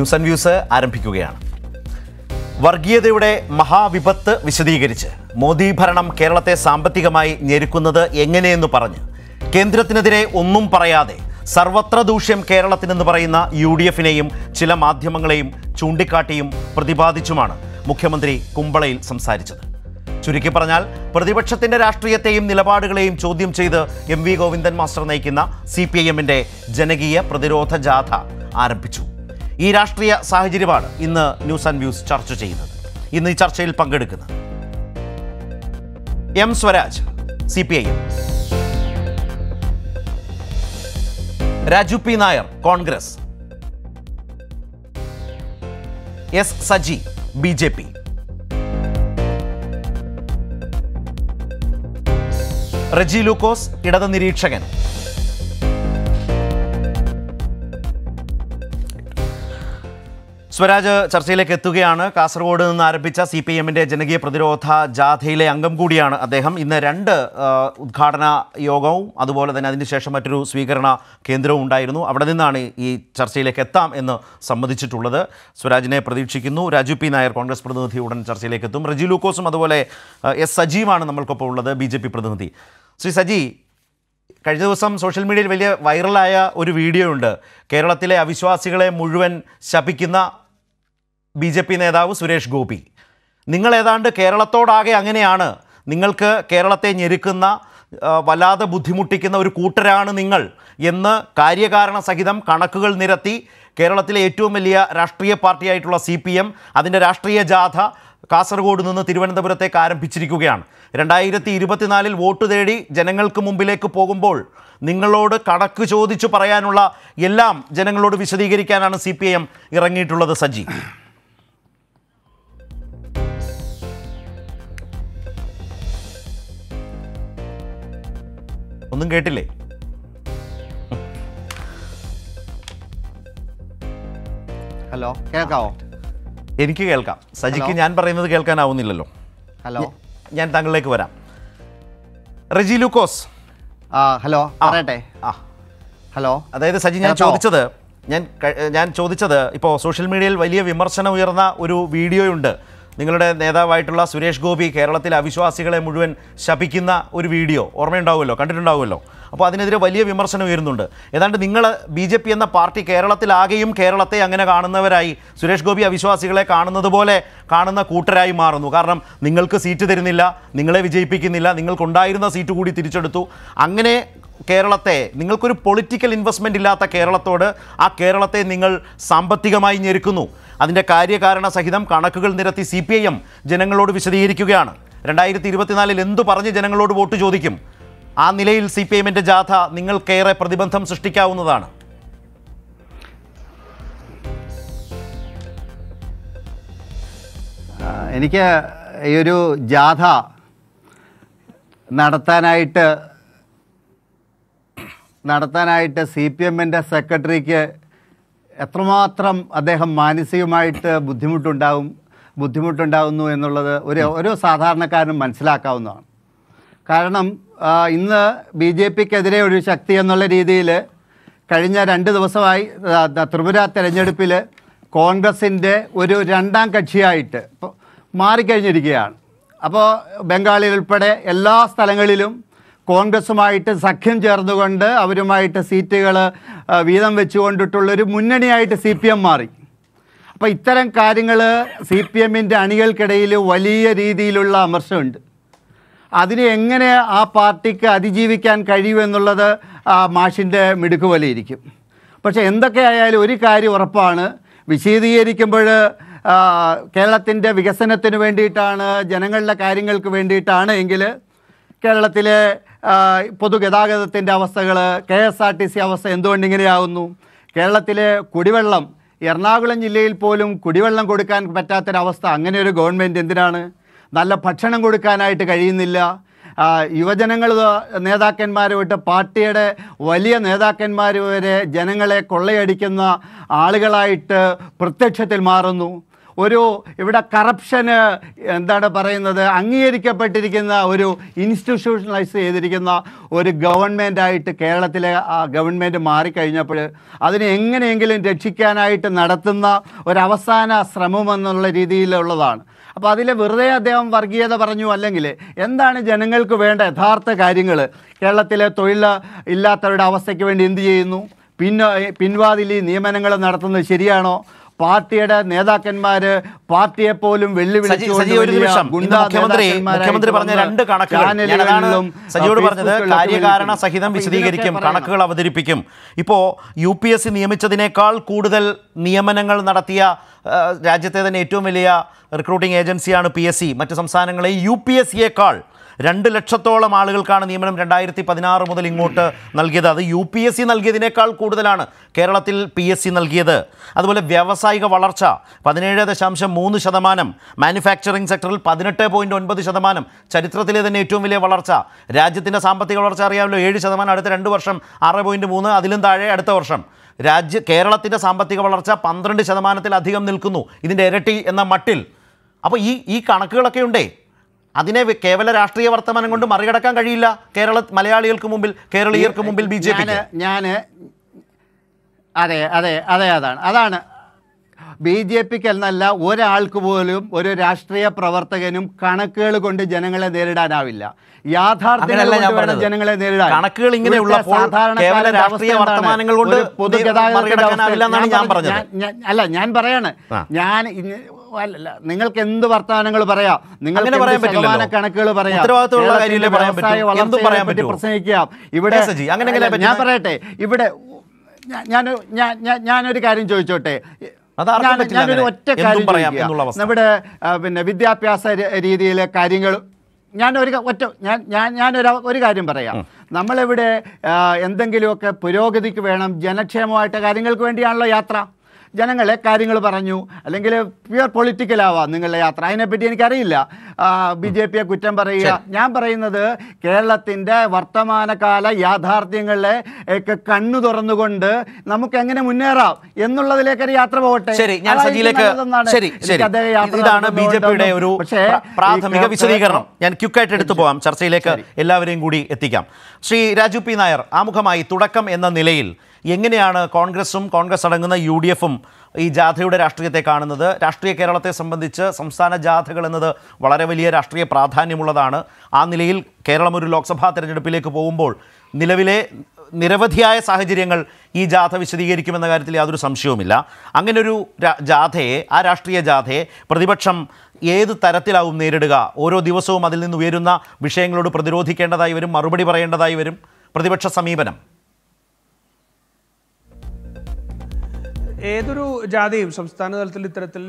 news and views ആരംഭിക്കുകയാണ് വർഗീയതയുടെ മഹാവിപത്ത് വിശദീകരിച്ച് മോദി ഭരണം കേരളത്തെ സാമ്പത്തികമായി ഞെരുക്കുന്നത് എങ്ങനെയെന്ന് പറഞ്ഞ് കേന്ദ്രത്തിനെതിരെ ഒന്നും പറയാതെ സർവത്ര ദൂഷ്യം കേരളത്തിനെന്ന് പറയുന്ന യു ഡി എഫിനെയും ചില മാധ്യമങ്ങളെയും ചൂണ്ടിക്കാട്ടിയും പ്രതിപാദിച്ചുമാണ് മുഖ്യമന്ത്രി കുമ്പളയിൽ സംസാരിച്ചത് ചുരുക്കി പറഞ്ഞാൽ പ്രതിപക്ഷത്തിന്റെ രാഷ്ട്രീയത്തെയും നിലപാടുകളെയും ചോദ്യം ചെയ്ത് എം വി ഗോവിന്ദൻ മാസ്റ്റർ നയിക്കുന്ന സി പി ഐ ജനകീയ പ്രതിരോധ ജാഥ ആരംഭിച്ചു ഈ രാഷ്ട്രീയ സാഹചര്യമാണ് ഇന്ന് ന്യൂസ് ആൻഡ് വ്യൂസ് ചർച്ച ചെയ്യുന്നത് ഇന്ന് ഈ ചർച്ചയിൽ പങ്കെടുക്കുന്നത് M Swaraj C P I Raju P Nair Congress S Saji B J P Reji Lukose ഇടത് നിരീക്ഷകൻ സ്വരാജ് ചർച്ചയിലേക്ക് എത്തുകയാണ് കാസർഗോഡ് നിന്ന് ആരംഭിച്ച സി പി എമ്മിൻ്റെ ജനകീയ പ്രതിരോധ ജാഥയിലെ അംഗം കൂടിയാണ് അദ്ദേഹം ഇന്ന് രണ്ട് ഉദ്ഘാടന യോഗവും അതുപോലെ തന്നെ അതിനുശേഷം മറ്റൊരു സ്വീകരണ കേന്ദ്രവും ഉണ്ടായിരുന്നു അവിടെ നിന്നാണ് ഈ ചർച്ചയിലേക്ക് എത്താം എന്ന് സമ്മതിച്ചിട്ടുള്ളത് സ്വരാജിനെ പ്രതീക്ഷിക്കുന്നു രാജു പി നായർ കോൺഗ്രസ് പ്രതിനിധി ഉടൻ ചർച്ചയിലേക്ക് എത്തും റജി ലൂക്കോസും അതുപോലെ എസ് സജീവാണ് നമ്മൾക്കൊപ്പം ഉള്ളത് ബി ജെ പി പ്രതിനിധി ശ്രീ സജി കഴിഞ്ഞ ദിവസം സോഷ്യൽ മീഡിയയിൽ വലിയ വൈറലായ ഒരു വീഡിയോ ഉണ്ട് കേരളത്തിലെ അവിശ്വാസികളെ മുഴുവൻ ശപിക്കുന്ന ബി ജെ പി നേതാവ് സുരേഷ് ഗോപി നിങ്ങൾ ഏതാണ്ട് കേരളത്തോടാകെ അങ്ങനെയാണ് നിങ്ങൾക്ക് കേരളത്തെ ഞെരുക്കുന്ന വല്ലാതെ ബുദ്ധിമുട്ടിക്കുന്ന ഒരു കൂട്ടരാണ് നിങ്ങൾ എന്ന് കാര്യകാരണ സഹിതം കണക്കുകൾ നിരത്തി കേരളത്തിലെ ഏറ്റവും വലിയ രാഷ്ട്രീയ പാർട്ടിയായിട്ടുള്ള സി പി എം അതിൻ്റെ രാഷ്ട്രീയ ജാഥ കാസർഗോഡ് നിന്ന് തിരുവനന്തപുരത്തേക്ക് ആരംഭിച്ചിരിക്കുകയാണ് രണ്ടായിരത്തി ഇരുപത്തിനാലിൽ വോട്ട് തേടി ജനങ്ങൾക്ക് മുമ്പിലേക്ക് പോകുമ്പോൾ നിങ്ങളോട് കണക്ക് ചോദിച്ചു പറയാനുള്ള എല്ലാം ജനങ്ങളോട് വിശദീകരിക്കാനാണ് സി ഇറങ്ങിയിട്ടുള്ളത് സജി ഒന്നും കേട്ടില്ലേ ഹലോ കേൾക്കാവോ എനിക്ക് കേൾക്കാം സജിക്ക് ഞാൻ പറയുന്നത് കേൾക്കാനാവുന്നില്ലല്ലോ ഹലോ ഞാൻ താങ്കളിലേക്ക് വരാം റെജി ലൂക്കോസ് ഹലോ പറയട്ടെ ഹലോ അതായത് സജി ഞാൻ ചോദിച്ചത് ഞാൻ ഞാൻ ചോദിച്ചത് ഇപ്പോൾ സോഷ്യൽ മീഡിയയിൽ വലിയ വിമർശനം ഉയർന്ന ഒരു വീഡിയോയുണ്ട് നിങ്ങളുടെ നേതാവായിട്ടുള്ള സുരേഷ് ഗോപി കേരളത്തിലെ അവിശ്വാസികളെ മുഴുവൻ ശപിക്കുന്ന ഒരു വീഡിയോ ഓർമ്മയുണ്ടാവുമല്ലോ കണ്ടിട്ടുണ്ടാവുമല്ലോ അപ്പോൾ അതിനെതിരെ വലിയ വിമർശനം ഉയരുന്നുണ്ട് ഏതാണ്ട് നിങ്ങൾ ബി ജെ പി എന്ന പാർട്ടി കേരളത്തിലാകെയും കേരളത്തെ അങ്ങനെ കാണുന്നവരായി സുരേഷ് ഗോപി അവിശ്വാസികളെ കാണുന്നത് പോലെ കാണുന്ന കൂട്ടരായി മാറുന്നു കാരണം നിങ്ങൾക്ക് സീറ്റ് തരുന്നില്ല നിങ്ങളെ വിജയിപ്പിക്കുന്നില്ല നിങ്ങൾക്കുണ്ടായിരുന്ന സീറ്റ് കൂടി തിരിച്ചെടുത്തു അങ്ങനെ കേരളത്തെ നിങ്ങൾക്കൊരു പൊളിറ്റിക്കൽ ഇൻവെസ്റ്റ്മെൻ്റ് ഇല്ലാത്ത കേരളത്തോട് ആ കേരളത്തെ നിങ്ങൾ സാമ്പത്തികമായി ഞെരുക്കുന്നു അതിൻ്റെ കാര്യകാരണ സഹിതം കണക്കുകൾ നിരത്തി സി പി ഐ എം ജനങ്ങളോട് വിശദീകരിക്കുകയാണ് രണ്ടായിരത്തി ഇരുപത്തിനാലിൽ എന്തു പറഞ്ഞ് ജനങ്ങളോട് വോട്ട് ചോദിക്കും ആ നിലയിൽ സി പി എമ്മിൻ്റെ ജാഥ നിങ്ങൾക്കേറെ പ്രതിബന്ധം സൃഷ്ടിക്കാവുന്നതാണ് എനിക്ക് ഈ ഒരു ജാഥ നടത്താനായിട്ട് നടത്താനായിട്ട് സി പി എമ്മിൻ്റെ സെക്രട്ടറിക്ക് എത്രമാത്രം അദ്ദേഹം മാനസികമായിട്ട് ബുദ്ധിമുട്ടുണ്ടാവും ബുദ്ധിമുട്ടുണ്ടാകുന്നു എന്നുള്ളത് ഒരു ഓരോ സാധാരണക്കാരനും മനസ്സിലാക്കാവുന്നതാണ് കാരണം ഇന്ന് ബി ജെ പിക്കെതിരെ ഒരു ശക്തി എന്നുള്ള രീതിയിൽ കഴിഞ്ഞ രണ്ട് ദിവസമായി ത്രിപുര തെരഞ്ഞെടുപ്പിൽ കോൺഗ്രസിൻ്റെ ഒരു രണ്ടാം കക്ഷിയായിട്ട് മാറിക്കഴിഞ്ഞിരിക്കുകയാണ് അപ്പോൾ ബംഗാളിൽ ഉൾപ്പെടെ എല്ലാ സ്ഥലങ്ങളിലും കോൺഗ്രസുമായിട്ട് സഖ്യം ചേർന്നുകൊണ്ട് അവരുമായിട്ട് സീറ്റുകൾ വീതം വെച്ചുകൊണ്ടിട്ടുള്ളൊരു മുന്നണിയായിട്ട് സി പി എം മാറി അപ്പോൾ ഇത്തരം കാര്യങ്ങൾ സി പി എമ്മിൻ്റെ അണികൾക്കിടയിൽ വലിയ രീതിയിലുള്ള അമർശമുണ്ട് അതിനെ എങ്ങനെ ആ പാർട്ടിക്ക് അതിജീവിക്കാൻ കഴിയുമെന്നുള്ളത് മാഷിൻ്റെ മിടുക്ക് പോലെയിരിക്കും പക്ഷേ എന്തൊക്കെയായാലും ഒരു കാര്യം ഉറപ്പാണ് വിശദീകരിക്കുമ്പോൾ കേരളത്തിൻ്റെ വികസനത്തിന് വേണ്ടിയിട്ടാണ് ജനങ്ങളുടെ കാര്യങ്ങൾക്ക് വേണ്ടിയിട്ടാണ് എങ്കിൽ കേരളത്തിലെ പൊതുഗതാഗതത്തിൻ്റെ അവസ്ഥകൾ K S R T C അവസ്ഥ എന്തുകൊണ്ട് ഇങ്ങനെയാകുന്നു കേരളത്തിലെ കുടിവെള്ളം എറണാകുളം ജില്ലയിൽ പോലും കുടിവെള്ളം കൊടുക്കാൻ പറ്റാത്തൊരവസ്ഥ അങ്ങനെ ഒരു ഗവൺമെൻറ് എന്തിനാണ് നല്ല ഭക്ഷണം കൊടുക്കാനായിട്ട് കഴിയുന്നില്ല യുവജനങ്ങൾ നേതാക്കന്മാർ വിട്ട് പാർട്ടിയുടെ വലിയ നേതാക്കന്മാർ വരെ ജനങ്ങളെ കൊള്ളയടിക്കുന്ന ആളുകളായിട്ട് പ്രത്യക്ഷത്തിൽ മാറുന്നു ഒരു ഇവിടെ കറപ്ഷന് എന്താണ് പറയുന്നത് അംഗീകരിക്കപ്പെട്ടിരിക്കുന്ന ഒരു ഇൻസ്റ്റിറ്റ്യൂഷണലൈസ് ചെയ്തിരിക്കുന്ന ഒരു ഗവൺമെൻറ്റായിട്ട് കേരളത്തിലെ ഗവൺമെൻറ് മാറിക്കഴിഞ്ഞപ്പോൾ അതിനെ എങ്ങനെയെങ്കിലും രക്ഷിക്കാനായിട്ട് നടത്തുന്ന ഒരവസാന ശ്രമമെന്നുള്ള രീതിയിലുള്ളതാണ് അപ്പോൾ അതിൽ വെറുതെ അദ്ദേഹം വർഗീയത പറഞ്ഞു അല്ലെങ്കിൽ എന്താണ് ജനങ്ങൾക്ക് വേണ്ട യഥാർത്ഥ കാര്യങ്ങൾ കേരളത്തിലെ തൊഴിൽ ഇല്ലാത്തവരുടെ അവസ്ഥയ്ക്ക് വേണ്ടി എന്ത് ചെയ്യുന്നു പിന്നെ പിൻവാതിലി നിയമനങ്ങൾ നടത്തുന്നത് ശരിയാണോ പാർട്ടിയുടെ നേതാക്കന്മാർ പാർട്ടിയെ പോലും വെല്ലുവിളിച്ചുകൊണ്ട് പറഞ്ഞ രണ്ട് സജിയോട് സഹിതം വിശദീകരിക്കും കണക്കുകൾ അവതരിപ്പിക്കും ഇപ്പോ യു പി എസ് സി നിയമിച്ചതിനേക്കാൾ കൂടുതൽ നിയമനങ്ങൾ നടത്തിയ രാജ്യത്തെ തന്നെ ഏറ്റവും വലിയ റിക്രൂട്ടിംഗ് ഏജൻസിയാണ് പി എസ് സി മറ്റ് സംസ്ഥാനങ്ങളെ യു പി എസ് സിയേക്കാൾ രണ്ട് ലക്ഷത്തോളം ആളുകൾക്കാണ് നിയമനം രണ്ടായിരത്തി പതിനാറ് മുതൽ ഇങ്ങോട്ട് നൽകിയത് അത് യു പി എസ് സി നൽകിയതിനേക്കാൾ കൂടുതലാണ് കേരളത്തിൽ പി എസ് സി നൽകിയത് അതുപോലെ വ്യാവസായിക വളർച്ച പതിനേഴ് ദശാംശം മൂന്ന് ശതമാനം മാനുഫാക്ചറിംഗ് സെക്ടറിൽ പതിനെട്ട് പോയിൻറ്റ് ഒൻപത് ശതമാനം ചരിത്രത്തിലെ തന്നെ ഏറ്റവും വലിയ വളർച്ച രാജ്യത്തിൻ്റെ സാമ്പത്തിക വളർച്ച അറിയാമല്ലോ ഏഴ് ശതമാനം അടുത്ത രണ്ട് വർഷം ആറ് പോയിൻറ്റ് മൂന്ന് അതിലും താഴെ അടുത്ത വർഷം രാജ്യ കേരളത്തിൻ്റെ സാമ്പത്തിക വളർച്ച പന്ത്രണ്ട് ശതമാനത്തിലധികം നിൽക്കുന്നു ഇതിൻ്റെ ഇരട്ടി എന്ന മട്ടിൽ അപ്പോൾ ഈ ഈ കണക്കുകളൊക്കെ ഉണ്ടേ അതിനെ കേവല രാഷ്ട്രീയ വർത്തമാനം കൊണ്ട് മറികടക്കാൻ കഴിയില്ല കേരള മലയാളികൾക്ക് മുമ്പിൽ കേരളീയർക്ക് മുമ്പിൽ ബി ജെ പി ഞാൻ അതെ അതെ അതെ അതാണ് അതാണ് ബി ജെ പിക്ക് എന്നല്ല ഒരാൾക്ക് പോലും ഒരു രാഷ്ട്രീയ പ്രവർത്തകനും കണക്കുകൾ കൊണ്ട് ജനങ്ങളെ നേരിടാനാവില്ല യാഥാർത്ഥ്യം ജനങ്ങളെ നേരിടാൻ കണക്കുകൾ ഇങ്ങനെയുള്ള അല്ല ഞാൻ പറയാണ് ഞാൻ അല്ല നിങ്ങൾക്ക് എന്ത് വർത്തമാനങ്ങൾ പറയാം നിങ്ങൾക്ക് ശതമാന കണക്കുകൾ പറയാം വളർച്ചയെ പറ്റി പ്രസംഗിക്കാം ഇവിടെ ഞാൻ പറയട്ടെ ഇവിടെ ഞാൻ ഞാൻ ഞാനൊരു കാര്യം ചോദിച്ചോട്ടെ ഒറ്റ കാര്യം നമ്മുടെ പിന്നെ വിദ്യാഭ്യാസ രീതിയിലെ കാര്യങ്ങൾ ഞാൻ ഒരു ഒറ്റ ഞാൻ ഞാൻ ഞാനൊരു ഒരു കാര്യം പറയാം നമ്മളിവിടെ എന്തെങ്കിലുമൊക്കെ പുരോഗതിക്ക് വേണം ജനക്ഷേമമായിട്ട് കാര്യങ്ങൾക്ക് വേണ്ടിയാണല്ലോ യാത്ര ജനങ്ങളെ കാര്യങ്ങൾ പറഞ്ഞു അല്ലെങ്കിൽ പ്യുവർ പൊളിറ്റിക്കൽ നിങ്ങളുടെ യാത്ര അതിനെപ്പറ്റി എനിക്കറിയില്ല ബി ജെ പിയെ കുറ്റം പറയുക ഞാൻ പറയുന്നത് കേരളത്തിൻ്റെ വർത്തമാനകാല യാഥാർത്ഥ്യങ്ങളെ ഒക്കെ കണ്ണു തുറന്നുകൊണ്ട് നമുക്ക് എങ്ങനെ മുന്നേറാം എന്നുള്ളതിലേക്ക് ഒരു യാത്ര പോകട്ടെ ശരി ഞാൻ സജിയിലേക്ക് ശരി ഇതാണ് ഒരു പ്രാഥമിക വിശദീകരണം ഞാൻ ക്യുക്കായിട്ട് എടുത്തു പോകാം ചർച്ചയിലേക്ക് എല്ലാവരെയും കൂടി എത്തിക്കാം ശ്രീ രാജു പി നായർ ആമുഖമായി തുടക്കം എന്ന നിലയിൽ എങ്ങനെയാണ് കോൺഗ്രസും കോൺഗ്രസ് അടങ്ങുന്ന യു ഡി എഫും ഈ ജാഥയുടെ രാഷ്ട്രീയത്തെ കാണുന്നത് രാഷ്ട്രീയ കേരളത്തെ സംബന്ധിച്ച് സംസ്ഥാന ജാഥകൾ എന്നത് വളരെ വലിയ രാഷ്ട്രീയ പ്രാധാന്യമുള്ളതാണ് ആ നിലയിൽ കേരളം ഒരു ലോക്സഭാ തെരഞ്ഞെടുപ്പിലേക്ക് പോകുമ്പോൾ നിലവിലെ നിരവധിയായ സാഹചര്യങ്ങൾ ഈ ജാഥ വിശദീകരിക്കുമെന്ന കാര്യത്തിൽ യാതൊരു സംശയവുമില്ല അങ്ങനൊരു ജാഥയെ ആ രാഷ്ട്രീയ ജാഥയെ പ്രതിപക്ഷം ഏത് തരത്തിലാവും നേരിടുക ഓരോ ദിവസവും അതിൽ നിന്ന് ഉയരുന്ന വിഷയങ്ങളോട് പ്രതിരോധിക്കേണ്ടതായി വരും മറുപടി പറയേണ്ടതായി വരും പ്രതിപക്ഷ സമീപനം ഏതൊരു ജാതിയും സംസ്ഥാന തലത്തിൽ ഇത്തരത്തിൽ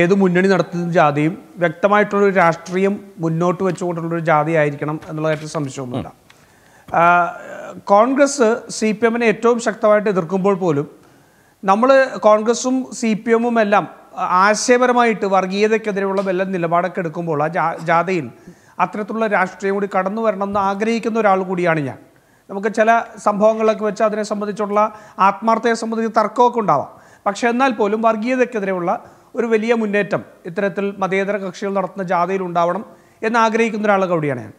ഏത് മുന്നണി നടത്തുന്ന ജാതിയും വ്യക്തമായിട്ടുള്ള ഒരു രാഷ്ട്രീയം മുന്നോട്ട് വെച്ചുകൊണ്ടുള്ളൊരു ഒരു ജാതി ആയിരിക്കണം എന്നുള്ളതായിട്ട് സംശയമൊന്നുമില്ല കോൺഗ്രസ് സി പി എമ്മിനെ ഏറ്റവും ശക്തമായിട്ട് എതിർക്കുമ്പോൾ പോലും നമ്മൾ കോൺഗ്രസും സി പി എമ്മും എല്ലാം ആശയപരമായിട്ട് വർഗീയതയ്ക്കെതിരെയുള്ള വല്ല നിലപാടൊക്കെ എടുക്കുമ്പോൾ ആ ജാഥയിൽ അത്തരത്തിലുള്ള രാഷ്ട്രീയം കൂടി കടന്നു എന്ന് ആഗ്രഹിക്കുന്ന ഒരാൾ കൂടിയാണ് ഞാൻ നമുക്ക് ചില സംഭവങ്ങളൊക്കെ വെച്ച് അതിനെ സംബന്ധിച്ചുള്ള ആത്മാർത്ഥയെ സംബന്ധിച്ച് തർക്കമൊക്കെ ഉണ്ടാവാം പക്ഷേ എന്നാൽ പോലും വർഗീയതയ്ക്കെതിരെയുള്ള ഒരു വലിയ മുന്നേറ്റം ഇത്തരത്തിൽ മതേതര കക്ഷികൾ നടത്തുന്ന ജാഥയിൽ ഉണ്ടാവണം എന്ന് ആഗ്രഹിക്കുന്ന ഒരാൾ കൂടിയാണ് ഞാൻ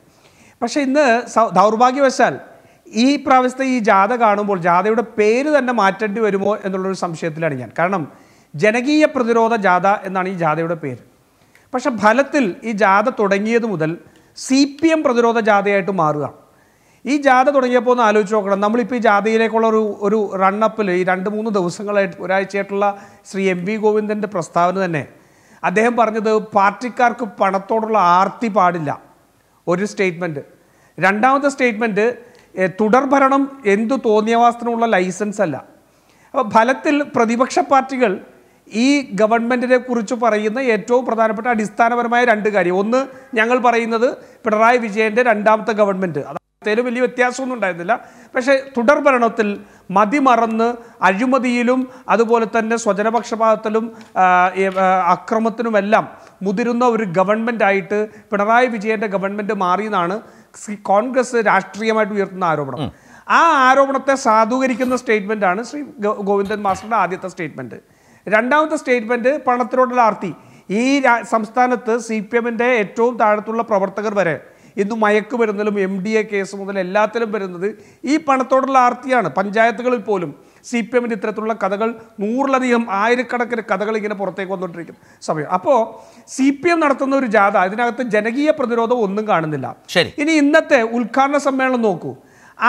പക്ഷേ ഇന്ന് ദൗർഭാഗ്യവശാൽ ഈ പ്രാവശ്യത്തെ ഈ ജാഥ കാണുമ്പോൾ ജാഥയുടെ പേര് തന്നെ മാറ്റേണ്ടി വരുമോ എന്നുള്ളൊരു സംശയത്തിലാണ് ഞാൻ കാരണം ജനകീയ പ്രതിരോധ ജാഥ എന്നാണ് ഈ ജാഥയുടെ പേര് പക്ഷേ ഫലത്തിൽ ഈ ജാഥ തുടങ്ങിയത് മുതൽ സി പി എം പ്രതിരോധ ജാഥയായിട്ട് മാറുകയാണ് ഈ ജാഥ തുടങ്ങിയപ്പോൾ ഒന്ന് ആലോചിച്ച് നോക്കണം നമ്മളിപ്പോൾ ഈ ജാഥയിലേക്കുള്ള ഒരു ഒരു റണ്ണപ്പിൽ ഈ രണ്ട് മൂന്ന് ദിവസങ്ങളായിട്ട് ഒരാഴ്ചയായിട്ടുള്ള ശ്രീ എം വി ഗോവിന്ദൻ്റെ പ്രസ്താവന തന്നെ അദ്ദേഹം പറഞ്ഞത് പാർട്ടിക്കാർക്ക് പണത്തോടുള്ള ആർത്തി പാടില്ല ഒരു സ്റ്റേറ്റ്മെൻറ്റ് രണ്ടാമത്തെ സ്റ്റേറ്റ്മെൻറ്റ് തുടർഭരണം എന്തു തോന്നിയവാസത്തിനുള്ള ലൈസൻസ് അല്ല അപ്പോൾ ഫലത്തിൽ പ്രതിപക്ഷ പാർട്ടികൾ ഈ ഗവൺമെൻറ്റിനെ കുറിച്ച് പറയുന്ന ഏറ്റവും പ്രധാനപ്പെട്ട അടിസ്ഥാനപരമായ രണ്ട് കാര്യം ഒന്ന് ഞങ്ങൾ പറയുന്നത് പിണറായി വിജയൻ്റെ രണ്ടാമത്തെ ഗവൺമെൻറ് തേര് വലിയ വ്യത്യാസമൊന്നും ഉണ്ടായിരുന്നില്ല പക്ഷേ തുടർ ഭരണത്തിൽ മറന്ന് അഴിമതിയിലും അതുപോലെ തന്നെ സ്വജനപക്ഷപാതത്തിലും അക്രമത്തിനുമെല്ലാം മുതിരുന്ന ഒരു ഗവൺമെൻ്റ് ആയിട്ട് പിണറായി വിജയൻ്റെ ഗവൺമെൻറ് മാറിയെന്നാണ് കോൺഗ്രസ് രാഷ്ട്രീയമായിട്ട് ഉയർത്തുന്ന ആരോപണം ആ ആരോപണത്തെ സാധൂകരിക്കുന്ന സ്റ്റേറ്റ്മെൻ്റ് ആണ് ശ്രീ ഗോവിന്ദൻ മാസ്റ്ററുടെ ആദ്യത്തെ സ്റ്റേറ്റ്മെൻറ്റ് രണ്ടാമത്തെ സ്റ്റേറ്റ്മെൻറ്റ് പണത്തിനോടുള്ള ആർത്തി ഈ സംസ്ഥാനത്ത് സി പി എമ്മിൻ്റെ ഏറ്റവും താഴത്തുള്ള പ്രവർത്തകർ വരെ ഇന്ന് വരുന്നതിലും എം ഡി എ കേസ് മുതൽ എല്ലാത്തിലും വരുന്നത് ഈ പണത്തോടുള്ള ആർത്തിയാണ് പഞ്ചായത്തുകളിൽ പോലും സി പി എമ്മിൻ്റെ ഇത്തരത്തിലുള്ള കഥകൾ നൂറിലധികം ആയിരക്കണക്കിന് കഥകൾ ഇങ്ങനെ പുറത്തേക്ക് വന്നുകൊണ്ടിരിക്കും സമയം അപ്പോൾ സി പി എം നടത്തുന്ന ഒരു ജാഥ അതിനകത്ത് ജനകീയ പ്രതിരോധം ഒന്നും കാണുന്നില്ല ശരി ഇനി ഇന്നത്തെ ഉദ്ഘാടന സമ്മേളനം നോക്കൂ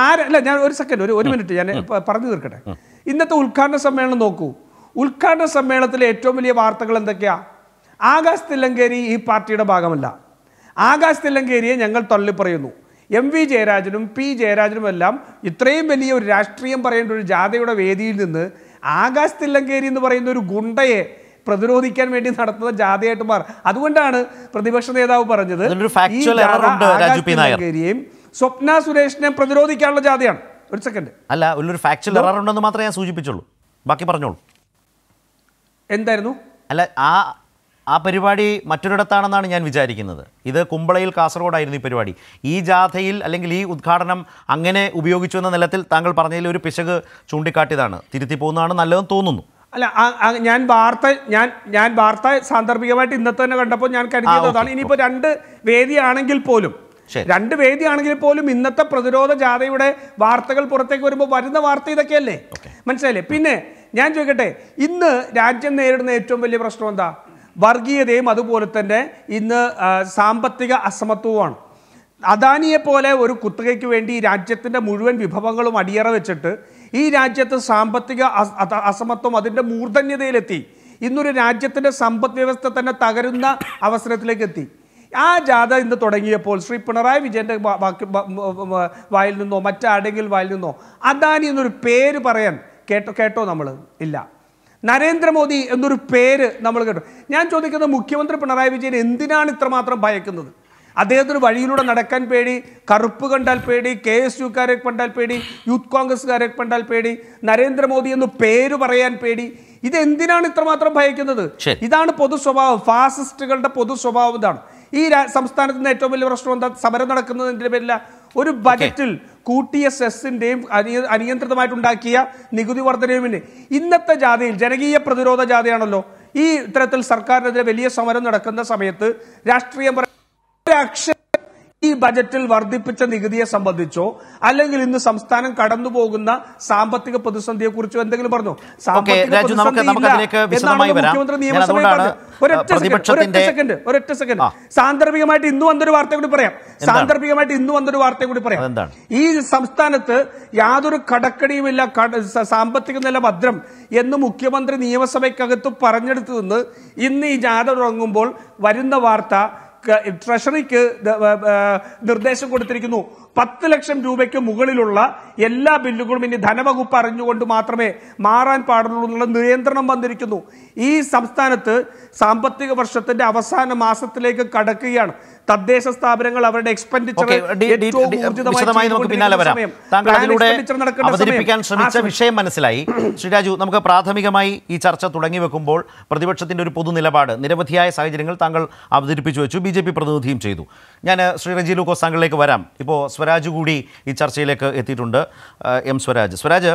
അല്ല ഞാൻ ഒരു സെക്കൻഡ് ഒരു ഒരു മിനിറ്റ് ഞാൻ പറഞ്ഞു തീർക്കട്ടെ ഇന്നത്തെ ഉദ്ഘാടന സമ്മേളനം നോക്കൂ ഉദ്ഘാടന സമ്മേളനത്തിലെ ഏറ്റവും വലിയ വാർത്തകൾ എന്തൊക്കെയാണ് ആകാശ് തില്ലങ്കേരി ഈ പാർട്ടിയുടെ ഭാഗമല്ല ആകാശത്തില്ലങ്കേരിയെ ഞങ്ങൾ തള്ളിപ്പറയുന്നു എം വി ജയരാജനും പി ജയരാജനുമെല്ലാം ഇത്രയും വലിയ ഒരു രാഷ്ട്രീയം പറയേണ്ട ഒരു ജാഥയുടെ വേദിയിൽ നിന്ന് ആകാശ് തില്ലങ്കേരി എന്ന് പറയുന്ന ഒരു ഗുണ്ടയെ പ്രതിരോധിക്കാൻ വേണ്ടി നടത്തുന്ന ജാഥയായിട്ട് മാറും അതുകൊണ്ടാണ് പ്രതിപക്ഷ നേതാവ് പറഞ്ഞത് ഈ സ്വപ്ന സുരേഷിനെ പ്രതിരോധിക്കാനുള്ള ജാഥയാണ് ഒരു സെക്കൻഡ് അല്ല ഒരു ഫാക്ച്വൽ എറർ ഉണ്ടെന്ന് മാത്രമേ ഞാൻ സൂചിപ്പിച്ചുള്ളൂ ബാക്കി പറഞ്ഞോളൂ എന്തായിരുന്നു അല്ല ആ ആ പരിപാടി മറ്റൊരിടത്താണെന്നാണ് ഞാൻ വിചാരിക്കുന്നത് ഇത് കുമ്പളയിൽ കാസർഗോഡായിരുന്നു ഈ പരിപാടി ഈ ജാഥയിൽ അല്ലെങ്കിൽ ഈ ഉദ്ഘാടനം അങ്ങനെ ഉപയോഗിച്ചു എന്ന നിലത്തിൽ താങ്കൾ പറഞ്ഞതിൽ ഒരു പിശക് ചൂണ്ടിക്കാട്ടിയതാണ് തിരുത്തി പോകുന്നതാണ് നല്ലതെന്ന് തോന്നുന്നു അല്ല ഞാൻ വാർത്ത ഞാൻ ഞാൻ വാർത്ത സാന്ദർഭികമായിട്ട് ഇന്നത്തെ തന്നെ കണ്ടപ്പോൾ ഞാൻ കരുതിയതാണ് ഇനിയിപ്പോൾ രണ്ട് വേദിയാണെങ്കിൽ പോലും രണ്ട് വേദിയാണെങ്കിൽ പോലും ഇന്നത്തെ പ്രതിരോധ ജാഥയുടെ വാർത്തകൾ പുറത്തേക്ക് വരുമ്പോൾ വരുന്ന വാർത്ത ഇതൊക്കെയല്ലേ മനസ്സിലായില്ലേ പിന്നെ ഞാൻ ചോദിക്കട്ടെ ഇന്ന് രാജ്യം നേരിടുന്ന ഏറ്റവും വലിയ പ്രശ്നം എന്താ വർഗീയതയും അതുപോലെ തന്നെ ഇന്ന് സാമ്പത്തിക അസമത്വമാണ് അദാനിയെ പോലെ ഒരു കുത്തകയ്ക്ക് വേണ്ടി രാജ്യത്തിൻ്റെ മുഴുവൻ വിഭവങ്ങളും അടിയറ വെച്ചിട്ട് ഈ രാജ്യത്ത് സാമ്പത്തിക അസമത്വം അതിൻ്റെ മൂർധന്യതയിലെത്തി ഇന്നൊരു രാജ്യത്തിൻ്റെ സമ്പദ് വ്യവസ്ഥ തന്നെ തകരുന്ന അവസരത്തിലേക്ക് എത്തി ആ ജാഥ ഇന്ന് തുടങ്ങിയപ്പോൾ ശ്രീ പിണറായി വിജയൻ്റെ വാക്കി വായിൽ നിന്നോ മറ്റാരെങ്കിലും വായിൽ നിന്നോ അദാനി എന്നൊരു പേര് പറയാൻ കേട്ടോ കേട്ടോ നമ്മൾ ഇല്ല നരേന്ദ്രമോദി എന്നൊരു പേര് നമ്മൾ കേട്ടു ഞാൻ ചോദിക്കുന്നത് മുഖ്യമന്ത്രി പിണറായി വിജയൻ എന്തിനാണ് ഇത്രമാത്രം ഭയക്കുന്നത് അദ്ദേഹത്തിന് വഴിയിലൂടെ നടക്കാൻ പേടി കറുപ്പ് കണ്ടാൽ പേടി കെ എസ് യുക്കാരെ കണ്ടാൽ പേടി യൂത്ത് കോൺഗ്രസ്സുകാരെ കണ്ടാൽ പേടി നരേന്ദ്രമോദി എന്ന് പേര് പറയാൻ പേടി ഇതെന്തിനാണ് ഇത്രമാത്രം ഭയക്കുന്നത് ഇതാണ് പൊതു സ്വഭാവം ഫാസിസ്റ്റുകളുടെ പൊതു സ്വഭാവം ഇതാണ് ഈ സംസ്ഥാനത്തിന് ഏറ്റവും വലിയ പ്രശ്നം എന്താ സമരം നടക്കുന്നതിൻ്റെ പേരില്ല ഒരു ബജറ്റിൽ കൂട്ടിയ സെസ്സിൻ്റെയും അനിയന്ത്രിതമായിട്ടുണ്ടാക്കിയ നികുതി വർധനയുമിൻ്റെ ഇന്നത്തെ ജാഥയിൽ ജനകീയ പ്രതിരോധ ജാഥയാണല്ലോ ഈ ഇത്തരത്തിൽ സർക്കാരിനെതിരെ വലിയ സമരം നടക്കുന്ന സമയത്ത് രാഷ്ട്രീയം പറയാക്ഷരം ഈ ബജറ്റിൽ വർദ്ധിപ്പിച്ച നികുതിയെ സംബന്ധിച്ചോ അല്ലെങ്കിൽ ഇന്ന് സംസ്ഥാനം കടന്നുപോകുന്ന സാമ്പത്തിക പ്രതിസന്ധിയെ കുറിച്ചോ എന്തെങ്കിലും പറഞ്ഞു സെക്കൻഡ് സെക്കൻഡ് സാന്ദർഭികമായിട്ട് ഇന്ന് വന്നൊരു വാർത്ത കൂടി പറയാം സാന്ദർഭികമായിട്ട് ഇന്ന് വന്നൊരു വാർത്ത കൂടി പറയാം ഈ സംസ്ഥാനത്ത് യാതൊരു കടക്കടിയുമില്ല സാമ്പത്തിക നില ഭദ്രം എന്ന് മുഖ്യമന്ത്രി നിയമസഭയ്ക്കകത്ത് പറഞ്ഞെടുത്തു നിന്ന് ഇന്ന് ഈ ജാഥ തുടങ്ങുമ്പോൾ വരുന്ന വാർത്ത ട്രഷറിക്ക് നിർദ്ദേശം കൊടുത്തിരിക്കുന്നു പത്ത് ലക്ഷം രൂപയ്ക്ക് മുകളിലുള്ള എല്ലാ ബില്ലുകളും ഇനി ധനവകുപ്പ് അറിഞ്ഞുകൊണ്ട് മാത്രമേ മാറാൻ പാടുള്ളൂ എന്നുള്ള നിയന്ത്രണം വന്നിരിക്കുന്നു ഈ സംസ്ഥാനത്ത് സാമ്പത്തിക വർഷത്തിന്റെ അവസാന മാസത്തിലേക്ക് കടക്കുകയാണ് തദ്ദേശ സ്ഥാപനങ്ങൾ അവരുടെ എക്സ്പെൻഡിച്ചർ നമുക്ക് പിന്നാലെ വരാം ശ്രമിച്ച വിഷയം മനസ്സിലായി ശ്രീരാജു നമുക്ക് പ്രാഥമികമായി ഈ ചർച്ച തുടങ്ങി വെക്കുമ്പോൾ പ്രതിപക്ഷത്തിന്റെ ഒരു പൊതു നിലപാട് നിരവധിയായ സാഹചര്യങ്ങൾ താങ്കൾ അവതരിപ്പിച്ചു വെച്ചു ബി ജെ പി പ്രതിനിധിയും ചെയ്തു ഞാൻ ശ്രീ റജി ലൂക്കോസ് താങ്കളിലേക്ക് വരാം ഇപ്പോൾ സ്വരാജ് കൂടി ഈ ചർച്ചയിലേക്ക് എത്തിയിട്ടുണ്ട് എം സ്വരാജ് സ്വരാജ്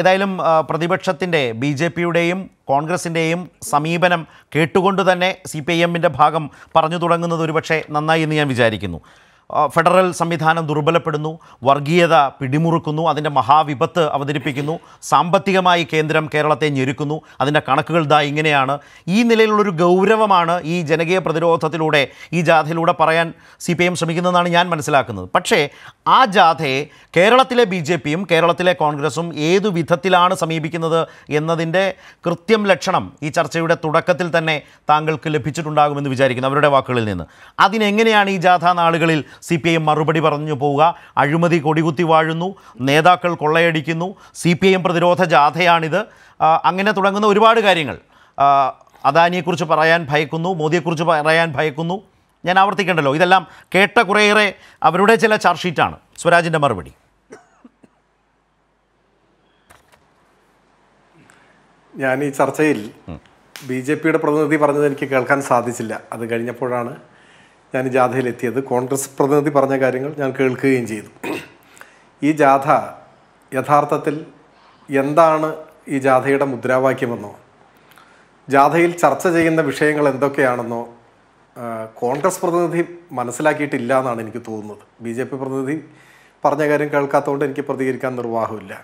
ഏതായാലും പ്രതിപക്ഷത്തിൻ്റെ ബി ജെ പിയുടെയും കോൺഗ്രസിൻ്റെയും സമീപനം കേട്ടുകൊണ്ട് തന്നെ സി പി ഐ എമ്മിൻ്റെ ഭാഗം പറഞ്ഞു തുടങ്ങുന്നത് ഒരുപക്ഷെ നന്നായി എന്ന് ഞാൻ വിചാരിക്കുന്നു ഫെഡറൽ സംവിധാനം ദുർബലപ്പെടുന്നു വർഗീയത പിടിമുറുക്കുന്നു അതിൻ്റെ മഹാവിപത്ത് അവതരിപ്പിക്കുന്നു സാമ്പത്തികമായി കേന്ദ്രം കേരളത്തെ ഞെരുക്കുന്നു അതിൻ്റെ കണക്കുകൾ ദാ ഇങ്ങനെയാണ് ഈ നിലയിലുള്ളൊരു ഗൗരവമാണ് ഈ ജനകീയ പ്രതിരോധത്തിലൂടെ ഈ ജാഥയിലൂടെ പറയാൻ സി പി എം ശ്രമിക്കുന്നതെന്നാണ് ഞാൻ മനസ്സിലാക്കുന്നത് പക്ഷേ ആ ജാഥയെ കേരളത്തിലെ ബി ജെ പിയും കേരളത്തിലെ കോൺഗ്രസും ഏതു വിധത്തിലാണ് സമീപിക്കുന്നത് എന്നതിൻ്റെ കൃത്യം ലക്ഷണം ഈ ചർച്ചയുടെ തുടക്കത്തിൽ തന്നെ താങ്കൾക്ക് ലഭിച്ചിട്ടുണ്ടാകുമെന്ന് വിചാരിക്കുന്നു അവരുടെ വാക്കുകളിൽ നിന്ന് അതിനെങ്ങനെയാണ് ഈ ജാഥ നാളുകളിൽ സി പി ഐ എം മറുപടി പറഞ്ഞു പോവുക അഴിമതി കൊടികുത്തി വാഴുന്നു നേതാക്കൾ കൊള്ളയടിക്കുന്നു സി പി ഐ എം പ്രതിരോധ ജാഥയാണിത് അങ്ങനെ തുടങ്ങുന്ന ഒരുപാട് കാര്യങ്ങൾ അദാനിയെക്കുറിച്ച് പറയാൻ ഭയക്കുന്നു മോദിയെക്കുറിച്ച് പറയാൻ ഭയക്കുന്നു ഞാൻ ആവർത്തിക്കണ്ടല്ലോ ഇതെല്ലാം കേട്ട കുറേയേറെ അവരുടെ ചില ചാർജ്ഷീറ്റാണ് ഷീറ്റാണ് സ്വരാജിൻ്റെ മറുപടി ഞാൻ ഈ ചർച്ചയിൽ ബി ജെ പിയുടെ പ്രതിനിധി പറഞ്ഞത് എനിക്ക് കേൾക്കാൻ സാധിച്ചില്ല അത് കഴിഞ്ഞപ്പോഴാണ് ഞാൻ ജാഥയിലെത്തിയത് കോൺഗ്രസ് പ്രതിനിധി പറഞ്ഞ കാര്യങ്ങൾ ഞാൻ കേൾക്കുകയും ചെയ്തു ഈ ജാഥ യഥാർത്ഥത്തിൽ എന്താണ് ഈ ജാഥയുടെ മുദ്രാവാക്യമെന്നോ ജാഥയിൽ ചർച്ച ചെയ്യുന്ന വിഷയങ്ങൾ എന്തൊക്കെയാണെന്നോ കോൺഗ്രസ് പ്രതിനിധി മനസ്സിലാക്കിയിട്ടില്ല എന്നാണ് എനിക്ക് തോന്നുന്നത് ബി ജെ പി പ്രതിനിധി പറഞ്ഞ കാര്യം കേൾക്കാത്തതുകൊണ്ട് എനിക്ക് പ്രതികരിക്കാൻ നിർവാഹമില്ല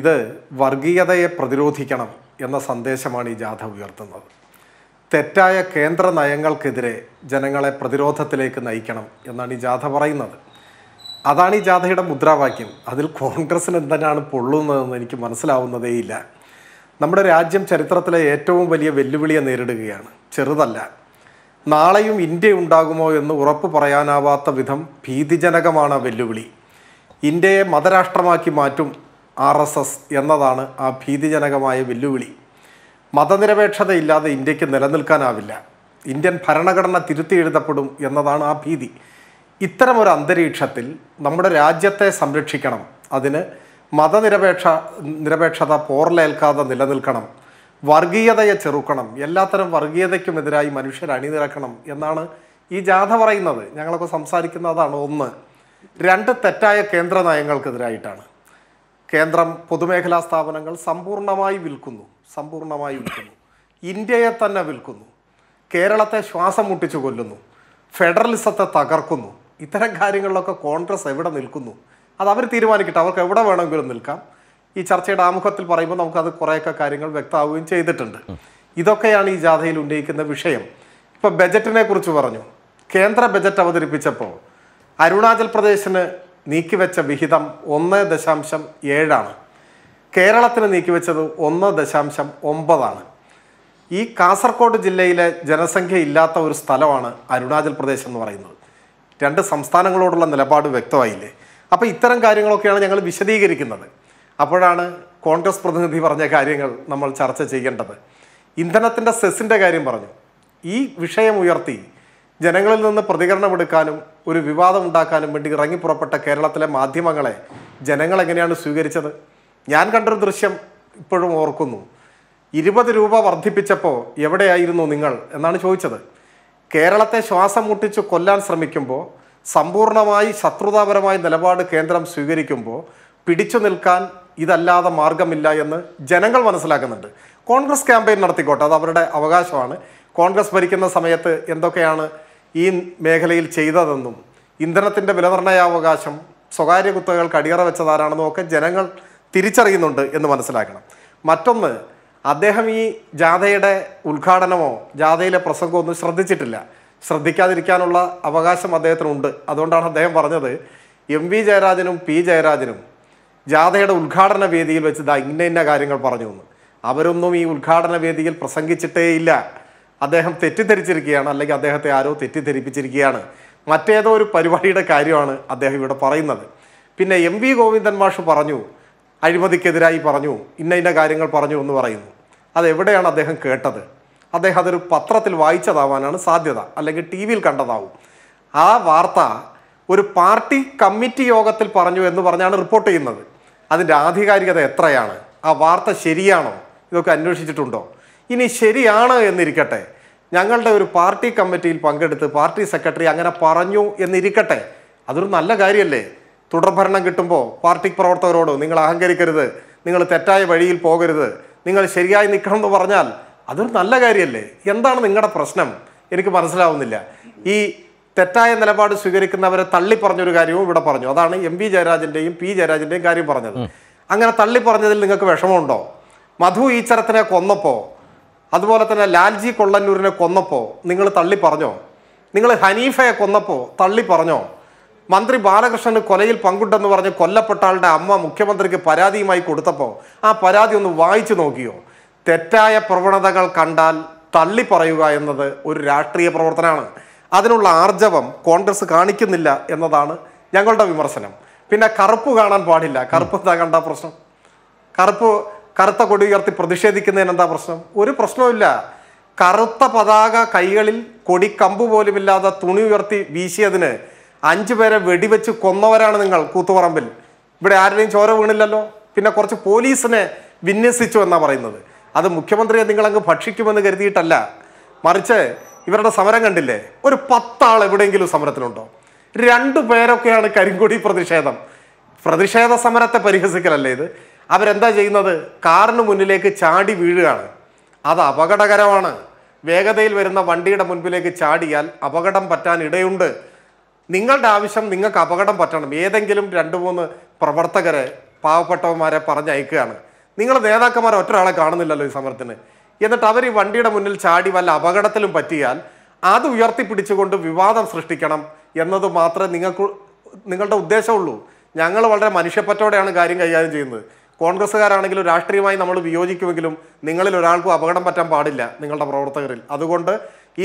ഇത് വർഗീയതയെ പ്രതിരോധിക്കണം എന്ന സന്ദേശമാണ് ഈ ജാഥ ഉയർത്തുന്നത് തെറ്റായ കേന്ദ്ര നയങ്ങൾക്കെതിരെ ജനങ്ങളെ പ്രതിരോധത്തിലേക്ക് നയിക്കണം എന്നാണ് ഈ ജാഥ പറയുന്നത് അതാണ് ഈ ജാഥയുടെ മുദ്രാവാക്യം അതിൽ കോൺഗ്രസ്സിന് എന്തിനാണ് പൊള്ളുന്നതെന്ന് എനിക്ക് മനസ്സിലാവുന്നതേയില്ല നമ്മുടെ രാജ്യം ചരിത്രത്തിലെ ഏറ്റവും വലിയ വെല്ലുവിളിയെ നേരിടുകയാണ് ചെറുതല്ല നാളെയും ഇന്ത്യ ഉണ്ടാകുമോ എന്ന് ഉറപ്പ് പറയാനാവാത്ത വിധം ഭീതിജനകമാണ് വെല്ലുവിളി ഇന്ത്യയെ മതരാഷ്ട്രമാക്കി മാറ്റും ആർ എസ് എസ് എന്നതാണ് ആ ഭീതിജനകമായ വെല്ലുവിളി മതനിരപേക്ഷതയില്ലാതെ ഇന്ത്യക്ക് നിലനിൽക്കാനാവില്ല ഇന്ത്യൻ ഭരണഘടന തിരുത്തി എഴുതപ്പെടും എന്നതാണ് ആ ഭീതി ഇത്തരം ഒരു അന്തരീക്ഷത്തിൽ നമ്മുടെ രാജ്യത്തെ സംരക്ഷിക്കണം അതിന് മതനിരപേക്ഷ നിരപേക്ഷത പോറലേൽക്കാതെ നിലനിൽക്കണം വർഗീയതയെ ചെറുക്കണം എല്ലാത്തരം വർഗീയതയ്ക്കുമെതിരായി മനുഷ്യർ അണിനിരക്കണം എന്നാണ് ഈ ജാഥ പറയുന്നത് ഞങ്ങളൊക്കെ സംസാരിക്കുന്ന അതാണ് ഒന്ന് രണ്ട് തെറ്റായ കേന്ദ്ര നയങ്ങൾക്കെതിരായിട്ടാണ് കേന്ദ്രം പൊതുമേഖലാ സ്ഥാപനങ്ങൾ സമ്പൂർണ്ണമായി വിൽക്കുന്നു സമ്പൂർണ്ണമായി വിൽക്കുന്നു ഇന്ത്യയെ തന്നെ വിൽക്കുന്നു കേരളത്തെ ശ്വാസം മുട്ടിച്ചു കൊല്ലുന്നു ഫെഡറലിസത്തെ തകർക്കുന്നു ഇത്തരം കാര്യങ്ങളിലൊക്കെ കോൺഗ്രസ് എവിടെ നിൽക്കുന്നു അത് അവർ തീരുമാനിക്കട്ടെ അവർക്ക് എവിടെ വേണമെങ്കിലും നിൽക്കാം ഈ ചർച്ചയുടെ ആമുഖത്തിൽ പറയുമ്പോൾ നമുക്കത് കുറേയൊക്കെ കാര്യങ്ങൾ വ്യക്തമാവുകയും ചെയ്തിട്ടുണ്ട് ഇതൊക്കെയാണ് ഈ ജാഥയിൽ ഉന്നയിക്കുന്ന വിഷയം ഇപ്പോൾ ബജറ്റിനെ കുറിച്ച് പറഞ്ഞു കേന്ദ്ര ബജറ്റ് അവതരിപ്പിച്ചപ്പോൾ അരുണാചൽ പ്രദേശിന് നീക്കിവെച്ച വിഹിതം ഒന്ന് ദശാംശം ഏഴാണ് കേരളത്തിന് നീക്കിവെച്ചത് ഒന്ന് ദശാംശം ഒമ്പതാണ് ഈ കാസർഗോഡ് ജില്ലയിലെ ജനസംഖ്യ ഇല്ലാത്ത ഒരു സ്ഥലമാണ് അരുണാചൽ പ്രദേശ് എന്ന് പറയുന്നത് രണ്ട് സംസ്ഥാനങ്ങളോടുള്ള നിലപാട് വ്യക്തമായില്ലേ അപ്പോൾ ഇത്തരം കാര്യങ്ങളൊക്കെയാണ് ഞങ്ങൾ വിശദീകരിക്കുന്നത് അപ്പോഴാണ് കോൺഗ്രസ് പ്രതിനിധി പറഞ്ഞ കാര്യങ്ങൾ നമ്മൾ ചർച്ച ചെയ്യേണ്ടത് ഇന്ധനത്തിൻ്റെ സെസ്സിൻ്റെ കാര്യം പറഞ്ഞു ഈ വിഷയം ഉയർത്തി ജനങ്ങളിൽ നിന്ന് പ്രതികരണമെടുക്കാനും ഒരു വിവാദം ഉണ്ടാക്കാനും വേണ്ടി ഇറങ്ങി പുറപ്പെട്ട കേരളത്തിലെ മാധ്യമങ്ങളെ ജനങ്ങൾ എങ്ങനെയാണ് സ്വീകരിച്ചത് ഞാൻ കണ്ടൊരു ദൃശ്യം ഇപ്പോഴും ഓർക്കുന്നു ഇരുപത് രൂപ വർദ്ധിപ്പിച്ചപ്പോൾ എവിടെയായിരുന്നു നിങ്ങൾ എന്നാണ് ചോദിച്ചത് കേരളത്തെ ശ്വാസം മുട്ടിച്ച് കൊല്ലാൻ ശ്രമിക്കുമ്പോൾ സമ്പൂർണമായി ശത്രുതാപരമായ നിലപാട് കേന്ദ്രം സ്വീകരിക്കുമ്പോൾ പിടിച്ചു നിൽക്കാൻ ഇതല്ലാതെ മാർഗമില്ല എന്ന് ജനങ്ങൾ മനസ്സിലാക്കുന്നുണ്ട് കോൺഗ്രസ് ക്യാമ്പയിൻ നടത്തിക്കോട്ടെ അത് അവരുടെ അവകാശമാണ് കോൺഗ്രസ് ഭരിക്കുന്ന സമയത്ത് എന്തൊക്കെയാണ് ഈ മേഖലയിൽ ചെയ്തതെന്നും ഇന്ധനത്തിൻ്റെ വിലനിർണ്ണയാവകാശം സ്വകാര്യ കുത്തകകൾക്ക് കടിയറ വെച്ചതാരാണെന്നും ഒക്കെ ജനങ്ങൾ തിരിച്ചറിയുന്നുണ്ട് എന്ന് മനസ്സിലാക്കണം മറ്റൊന്ന് അദ്ദേഹം ഈ ജാഥയുടെ ഉദ്ഘാടനമോ ജാഥയിലെ പ്രസംഗമോ ഒന്നും ശ്രദ്ധിച്ചിട്ടില്ല ശ്രദ്ധിക്കാതിരിക്കാനുള്ള അവകാശം അദ്ദേഹത്തിനുണ്ട് അതുകൊണ്ടാണ് അദ്ദേഹം പറഞ്ഞത് എം വി ജയരാജനും പി ജയരാജനും ജാഥയുടെ ഉദ്ഘാടന വേദിയിൽ വെച്ച് ഇന്ന ഇന്ന കാര്യങ്ങൾ പറഞ്ഞു തന്നു അവരൊന്നും ഈ ഉദ്ഘാടന വേദിയിൽ പ്രസംഗിച്ചിട്ടേയില്ല അദ്ദേഹം തെറ്റിദ്ധരിച്ചിരിക്കുകയാണ് അല്ലെങ്കിൽ അദ്ദേഹത്തെ ആരോ തെറ്റിദ്ധരിപ്പിച്ചിരിക്കുകയാണ് മറ്റേതോ ഒരു പരിപാടിയുടെ കാര്യമാണ് അദ്ദേഹം ഇവിടെ പറയുന്നത് പിന്നെ എം വി ഗോവിന്ദൻ മാഷ് പറഞ്ഞു അഴിമതിക്കെതിരായി പറഞ്ഞു ഇന്ന ഇന്ന കാര്യങ്ങൾ പറഞ്ഞു എന്ന് പറയുന്നു അതെവിടെയാണ് അദ്ദേഹം കേട്ടത് അദ്ദേഹം അതൊരു പത്രത്തിൽ വായിച്ചതാവാനാണ് സാധ്യത അല്ലെങ്കിൽ ടി വിയിൽ കണ്ടതാവും ആ വാർത്ത ഒരു പാർട്ടി കമ്മിറ്റി യോഗത്തിൽ പറഞ്ഞു എന്ന് പറഞ്ഞാണ് റിപ്പോർട്ട് ചെയ്യുന്നത് അതിൻ്റെ ആധികാരികത എത്രയാണ് ആ വാർത്ത ശരിയാണോ ഇതൊക്കെ അന്വേഷിച്ചിട്ടുണ്ടോ ഇനി ശരിയാണ് എന്നിരിക്കട്ടെ ഞങ്ങളുടെ ഒരു പാർട്ടി കമ്മിറ്റിയിൽ പങ്കെടുത്ത് പാർട്ടി സെക്രട്ടറി അങ്ങനെ പറഞ്ഞു എന്നിരിക്കട്ടെ അതൊരു നല്ല കാര്യമല്ലേ തുടർഭരണം കിട്ടുമ്പോൾ പാർട്ടി പ്രവർത്തകരോട് നിങ്ങൾ അഹങ്കരിക്കരുത് നിങ്ങൾ തെറ്റായ വഴിയിൽ പോകരുത് നിങ്ങൾ ശരിയായി നിൽക്കണം എന്ന് പറഞ്ഞാൽ അതൊരു നല്ല കാര്യമല്ലേ എന്താണ് നിങ്ങളുടെ പ്രശ്നം എനിക്ക് മനസ്സിലാവുന്നില്ല ഈ തെറ്റായ നിലപാട് സ്വീകരിക്കുന്നവരെ തള്ളി പറഞ്ഞൊരു കാര്യവും ഇവിടെ പറഞ്ഞു അതാണ് എം വി ജയരാജൻ്റെയും പി ജയരാജൻ്റെയും കാര്യം പറഞ്ഞത് അങ്ങനെ തള്ളി പറഞ്ഞതിൽ നിങ്ങൾക്ക് വിഷമമുണ്ടോ മധു ഈച്ചരത്തിനെ കൊന്നപ്പോൾ അതുപോലെ തന്നെ ലാൽജി കൊള്ളന്നൂരിനെ കൊന്നപ്പോൾ നിങ്ങൾ തള്ളി പറഞ്ഞോ നിങ്ങൾ ഹനീഫയെ കൊന്നപ്പോൾ തള്ളി പറഞ്ഞോ മന്ത്രി ബാലകൃഷ്ണന് കൊലയിൽ പങ്കുണ്ടെന്ന് പറഞ്ഞ് കൊല്ലപ്പെട്ട ആളുടെ അമ്മ മുഖ്യമന്ത്രിക്ക് പരാതിയുമായി കൊടുത്തപ്പോൾ ആ പരാതി ഒന്ന് വായിച്ചു നോക്കിയോ തെറ്റായ പ്രവണതകൾ കണ്ടാൽ തള്ളി പറയുക എന്നത് ഒരു രാഷ്ട്രീയ പ്രവർത്തനമാണ് അതിനുള്ള ആർജവം കോൺഗ്രസ് കാണിക്കുന്നില്ല എന്നതാണ് ഞങ്ങളുടെ വിമർശനം പിന്നെ കറുപ്പ് കാണാൻ പാടില്ല കറുപ്പ് എന്താ കണ്ട പ്രശ്നം കറുപ്പ് കറുത്ത കൊടി ഉയർത്തി പ്രതിഷേധിക്കുന്നതിന് എന്താ പ്രശ്നം ഒരു പ്രശ്നവുമില്ല കറുത്ത പതാക കൈകളിൽ കൊടി കൊടിക്കമ്പ് പോലുമില്ലാതെ തുണി ഉയർത്തി വീശിയതിന് അഞ്ചു പേരെ വെടിവെച്ച് കൊന്നവരാണ് നിങ്ങൾ കൂത്തുപറമ്പിൽ ഇവിടെ ആരുടെയും ചോര വീണില്ലല്ലോ പിന്നെ കുറച്ച് പോലീസിനെ വിന്യസിച്ചു എന്നാണ് പറയുന്നത് അത് മുഖ്യമന്ത്രിയെ നിങ്ങളങ്ങ് ഭക്ഷിക്കുമെന്ന് കരുതിയിട്ടല്ല മറിച്ച് ഇവരുടെ സമരം കണ്ടില്ലേ ഒരു പത്താൾ എവിടെയെങ്കിലും സമരത്തിലുണ്ടോ രണ്ടു പേരൊക്കെയാണ് കരിങ്കൊടി പ്രതിഷേധം പ്രതിഷേധ സമരത്തെ പരിഹസിക്കലല്ലേ ഇത് അവരെന്താ ചെയ്യുന്നത് കാറിന് മുന്നിലേക്ക് ചാടി വീഴുകയാണ് അത് അപകടകരമാണ് വേഗതയിൽ വരുന്ന വണ്ടിയുടെ മുൻപിലേക്ക് ചാടിയാൽ അപകടം പറ്റാൻ ഇടയുണ്ട് നിങ്ങളുടെ ആവശ്യം നിങ്ങൾക്ക് അപകടം പറ്റണം ഏതെങ്കിലും രണ്ട് മൂന്ന് പ്രവർത്തകരെ പാവപ്പെട്ടവന്മാരെ പറഞ്ഞയക്കുകയാണ് നിങ്ങൾ നേതാക്കന്മാരെ ഒറ്റൊരാളെ കാണുന്നില്ലല്ലോ ഈ സമരത്തിന് എന്നിട്ട് അവർ ഈ വണ്ടിയുടെ മുന്നിൽ ചാടി വല്ല അപകടത്തിലും പറ്റിയാൽ അത് ഉയർത്തിപ്പിടിച്ചുകൊണ്ട് വിവാദം സൃഷ്ടിക്കണം എന്നത് മാത്രമേ നിങ്ങൾക്ക് നിങ്ങളുടെ ഉദ്ദേശമുള്ളൂ ഞങ്ങൾ വളരെ മനുഷ്യപ്പറ്റോടെയാണ് കാര്യം കൈകാര്യം ചെയ്യുന്നത് കോൺഗ്രസ്സുകാരാണെങ്കിൽ രാഷ്ട്രീയമായി നമ്മൾ വിയോജിക്കുമെങ്കിലും നിങ്ങളിൽ ഒരാൾക്കും അപകടം പറ്റാൻ പാടില്ല നിങ്ങളുടെ പ്രവർത്തകരിൽ അതുകൊണ്ട്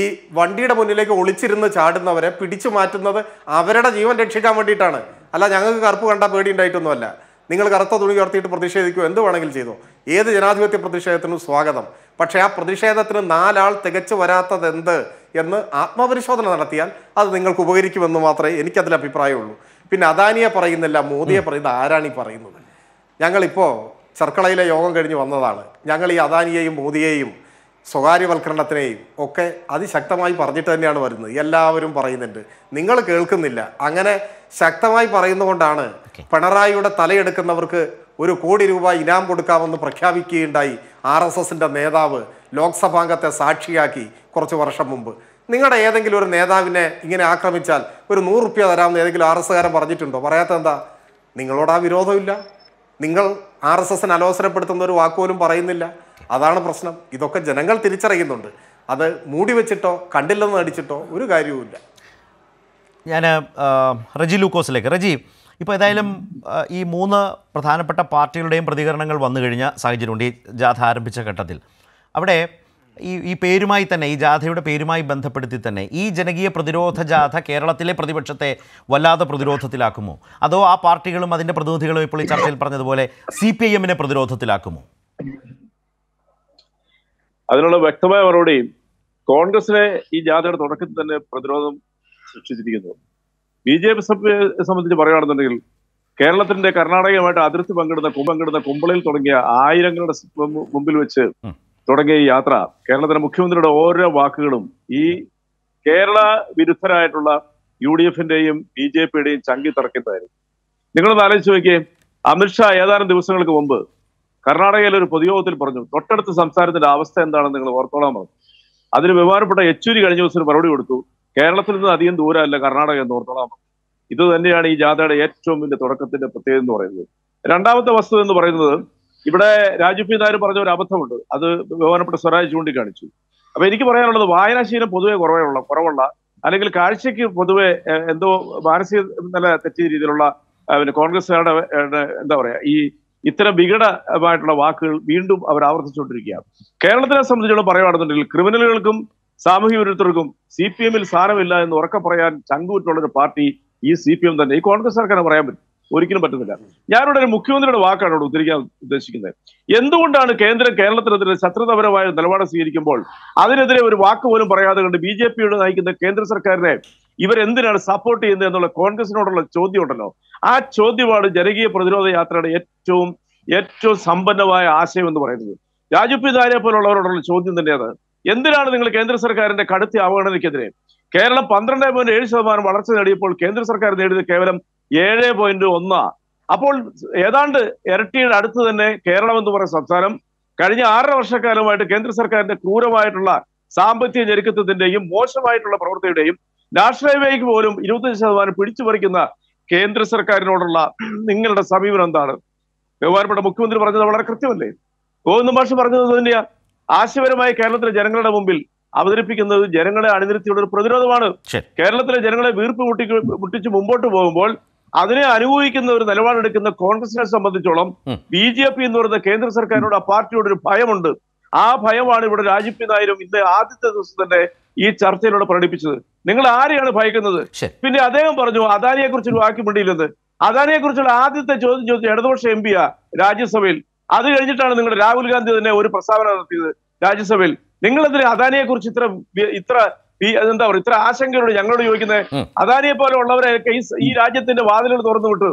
ഈ വണ്ടിയുടെ മുന്നിലേക്ക് ഒളിച്ചിരുന്ന് ചാടുന്നവരെ പിടിച്ചു മാറ്റുന്നത് അവരുടെ ജീവൻ രക്ഷിക്കാൻ വേണ്ടിയിട്ടാണ് അല്ല ഞങ്ങൾക്ക് കറുപ്പ് കണ്ട പേടി ഉണ്ടായിട്ടൊന്നുമല്ല നിങ്ങൾ കറുത്ത തുണി ഉയർത്തിയിട്ട് പ്രതിഷേധിക്കൂ എന്ത് വേണമെങ്കിലും ചെയ്തു ഏത് ജനാധിപത്യ പ്രതിഷേധത്തിനും സ്വാഗതം പക്ഷേ ആ പ്രതിഷേധത്തിന് നാലാൾ തികച്ചു വരാത്തതെന്ത് എന്ന് ആത്മപരിശോധന നടത്തിയാൽ അത് നിങ്ങൾക്ക് ഉപകരിക്കുമെന്ന് മാത്രമേ എനിക്കതിൽ അഭിപ്രായമുള്ളൂ പിന്നെ അദാനിയെ പറയുന്നില്ല മോദിയെ പറയുന്നത് ആരാണ് ഈ പറയുന്നത് ഞങ്ങളിപ്പോൾ ചർക്കളയിലെ യോഗം കഴിഞ്ഞ് വന്നതാണ് ഞങ്ങൾ ഈ അദാനിയെയും മോദിയെയും സ്വകാര്യവൽക്കരണത്തിനെയും ഒക്കെ അതിശക്തമായി പറഞ്ഞിട്ട് തന്നെയാണ് വരുന്നത് എല്ലാവരും പറയുന്നുണ്ട് നിങ്ങൾ കേൾക്കുന്നില്ല അങ്ങനെ ശക്തമായി പറയുന്നുകൊണ്ടാണ് പിണറായിയുടെ തലയെടുക്കുന്നവർക്ക് ഒരു കോടി രൂപ ഇനാം കൊടുക്കാമെന്ന് പ്രഖ്യാപിക്കുകയുണ്ടായി ആർ എസ് എസിൻ്റെ നേതാവ് ലോക്സഭാംഗത്തെ സാക്ഷിയാക്കി കുറച്ച് വർഷം മുമ്പ് നിങ്ങളുടെ ഏതെങ്കിലും ഒരു നേതാവിനെ ഇങ്ങനെ ആക്രമിച്ചാൽ ഒരു നൂറ് റുപ്യ തരാമെന്ന് ഏതെങ്കിലും ആർ കാരൻ പറഞ്ഞിട്ടുണ്ടോ പറയാത്ത എന്താ നിങ്ങളോട് ആ വിരോധമില്ല നിങ്ങൾ ആർ എസ് എസിന് അലോസരപ്പെടുത്തുന്ന ഒരു വാക്കുപോലും പറയുന്നില്ല അതാണ് പ്രശ്നം ഇതൊക്കെ ജനങ്ങൾ തിരിച്ചറിയുന്നുണ്ട് അത് മൂടി വെച്ചിട്ടോ കണ്ടില്ലെന്ന് നടിച്ചിട്ടോ ഒരു കാര്യവുമില്ല ഞാൻ റജി ലൂക്കോസിലേക്ക് റജി ഇപ്പോൾ ഏതായാലും ഈ മൂന്ന് പ്രധാനപ്പെട്ട പാർട്ടികളുടെയും പ്രതികരണങ്ങൾ വന്നു കഴിഞ്ഞ സാഹചര്യമുണ്ട് ഈ ജാഥ ആരംഭിച്ച ഘട്ടത്തിൽ അവിടെ ഈ ഈ പേരുമായി തന്നെ ഈ ജാഥയുടെ പേരുമായി ബന്ധപ്പെടുത്തി തന്നെ ഈ ജനകീയ പ്രതിരോധ ജാഥ കേരളത്തിലെ പ്രതിപക്ഷത്തെ വല്ലാതെ പ്രതിരോധത്തിലാക്കുമോ അതോ ആ പാർട്ടികളും അതിൻ്റെ പ്രതിനിധികളും ഇപ്പോൾ ഈ ചർച്ചയിൽ പറഞ്ഞതുപോലെ സി പി ഐ എമ്മിനെ പ്രതിരോധത്തിലാക്കുമോ അതിനുള്ള വ്യക്തമായ മറുപടി കോൺഗ്രസിനെ ഈ ജാഥയുടെ തുടക്കത്തിൽ തന്നെ പ്രതിരോധം സൃഷ്ടിച്ചിരിക്കുന്നു ബി ജെ പി സംബന്ധിച്ച് പറയുകയാണെന്നുണ്ടെങ്കിൽ കേരളത്തിന്റെ കർണാടകയുമായിട്ട് അതിർത്തി പങ്കിടുന്ന കുമ്പങ്കിടുന്ന കുമ്പളയിൽ തുടങ്ങിയ ആയിരങ്ങളുടെ മുമ്പിൽ വെച്ച് തുടങ്ങിയ ഈ യാത്ര കേരളത്തിലെ മുഖ്യമന്ത്രിയുടെ ഓരോ വാക്കുകളും ഈ കേരള വിരുദ്ധരായിട്ടുള്ള യു ഡി എഫിന്റെയും ബി ജെ പിയുടെയും ചങ്കി തറക്കുന്നതായിരുന്നു നിങ്ങളൊന്ന് ആലോചിച്ച് നോക്കിയേ അമിത്ഷാ ഏതാനും ദിവസങ്ങൾക്ക് മുമ്പ് കർണാടകയിലെ ഒരു പൊതുയോഗത്തിൽ പറഞ്ഞു തൊട്ടടുത്ത സംസ്ഥാനത്തിന്റെ അവസ്ഥ എന്താണെന്ന് നിങ്ങൾ ഓർത്തോളാൻ പറഞ്ഞു അതിന് ബഹുമാനപ്പെട്ട യെച്ചൂരി കഴിഞ്ഞ ദിവസം മറുപടി കൊടുത്തു കേരളത്തിൽ നിന്ന് അധികം ദൂരമല്ല കർണാടക എന്ന് ഓർത്തോളാൻ പറഞ്ഞു ഇത് തന്നെയാണ് ഈ ജാഥയുടെ ഏറ്റവും വലിയ തുടക്കത്തിന്റെ പ്രത്യേകത എന്ന് പറയുന്നത് രണ്ടാമത്തെ വസ്തു എന്ന് പറയുന്നത് ഇവിടെ രാജീവ് നായർ പറഞ്ഞ ഒരു അബദ്ധമുണ്ട് അത് ബഹുമാനപ്പെട്ട സ്വരാജ് ചൂണ്ടിക്കാണിച്ചു അപ്പൊ എനിക്ക് പറയാനുള്ളത് വായനാശീലം പൊതുവെ കുറവുള്ള കുറവുള്ള അല്ലെങ്കിൽ കാഴ്ചയ്ക്ക് പൊതുവെ എന്തോ മാനസിക നില തെറ്റിയ രീതിയിലുള്ള പിന്നെ കോൺഗ്രസ്സുകാരുടെ എന്താ പറയാ ഈ ഇത്തരം വികടമായിട്ടുള്ള വാക്കുകൾ വീണ്ടും അവർ ആവർത്തിച്ചുകൊണ്ടിരിക്കുകയാണ് കേരളത്തിനെ സംബന്ധിച്ചോളം പറയുകയാണെന്നുണ്ടെങ്കിൽ ക്രിമിനലുകൾക്കും സാമൂഹ്യ വിരുദ്ധർക്കും സി പി എമ്മിൽ സ്ഥാനമില്ല എന്ന് ഉറക്കെ പറയാൻ ചങ്കൂറ്റുള്ള ഒരു പാർട്ടി ഈ സി പി എം തന്നെ ഈ കോൺഗ്രസ് സർക്കാരെ പറയാൻ പറ്റും ഒരിക്കലും പറ്റുന്നില്ല ഞാനിവിടെ ഒരു മുഖ്യമന്ത്രിയുടെ വാക്കാണ് ഇവിടെ ഉദ്ധരിക്കാൻ ഉദ്ദേശിക്കുന്നത് എന്തുകൊണ്ടാണ് കേന്ദ്രം കേരളത്തിനെതിരെ ശത്രുതപരമായ നിലപാട് സ്വീകരിക്കുമ്പോൾ അതിനെതിരെ ഒരു വാക്ക് പോലും പറയാതെ കണ്ട് ബി ജെ പിയുടെ നയിക്കുന്ന കേന്ദ്ര സർക്കാരിനെ ഇവരെന്തിനാണ് സപ്പോർട്ട് ചെയ്യുന്നത് എന്നുള്ള കോൺഗ്രസിനോടുള്ള ചോദ്യം ഉണ്ടല്ലോ ആ ചോദ്യമാണ് ജനകീയ പ്രതിരോധ യാത്രയുടെ ഏറ്റവും ഏറ്റവും സമ്പന്നമായ ആശയം എന്ന് പറയുന്നത് രാജു പി നായരെ പോലുള്ളവരോടുള്ള ചോദ്യം തന്നെയാണ് എന്തിനാണ് നിങ്ങൾ കേന്ദ്ര സർക്കാരിന്റെ കടുത്ത അവഗണനയ്ക്കെതിരെ കേരളം പന്ത്രണ്ട് പോയിന്റ് ഏഴ് ശതമാനം വളർച്ച നേടിയപ്പോൾ കേന്ദ്ര സർക്കാർ നേടിയത് കേവലം ഏഴ് പോയിന്റ് ഒന്ന് അപ്പോൾ ഏതാണ്ട് ഇരട്ടിയുടെ അടുത്ത് തന്നെ കേരളം എന്ന് പറയുന്ന സംസ്ഥാനം കഴിഞ്ഞ ആറര വർഷക്കാലമായിട്ട് കേന്ദ്ര സർക്കാരിന്റെ ക്രൂരമായിട്ടുള്ള സാമ്പത്തിക ഞെരുക്കത്വത്തിന്റെയും മോശമായിട്ടുള്ള പ്രവൃത്തിയുടെയും നാഷണൽ ഹൈവേക്ക് പോലും ഇരുപത്തഞ്ച് ശതമാനം പിടിച്ചു പറിക്കുന്ന കേന്ദ്ര സർക്കാരിനോടുള്ള നിങ്ങളുടെ സമീപനം എന്താണ് ബഹുമാനപ്പെട്ട മുഖ്യമന്ത്രി പറഞ്ഞത് വളരെ കൃത്യമല്ലേ ഗോവിന്ദ മാഷ് പറഞ്ഞത് തന്നെയാ ആശയപരമായി കേരളത്തിലെ ജനങ്ങളുടെ മുമ്പിൽ അവതരിപ്പിക്കുന്നത് ജനങ്ങളെ അണിനിരത്തിയുള്ള ഒരു പ്രതിരോധമാണ് കേരളത്തിലെ ജനങ്ങളെ വീർപ്പ് മുട്ടി മുട്ടിച്ച് മുമ്പോട്ട് പോകുമ്പോൾ അതിനെ അനുഭവിക്കുന്ന ഒരു നിലപാടെടുക്കുന്ന കോൺഗ്രസിനെ സംബന്ധിച്ചോളം ബി ജെ പി എന്ന് പറയുന്ന കേന്ദ്ര സർക്കാരിനോട് ആ പാർട്ടിയോട് ഒരു ഭയമുണ്ട് ആ ഭയമാണ് ഇവിടെ രാജ്യപ്പി നായരും ഇന്ന് ആദ്യത്തെ ദിവസം തന്നെ ഈ ചർച്ചയിലൂടെ പ്രകടിപ്പിച്ചത് നിങ്ങൾ ആരെയാണ് ഭയക്കുന്നത് പിന്നെ അദ്ദേഹം പറഞ്ഞു അദാനിയെ കുറിച്ചൊരു വാക്കി മിണ്ടിയില്ലെന്ന് അദാനിയെ കുറിച്ചുള്ള ആദ്യത്തെ ചോദ്യം ചോദിച്ച ഇടതുപക്ഷ എം പിയാ രാജ്യസഭയിൽ അത് കഴിഞ്ഞിട്ടാണ് നിങ്ങൾ രാഹുൽ ഗാന്ധി തന്നെ ഒരു പ്രസ്താവന നടത്തിയത് രാജ്യസഭയിൽ നിങ്ങൾ അദാനിയെ കുറിച്ച് ഇത്ര ഇത്ര ഈ എന്താ പറയുക ഇത്ര ആശങ്കയോട് ഞങ്ങളോട് ചോദിക്കുന്നത് അദാനിയെ പോലെ ഉള്ളവരെയൊക്കെ ഈ രാജ്യത്തിന്റെ വാതിലുകൾ തുറന്നു വിട്ടു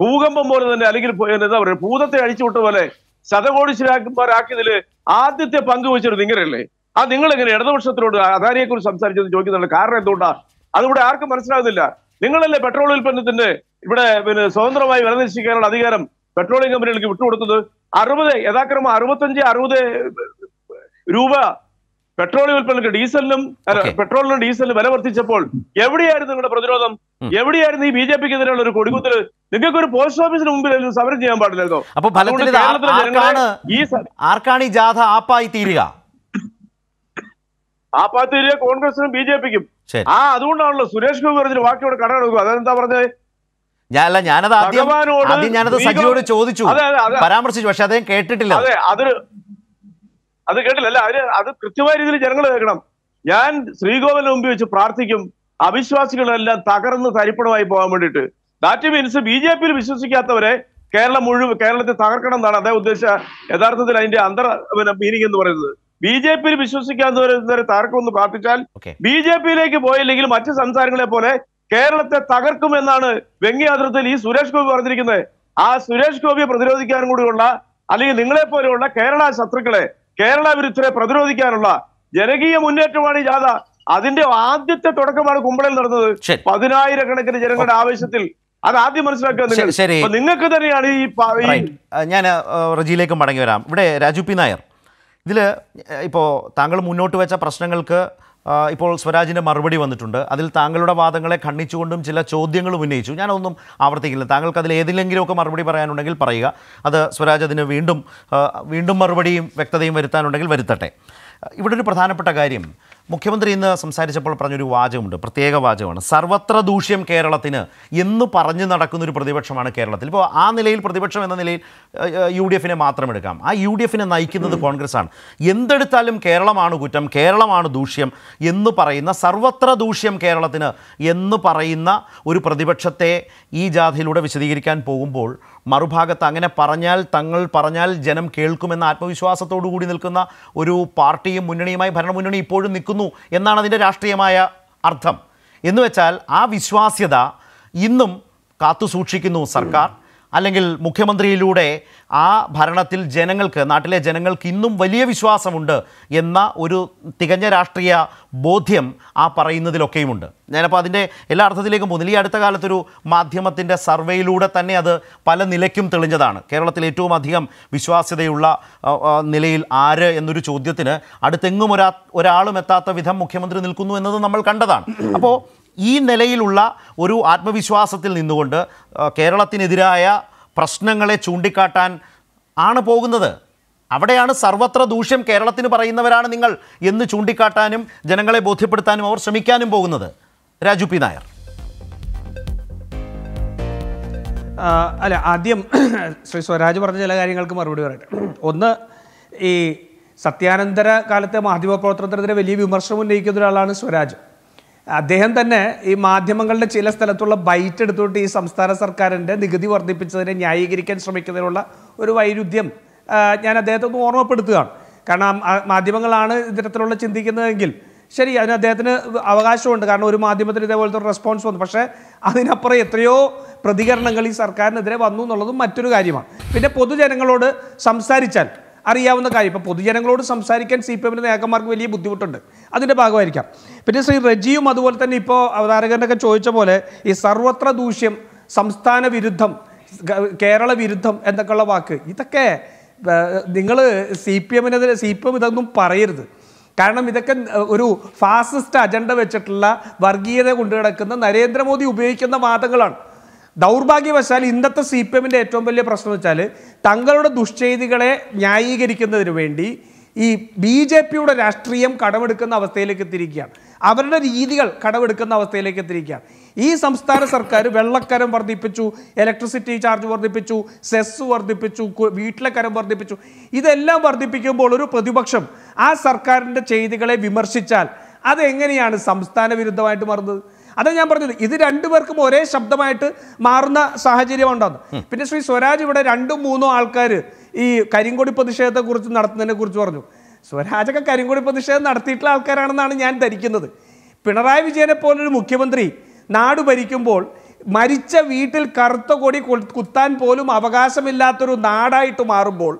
ഭൂകമ്പം പോലെ തന്നെ അല്ലെങ്കിൽ എന്താ പറയുക ഭൂതത്തെ അഴിച്ചുവിട്ട പോലെ ശതകോടിശരാക്കുമാരാക്കിയതിൽ ആദ്യത്തെ പങ്ക് വഹിച്ചൊരു നിങ്ങളല്ലേ ആ നിങ്ങൾ എങ്ങനെ ഇടതുപക്ഷത്തിനോട് അദാനിയെ കുറിച്ച് സംസാരിച്ചത് ചോദിക്കുന്നുണ്ട് കാരണം എന്തുകൊണ്ടാ അതിവിടെ ആർക്കും മനസ്സിലാകുന്നില്ല നിങ്ങളല്ലേ പെട്രോൾ ഉൽപ്പന്നത്തിന്റെ ഇവിടെ പിന്നെ സ്വതന്ത്രമായി വില നിശ്ചയിക്കാനുള്ള അധികാരം പെട്രോളിയം കമ്പനികൾക്ക് വിട്ടുകൊടുത്തത് അറുപത് യഥാക്രമം അറുപത്തഞ്ച് അറുപത് രൂപ പെട്രോളിയം ഉൽപ്പന്നങ്ങൾക്ക് ഡീസലിനും പെട്രോളിനും ഡീസലിനും വില വർദ്ധിച്ചപ്പോൾ എവിടെയായിരുന്നു നിങ്ങളുടെ പ്രതിരോധം എവിടെയായിരുന്നു ഈ ബി ജെ പിക്ക് എതിരെയുള്ള ഒരു കൊടുക്കുത്തല് നിങ്ങൾക്ക് ഒരു പോസ്റ്റ് ഓഫീസിന് മുമ്പിൽ സമരം ചെയ്യാൻ പാടില്ലായിരുന്നു അപ്പൊ ആർക്കാണ് ഈ കോൺഗ്രസിനും ബി ജെ പിക്കും ആ അതുകൊണ്ടാണല്ലോ സുരേഷ് ഗോപി പറഞ്ഞൊരു വാക്കിയോട് കട കൊടുക്കുക അതെന്താ പറഞ്ഞത് ഞാനത് ആദ്യം ആദ്യം ഞാനത് സജിയോട് ചോദിച്ചു പരാമർശിച്ചു പക്ഷെ അദ്ദേഹം കേട്ടിട്ടില്ല അതെ അതൊരു അത് കേട്ടില്ല അല്ല അവര് അത് കൃത്യമായ രീതിയിൽ ജനങ്ങൾ കേൾക്കണം ഞാൻ ശ്രീകോവിലിന് മുമ്പ് വെച്ച് പ്രാർത്ഥിക്കും അവിശ്വാസികളെല്ലാം തകർന്ന് തരിപ്പണമായി പോകാൻ വേണ്ടിയിട്ട് ദാറ്റ് മീൻസ് ബി ജെ പിയിൽ വിശ്വസിക്കാത്തവരെ കേരളം മുഴുവൻ കേരളത്തെ തകർക്കണം എന്നാണ് അതേ ഉദ്ദേശം യഥാർത്ഥത്തിൽ അതിന്റെ അന്തർ മീനിങ് എന്ന് പറയുന്നത് ബി ജെ പിയിൽ വിശ്വസിക്കാത്തവരെ തകർക്കുമെന്ന് പ്രാർത്ഥിച്ചാൽ ബി ജെ പിയിലേക്ക് പോയില്ലെങ്കിൽ മറ്റ് സംസാരങ്ങളെ പോലെ കേരളത്തെ തകർക്കുമെന്നാണ് വ്യംഗ്യാതൃത്വത്തിൽ ഈ സുരേഷ് ഗോപി പറഞ്ഞിരിക്കുന്നത് ആ സുരേഷ് ഗോപിയെ പ്രതിരോധിക്കാനും കൂടിയുള്ള അല്ലെങ്കിൽ നിങ്ങളെ പോലെയുള്ള കേരള ശത്രുക്കളെ കേരള വിരുദ്ധരെ പ്രതിരോധിക്കാനുള്ള ജനകീയ മുന്നേറ്റമാണ് ഈ ജാഥ അതിന്റെ ആദ്യത്തെ തുടക്കമാണ് കുമ്പളയിൽ നടന്നത് പതിനായിരക്കണക്കിന് ജനങ്ങളുടെ ആവേശത്തിൽ അത് ആദ്യം മനസ്സിലാക്കുക നിങ്ങൾക്ക് തന്നെയാണ് ഈ ഞാൻ റജിയിലേക്ക് മടങ്ങി വരാം ഇവിടെ രാജു പി നായർ ഇതില് ഇപ്പോ താങ്കൾ മുന്നോട്ട് വെച്ച പ്രശ്നങ്ങൾക്ക് ഇപ്പോൾ സ്വരാജിൻ്റെ മറുപടി വന്നിട്ടുണ്ട് അതിൽ താങ്കളുടെ വാദങ്ങളെ ഖണ്ഡിച്ചുകൊണ്ടും ചില ചോദ്യങ്ങളും ഉന്നയിച്ചു ഞാനൊന്നും ആവർത്തിക്കില്ല താങ്കൾക്ക് അതിൽ ഏതിലെങ്കിലുമൊക്കെ മറുപടി പറയാനുണ്ടെങ്കിൽ പറയുക അത് സ്വരാജ് അതിന് വീണ്ടും വീണ്ടും മറുപടിയും വ്യക്തതയും വരുത്താനുണ്ടെങ്കിൽ വരുത്തട്ടെ ഇവിടെ ഒരു പ്രധാനപ്പെട്ട കാര്യം മുഖ്യമന്ത്രി ഇന്ന് സംസാരിച്ചപ്പോൾ പറഞ്ഞൊരു വാചകമുണ്ട് പ്രത്യേക വാചകമാണ് സർവത്ര ദൂഷ്യം കേരളത്തിന് എന്ന് പറഞ്ഞു നടക്കുന്നൊരു പ്രതിപക്ഷമാണ് കേരളത്തിൽ ഇപ്പോൾ ആ നിലയിൽ പ്രതിപക്ഷം എന്ന നിലയിൽ യു ഡി എഫിനെ മാത്രം എടുക്കാം ആ യു ഡി എഫിനെ നയിക്കുന്നത് കോൺഗ്രസ്സാണ് എന്തെടുത്താലും കേരളമാണ് കുറ്റം കേരളമാണ് ദൂഷ്യം എന്ന് പറയുന്ന സർവത്ര ദൂഷ്യം കേരളത്തിന് എന്ന് പറയുന്ന ഒരു പ്രതിപക്ഷത്തെ ഈ ജാഥയിലൂടെ വിശദീകരിക്കാൻ പോകുമ്പോൾ മറുഭാഗത്ത് അങ്ങനെ പറഞ്ഞാൽ തങ്ങൾ പറഞ്ഞാൽ ജനം കേൾക്കുമെന്ന ആത്മവിശ്വാസത്തോടു കൂടി നിൽക്കുന്ന ഒരു പാർട്ടിയും മുന്നണിയുമായി ഭരണമുന്നണി ഇപ്പോഴും നിൽക്കുന്നു എന്നാണ് അതിൻ്റെ രാഷ്ട്രീയമായ അർത്ഥം എന്നുവെച്ചാൽ ആ വിശ്വാസ്യത ഇന്നും കാത്തു സൂക്ഷിക്കുന്നു സർക്കാർ അല്ലെങ്കിൽ മുഖ്യമന്ത്രിയിലൂടെ ആ ഭരണത്തിൽ ജനങ്ങൾക്ക് നാട്ടിലെ ജനങ്ങൾക്ക് ഇന്നും വലിയ വിശ്വാസമുണ്ട് എന്ന ഒരു തികഞ്ഞ രാഷ്ട്രീയ ബോധ്യം ആ പറയുന്നതിലൊക്കെയുമുണ്ട് ഞാനപ്പോൾ അതിൻ്റെ എല്ലാ അർത്ഥത്തിലേക്കും പോകുന്നില്ല ഈ അടുത്ത കാലത്തൊരു മാധ്യമത്തിൻ്റെ സർവേയിലൂടെ തന്നെ അത് പല നിലയ്ക്കും തെളിഞ്ഞതാണ് കേരളത്തിൽ ഏറ്റവും അധികം വിശ്വാസ്യതയുള്ള നിലയിൽ ആര് എന്നൊരു ചോദ്യത്തിന് അടുത്തെങ്ങും ഒരാ ഒരാളും എത്താത്ത വിധം മുഖ്യമന്ത്രി നിൽക്കുന്നു എന്നത് നമ്മൾ കണ്ടതാണ് അപ്പോൾ ഈ നിലയിലുള്ള ഒരു ആത്മവിശ്വാസത്തിൽ നിന്നുകൊണ്ട് കേരളത്തിനെതിരായ പ്രശ്നങ്ങളെ ചൂണ്ടിക്കാട്ടാൻ ആണ് പോകുന്നത് അവിടെയാണ് സർവത്ര ദൂഷ്യം കേരളത്തിന് പറയുന്നവരാണ് നിങ്ങൾ എന്ന് ചൂണ്ടിക്കാട്ടാനും ജനങ്ങളെ ബോധ്യപ്പെടുത്താനും അവർ ശ്രമിക്കാനും പോകുന്നത് രാജു പി നായർ അല്ല ആദ്യം ശ്രീ സ്വരാജ് പറഞ്ഞ ചില കാര്യങ്ങൾക്ക് മറുപടി പറയട്ടെ ഒന്ന് ഈ സത്യാനന്തര കാലത്തെ മാധ്യമപ്രവർത്തനത്തിനെതിരെ വലിയ വിമർശനം ഉന്നയിക്കുന്ന ഒരാളാണ് സ്വരാജ് അദ്ദേഹം തന്നെ ഈ മാധ്യമങ്ങളുടെ ചില സ്ഥലത്തുള്ള ബൈറ്റ് എടുത്തുകൊണ്ട് ഈ സംസ്ഥാന സർക്കാരിൻ്റെ നികുതി വർദ്ധിപ്പിച്ചതിനെ ന്യായീകരിക്കാൻ ശ്രമിക്കുന്നതിനുള്ള ഒരു വൈരുദ്ധ്യം ഞാൻ അദ്ദേഹത്തെ ഒന്ന് ഓർമ്മപ്പെടുത്തുകയാണ് കാരണം മാധ്യമങ്ങളാണ് ഇത്തരത്തിലുള്ള ചിന്തിക്കുന്നതെങ്കിൽ ശരി അതിന് അദ്ദേഹത്തിന് അവകാശമുണ്ട് കാരണം ഒരു മാധ്യമത്തിന് ഇതേപോലത്തെ ഒരു റെസ്പോൺസ് വന്നു പക്ഷേ അതിനപ്പുറം എത്രയോ പ്രതികരണങ്ങൾ ഈ സർക്കാരിനെതിരെ വന്നു എന്നുള്ളതും മറ്റൊരു കാര്യമാണ് പിന്നെ പൊതുജനങ്ങളോട് സംസാരിച്ചാൽ അറിയാവുന്ന കാര്യം ഇപ്പോൾ പൊതുജനങ്ങളോട് സംസാരിക്കാൻ സി പി എമ്മിൻ്റെ നേതാക്കന്മാർക്ക് വലിയ ബുദ്ധിമുട്ടുണ്ട് അതിൻ്റെ ഭാഗമായിരിക്കാം പിന്നെ ശ്രീ റജിയും അതുപോലെ തന്നെ ഇപ്പോൾ അവതാരകരനൊക്കെ ചോദിച്ച പോലെ ഈ സർവത്ര ദൂഷ്യം സംസ്ഥാന വിരുദ്ധം കേരള വിരുദ്ധം എന്നൊക്കെയുള്ള വാക്ക് ഇതൊക്കെ നിങ്ങൾ സി പി എമ്മിനെതിരെ സി പി എം ഇതൊന്നും പറയരുത് കാരണം ഇതൊക്കെ ഒരു ഫാസിസ്റ്റ് അജണ്ട വെച്ചിട്ടുള്ള വർഗീയത കൊണ്ടു കിടക്കുന്ന നരേന്ദ്രമോദി ഉപയോഗിക്കുന്ന വാദങ്ങളാണ് ദൗർഭാഗ്യവശാൽ ഇന്നത്തെ സി പി എമ്മിൻ്റെ ഏറ്റവും വലിയ പ്രശ്നം വെച്ചാൽ തങ്ങളുടെ ദുഷ്ചെയ്തികളെ ന്യായീകരിക്കുന്നതിന് വേണ്ടി ഈ ബി ജെ പിയുടെ രാഷ്ട്രീയം കടമെടുക്കുന്ന അവസ്ഥയിലേക്ക് എത്തിയിരിക്കുകയാണ് അവരുടെ രീതികൾ കടമെടുക്കുന്ന അവസ്ഥയിലേക്ക് എത്തിയിരിക്കുകയാണ് ഈ സംസ്ഥാന സർക്കാർ വെള്ളക്കരം വർദ്ധിപ്പിച്ചു ഇലക്ട്രിസിറ്റി ചാർജ് വർദ്ധിപ്പിച്ചു സെസ് വർദ്ധിപ്പിച്ചു വീട്ടിലെ കരം വർദ്ധിപ്പിച്ചു ഇതെല്ലാം വർദ്ധിപ്പിക്കുമ്പോൾ ഒരു പ്രതിപക്ഷം ആ സർക്കാരിൻ്റെ ചെയ്തികളെ വിമർശിച്ചാൽ അതെങ്ങനെയാണ് സംസ്ഥാന വിരുദ്ധമായിട്ട് മാറുന്നത് അതാണ് ഞാൻ പറഞ്ഞത് ഇത് രണ്ടുപേർക്കും ഒരേ ശബ്ദമായിട്ട് മാറുന്ന സാഹചര്യം ഉണ്ടാകും പിന്നെ ശ്രീ സ്വരാജ് ഇവിടെ രണ്ടും മൂന്നോ ആൾക്കാർ ഈ കരിങ്കൊടി കുറിച്ച് നടത്തുന്നതിനെ കുറിച്ച് പറഞ്ഞു സ്വരാജൊക്കെ കരിങ്കൊടി പ്രതിഷേധം നടത്തിയിട്ടുള്ള ആൾക്കാരാണെന്നാണ് ഞാൻ ധരിക്കുന്നത് പിണറായി വിജയനെ പോലൊരു മുഖ്യമന്ത്രി നാട് ഭരിക്കുമ്പോൾ മരിച്ച വീട്ടിൽ കറുത്ത കൊടി കുത്താൻ പോലും അവകാശമില്ലാത്തൊരു നാടായിട്ട് മാറുമ്പോൾ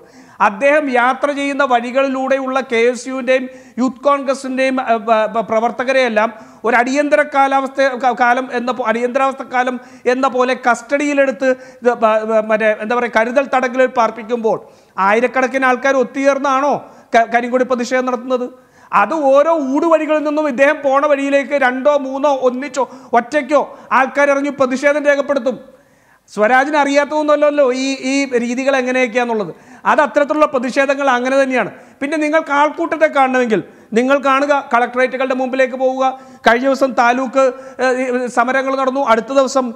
അദ്ദേഹം യാത്ര ചെയ്യുന്ന വഴികളിലൂടെയുള്ള കെ എസ് യുവിൻ്റെയും യൂത്ത് കോൺഗ്രസിൻ്റെയും പ്രവർത്തകരെയെല്ലാം ഒരു അടിയന്തര കാലാവസ്ഥ കാലം എന്ന അടിയന്തരാവസ്ഥ കാലം എന്ന പോലെ കസ്റ്റഡിയിലെടുത്ത് മറ്റേ എന്താ പറയുക കരുതൽ തടങ്കലിൽ പാർപ്പിക്കുമ്പോൾ ആയിരക്കണക്കിന് ആൾക്കാർ ഒത്തുചേർന്നാണോ കരിങ്കൊടി പ്രതിഷേധം നടത്തുന്നത് അത് ഓരോ ഊടുവഴികളിൽ നിന്നും ഇദ്ദേഹം പോണ വഴിയിലേക്ക് രണ്ടോ മൂന്നോ ഒന്നിച്ചോ ഒറ്റയ്ക്കോ ആൾക്കാരിറങ്ങി പ്രതിഷേധം രേഖപ്പെടുത്തും സ്വരാജിനറിയാത്തതെന്നല്ലോ അറിയാത്തതൊന്നുമല്ലല്ലോ ഈ ഈ രീതികൾ എങ്ങനെയൊക്കെയാണെന്നുള്ളത് അത് അത്തരത്തിലുള്ള പ്രതിഷേധങ്ങൾ അങ്ങനെ തന്നെയാണ് പിന്നെ നിങ്ങൾക്ക് ആൾക്കൂട്ടത്തെ കാണണമെങ്കിൽ നിങ്ങൾ കാണുക കളക്ടറേറ്റുകളുടെ മുമ്പിലേക്ക് പോവുക കഴിഞ്ഞ ദിവസം താലൂക്ക് സമരങ്ങൾ നടന്നു അടുത്ത ദിവസം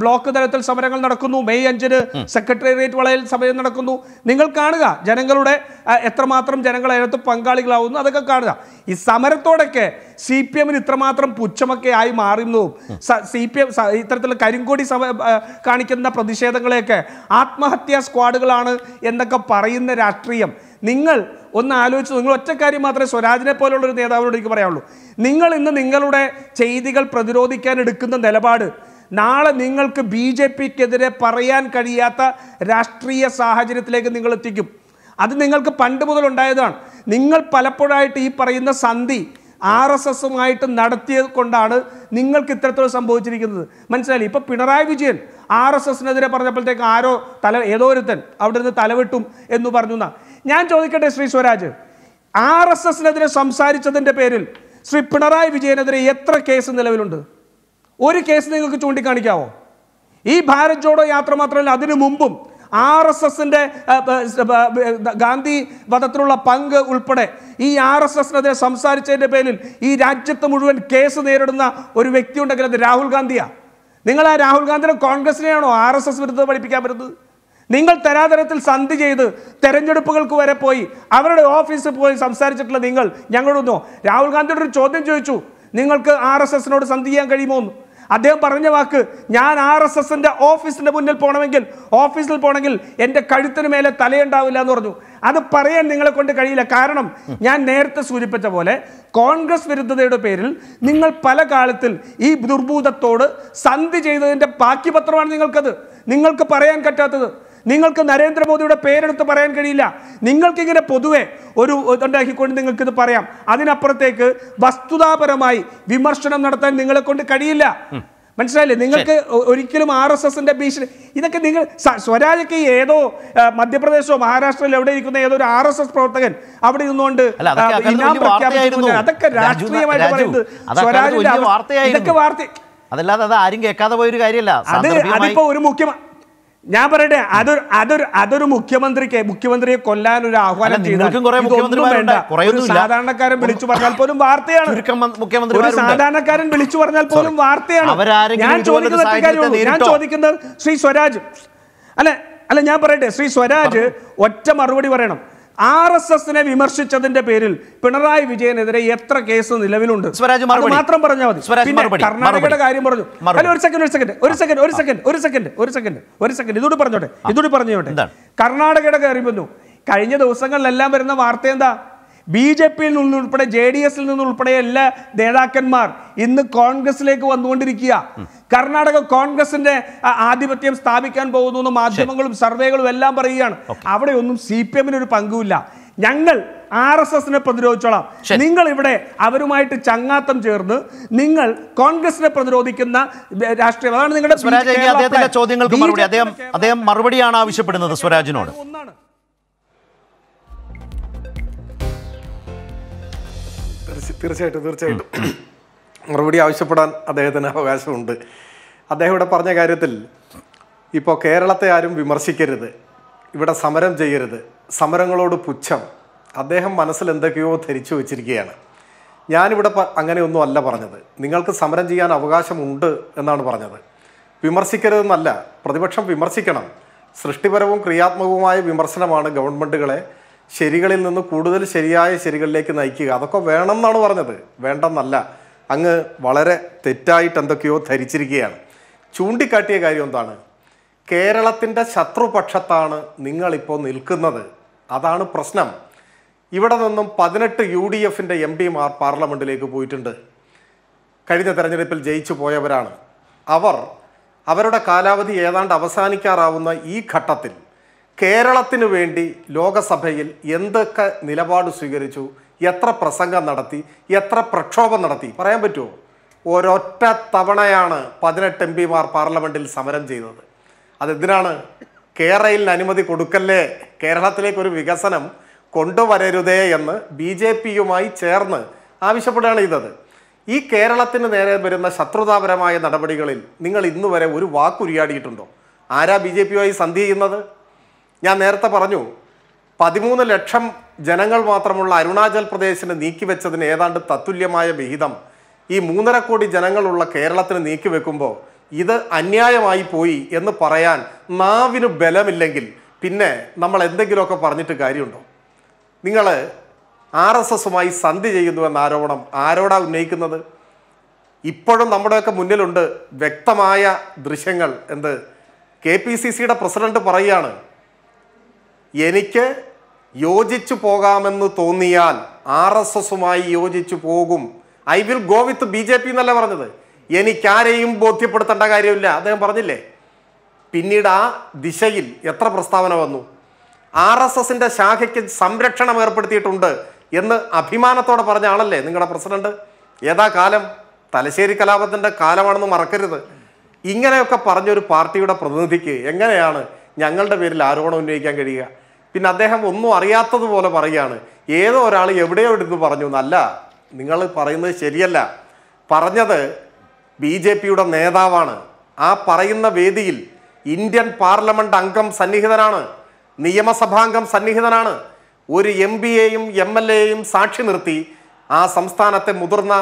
ബ്ലോക്ക് തലത്തിൽ സമരങ്ങൾ നടക്കുന്നു മെയ് അഞ്ചിന് സെക്രട്ടേറിയറ്റ് വളയിൽ സമരം നടക്കുന്നു നിങ്ങൾ കാണുക ജനങ്ങളുടെ എത്രമാത്രം ജനങ്ങൾ അതിനകത്ത് പങ്കാളികളാവുന്നു അതൊക്കെ കാണുക ഈ സമരത്തോടൊക്കെ സി പി എമ്മിന് ഇത്രമാത്രം പുച്ഛമൊക്കെ ആയി മാറുന്നതും സി പി എം ഇത്തരത്തിലുള്ള കരിങ്കോടി സമ കാണിക്കുന്ന പ്രതിഷേധങ്ങളെയൊക്കെ ആത്മഹത്യാ സ്ക്വാഡുകളാണ് എന്നൊക്കെ പറയുന്ന രാഷ്ട്രീയം നിങ്ങൾ ഒന്ന് ആലോചിച്ച് നിങ്ങൾ ഒറ്റക്കാര്യം മാത്രമേ സ്വരാജിനെ പോലുള്ള ഒരു നേതാവിനോട് എനിക്ക് പറയാനുള്ളൂ നിങ്ങൾ ഇന്ന് നിങ്ങളുടെ ചെയ്തികൾ പ്രതിരോധിക്കാൻ എടുക്കുന്ന നിലപാട് നാളെ നിങ്ങൾക്ക് ബി ജെ പിക്കെതിരെ പറയാൻ കഴിയാത്ത രാഷ്ട്രീയ സാഹചര്യത്തിലേക്ക് നിങ്ങൾ എത്തിക്കും അത് നിങ്ങൾക്ക് പണ്ട് മുതൽ ഉണ്ടായതാണ് നിങ്ങൾ പലപ്പോഴായിട്ട് ഈ പറയുന്ന സന്ധി ആർ എസ് എസുമായിട്ട് നടത്തിയത് കൊണ്ടാണ് നിങ്ങൾക്ക് ഇത്രത്തോളം സംഭവിച്ചിരിക്കുന്നത് മനസ്സിലായി ഇപ്പോൾ പിണറായി വിജയൻ ആർ എസ് എസിനെതിരെ പറഞ്ഞപ്പോഴത്തേക്ക് ആരോ തല ഏതോ ഒരുത്തൻ അവിടെ നിന്ന് തലവിട്ടും എന്ന് പറഞ്ഞു ഞാൻ ചോദിക്കട്ടെ ശ്രീ സ്വരാജ് ആർ എസ് എസിനെതിരെ സംസാരിച്ചതിൻ്റെ പേരിൽ ശ്രീ പിണറായി വിജയനെതിരെ എത്ര കേസ് നിലവിലുണ്ട് ഒരു കേസ് നിങ്ങൾക്ക് ചൂണ്ടിക്കാണിക്കാവോ ഈ ഭാരത് ജോഡോ യാത്ര മാത്രമല്ല അതിനു മുമ്പും ആർ എസ് എസിൻ്റെ ഗാന്ധി വധത്തിലുള്ള പങ്ക് ഉൾപ്പെടെ ഈ ആർ എസ് എസിനെതിരെ സംസാരിച്ചതിൻ്റെ പേരിൽ ഈ രാജ്യത്ത് മുഴുവൻ കേസ് നേരിടുന്ന ഒരു വ്യക്തി ഉണ്ടെങ്കിൽ അത് രാഹുൽ ഗാന്ധിയാണ് നിങ്ങൾ ആ രാഹുൽ ഗാന്ധിയുടെ കോൺഗ്രസിനെയാണോ ആർ എസ് എസ് വിരുദ്ധ പഠിപ്പിക്കാൻ പറ്റുന്നത് നിങ്ങൾ തരാതരത്തിൽ സന്ധി ചെയ്ത് തെരഞ്ഞെടുപ്പുകൾക്ക് വരെ പോയി അവരുടെ ഓഫീസിൽ പോയി സംസാരിച്ചിട്ടുള്ള നിങ്ങൾ ഞങ്ങളൊന്നോ രാഹുൽ ഗാന്ധിയുടെ ഒരു ചോദ്യം ചോദിച്ചു നിങ്ങൾക്ക് ആർ എസ് എസിനോട് സന്ധി ചെയ്യാൻ കഴിയുമോ എന്ന് അദ്ദേഹം പറഞ്ഞ വാക്ക് ഞാൻ ആർ എസ് എസിൻ്റെ ഓഫീസിൻ്റെ മുന്നിൽ പോകണമെങ്കിൽ ഓഫീസിൽ പോകണമെങ്കിൽ എൻ്റെ കഴുത്തിന് മേലെ തലയുണ്ടാവില്ല എന്ന് പറഞ്ഞു അത് പറയാൻ നിങ്ങളെ കൊണ്ട് കഴിയില്ല കാരണം ഞാൻ നേരത്തെ സൂചിപ്പിച്ച പോലെ കോൺഗ്രസ് വിരുദ്ധതയുടെ പേരിൽ നിങ്ങൾ പല കാലത്തിൽ ഈ ദുർഭൂതത്തോട് സന്ധി ചെയ്തതിൻ്റെ ബാക്കി പത്രമാണ് നിങ്ങൾക്കത് നിങ്ങൾക്ക് പറയാൻ പറ്റാത്തത് നിങ്ങൾക്ക് നരേന്ദ്രമോദിയുടെ പേരെടുത്ത് പറയാൻ കഴിയില്ല നിങ്ങൾക്കിങ്ങനെ പൊതുവെ ഒരു ഉണ്ടാക്കിക്കൊണ്ട് നിങ്ങൾക്കിത് പറയാം അതിനപ്പുറത്തേക്ക് വസ്തുതാപരമായി വിമർശനം നടത്താൻ നിങ്ങളെ കൊണ്ട് കഴിയില്ല മനസ്സിലായില്ലേ നിങ്ങൾക്ക് ഒരിക്കലും ആർ എസ് എസിന്റെ ഭീഷണി ഇതൊക്കെ നിങ്ങൾ സ്വരാജൊക്കെ ഏതോ മധ്യപ്രദേശോ മഹാരാഷ്ട്രയിലോ എവിടെ ഇരിക്കുന്ന ഏതോ ഒരു ആർ എസ് എസ് പ്രവർത്തകൻ അവിടെ ഇരുന്നുകൊണ്ട് അതൊക്കെ രാഷ്ട്രീയമായിട്ട് പറയുന്നത് സ്വരാജിന്റെ ഇതൊക്കെ വാർത്ത അതല്ലാതെ അത് ആരും കേൾക്കാതെ പോയൊരു കാര്യമല്ല അതിപ്പോ ഒരു മുഖ്യമന്ത്രി ഞാൻ പറയട്ടെ അതൊരു അതൊരു അതൊരു മുഖ്യമന്ത്രിക്ക് മുഖ്യമന്ത്രിയെ കൊല്ലാൻ ഒരു ആഹ്വാനം ചെയ്തു സാധാരണക്കാരൻ വിളിച്ചു പറഞ്ഞാൽ പോലും വാർത്തയാണ് ഒരു സാധാരണക്കാരൻ വിളിച്ചു പറഞ്ഞാൽ പോലും വാർത്തയാണ് ഞാൻ ചോദിക്കുന്നത് ഞാൻ ചോദിക്കുന്നത് ശ്രീ സ്വരാജ് അല്ലെ അല്ല ഞാൻ പറയട്ടെ ശ്രീ സ്വരാജ് ഒറ്റ മറുപടി പറയണം ആർ എസ് എസിനെ വിമർശിച്ചതിന്റെ പേരിൽ പിണറായി വിജയനെതിരെ എത്ര കേസ് നിലവിലുണ്ട് മാത്രം പറഞ്ഞാൽ മതി കർണാടകയുടെ കാര്യം പറഞ്ഞു അല്ല ഒരു സെക്കൻഡ് ഒരു സെക്കൻഡ് ഒരു സെക്കൻഡ് ഒരു സെക്കൻഡ് ഒരു സെക്കൻഡ് ഒരു സെക്കൻഡ് ഒരു സെക്കൻഡ് ഇതുകൂടി പറഞ്ഞോട്ടെ ഇതുകൂടി പറഞ്ഞോട്ടെ കർണാടകയുടെ കാര്യം പറഞ്ഞു കഴിഞ്ഞ ദിവസങ്ങളിലെല്ലാം വരുന്ന വാർത്ത എന്താ ബി ജെ പിയിൽ നിന്നുൾപ്പെടെ ജെ ഡി എസിൽ നിന്നുൾപ്പെടെ എല്ലാ നേതാക്കന്മാർ ഇന്ന് കോൺഗ്രസിലേക്ക് വന്നുകൊണ്ടിരിക്കുക കർണാടക കോൺഗ്രസിന്റെ ആധിപത്യം സ്ഥാപിക്കാൻ പോകുന്നു എന്ന് മാധ്യമങ്ങളും സർവേകളും എല്ലാം പറയുകയാണ് അവിടെയൊന്നും സി പി എമ്മിന് ഒരു പങ്കുമില്ല ഞങ്ങൾ ആർ എസ് എസിനെ പ്രതിരോധിച്ചോളാം നിങ്ങൾ ഇവിടെ അവരുമായിട്ട് ചങ്ങാത്തം ചേർന്ന് നിങ്ങൾ കോൺഗ്രസിനെ പ്രതിരോധിക്കുന്ന രാഷ്ട്രീയം അതാണ് നിങ്ങളുടെ ചോദ്യങ്ങൾക്ക് മറുപടി അദ്ദേഹം അദ്ദേഹം മറുപടിയാണ് ആവശ്യപ്പെടുന്നത് സ്വരാജിനോട് തീർച്ചയായിട്ടും തീർച്ചയായിട്ടും മറുപടി ആവശ്യപ്പെടാൻ അദ്ദേഹത്തിന് അവകാശമുണ്ട് അദ്ദേഹം ഇവിടെ പറഞ്ഞ കാര്യത്തിൽ ഇപ്പോൾ കേരളത്തെ ആരും വിമർശിക്കരുത് ഇവിടെ സമരം ചെയ്യരുത് സമരങ്ങളോട് പുച്ഛം അദ്ദേഹം മനസ്സിൽ എന്തൊക്കെയോ ധരിച്ചു വച്ചിരിക്കുകയാണ് ഞാനിവിടെ അങ്ങനെയൊന്നും അല്ല പറഞ്ഞത് നിങ്ങൾക്ക് സമരം ചെയ്യാൻ അവകാശമുണ്ട് എന്നാണ് പറഞ്ഞത് വിമർശിക്കരുതെന്നല്ല പ്രതിപക്ഷം വിമർശിക്കണം സൃഷ്ടിപരവും ക്രിയാത്മകവുമായ വിമർശനമാണ് ഗവൺമെൻറ്റുകളെ ശരികളിൽ നിന്ന് കൂടുതൽ ശരിയായ ശരികളിലേക്ക് നയിക്കുക അതൊക്കെ വേണം എന്നാണ് പറഞ്ഞത് വേണ്ടെന്നല്ല അങ്ങ് വളരെ തെറ്റായിട്ട് എന്തൊക്കെയോ ധരിച്ചിരിക്കുകയാണ് ചൂണ്ടിക്കാട്ടിയ കാര്യം എന്താണ് കേരളത്തിൻ്റെ ശത്രുപക്ഷത്താണ് നിങ്ങളിപ്പോൾ നിൽക്കുന്നത് അതാണ് പ്രശ്നം ഇവിടെ നിന്നും പതിനെട്ട് യു ഡി എഫിൻ്റെ എം പിമാർ പാർലമെൻറ്റിലേക്ക് പോയിട്ടുണ്ട് കഴിഞ്ഞ തെരഞ്ഞെടുപ്പിൽ ജയിച്ചു പോയവരാണ് അവർ അവരുടെ കാലാവധി ഏതാണ്ട് അവസാനിക്കാറാവുന്ന ഈ ഘട്ടത്തിൽ കേരളത്തിനു വേണ്ടി ലോകസഭയിൽ എന്തൊക്കെ നിലപാട് സ്വീകരിച്ചു എത്ര പ്രസംഗം നടത്തി എത്ര പ്രക്ഷോഭം നടത്തി പറയാൻ പറ്റുമോ ഒരൊറ്റ തവണയാണ് പതിനെട്ട് എം പിമാർ പാർലമെൻറ്റിൽ സമരം ചെയ്തത് അതെന്തിനാണ് കേരളയിൽ അനുമതി കൊടുക്കല്ലേ കേരളത്തിലേക്കൊരു വികസനം കൊണ്ടുവരരുതേ എന്ന് ബി ജെ പിയുമായി ചേർന്ന് ആവശ്യപ്പെടുകയാണ് ചെയ്തത് ഈ കേരളത്തിന് നേരെ വരുന്ന ശത്രുതാപരമായ നടപടികളിൽ നിങ്ങൾ ഇന്നുവരെ ഒരു വാക്കുരിയാടിയിട്ടുണ്ടോ ആരാ ബി ജെ പിയുമായി സന്ധി ചെയ്യുന്നത് ഞാൻ നേരത്തെ പറഞ്ഞു പതിമൂന്ന് ലക്ഷം ജനങ്ങൾ മാത്രമുള്ള അരുണാചൽ പ്രദേശിന് നീക്കിവെച്ചതിന് ഏതാണ്ട് തത്തുല്യമായ വിഹിതം ഈ മൂന്നര കോടി ജനങ്ങളുള്ള കേരളത്തിന് നീക്കിവെക്കുമ്പോൾ ഇത് അന്യായമായി പോയി എന്ന് പറയാൻ നാവിന് ബലമില്ലെങ്കിൽ പിന്നെ നമ്മൾ എന്തെങ്കിലുമൊക്കെ പറഞ്ഞിട്ട് കാര്യമുണ്ടോ നിങ്ങൾ ആർ എസ് എസുമായി സന്ധി ചെയ്യുന്നു എന്ന ആരോപണം ആരോടാ ഉന്നയിക്കുന്നത് ഇപ്പോഴും നമ്മുടെയൊക്കെ മുന്നിലുണ്ട് വ്യക്തമായ ദൃശ്യങ്ങൾ എന്ത് കെ പി സി സിയുടെ പ്രസിഡന്റ് പറയുകയാണ് എനിക്ക് യോജിച്ചു പോകാമെന്ന് തോന്നിയാൽ ആർ എസ് എസുമായി യോജിച്ചു പോകും I will go with B J P എന്നല്ല പറഞ്ഞത് എനിക്കാരെയും ബോധ്യപ്പെടുത്തേണ്ട കാര്യമില്ല അദ്ദേഹം പറഞ്ഞില്ലേ പിന്നീട് ആ ദിശയിൽ എത്ര പ്രസ്താവന വന്നു ആർ എസ് എസിൻ്റെ ശാഖയ്ക്ക് സംരക്ഷണം ഏർപ്പെടുത്തിയിട്ടുണ്ട് എന്ന് അഭിമാനത്തോടെ പറഞ്ഞ ആളല്ലേ നിങ്ങളുടെ പ്രസിഡന്റ് ഏതാ കാലം തലശ്ശേരി കലാപത്തിൻ്റെ കാലമാണെന്ന് മറക്കരുത് ഇങ്ങനെയൊക്കെ പറഞ്ഞൊരു പാർട്ടിയുടെ പ്രതിനിധിക്ക് എങ്ങനെയാണ് ഞങ്ങളുടെ പേരിൽ ആരോപണം ഉന്നയിക്കാൻ കഴിയുക പിന്നെ അദ്ദേഹം ഒന്നും അറിയാത്തതുപോലെ പറയുകയാണ് ഏതോ ഒരാൾ എവിടെയോ എടുത്ത് പറഞ്ഞു എന്നല്ല നിങ്ങൾ പറയുന്നത് ശരിയല്ല പറഞ്ഞത് ബി ജെ പിയുടെ നേതാവാണ് ആ പറയുന്ന വേദിയിൽ ഇന്ത്യൻ പാർലമെൻറ്റ് അംഗം സന്നിഹിതനാണ് നിയമസഭാംഗം സന്നിഹിതനാണ് ഒരു എം എയും എം എൽ എയും സാക്ഷി നിർത്തി ആ സംസ്ഥാനത്തെ മുതിർന്ന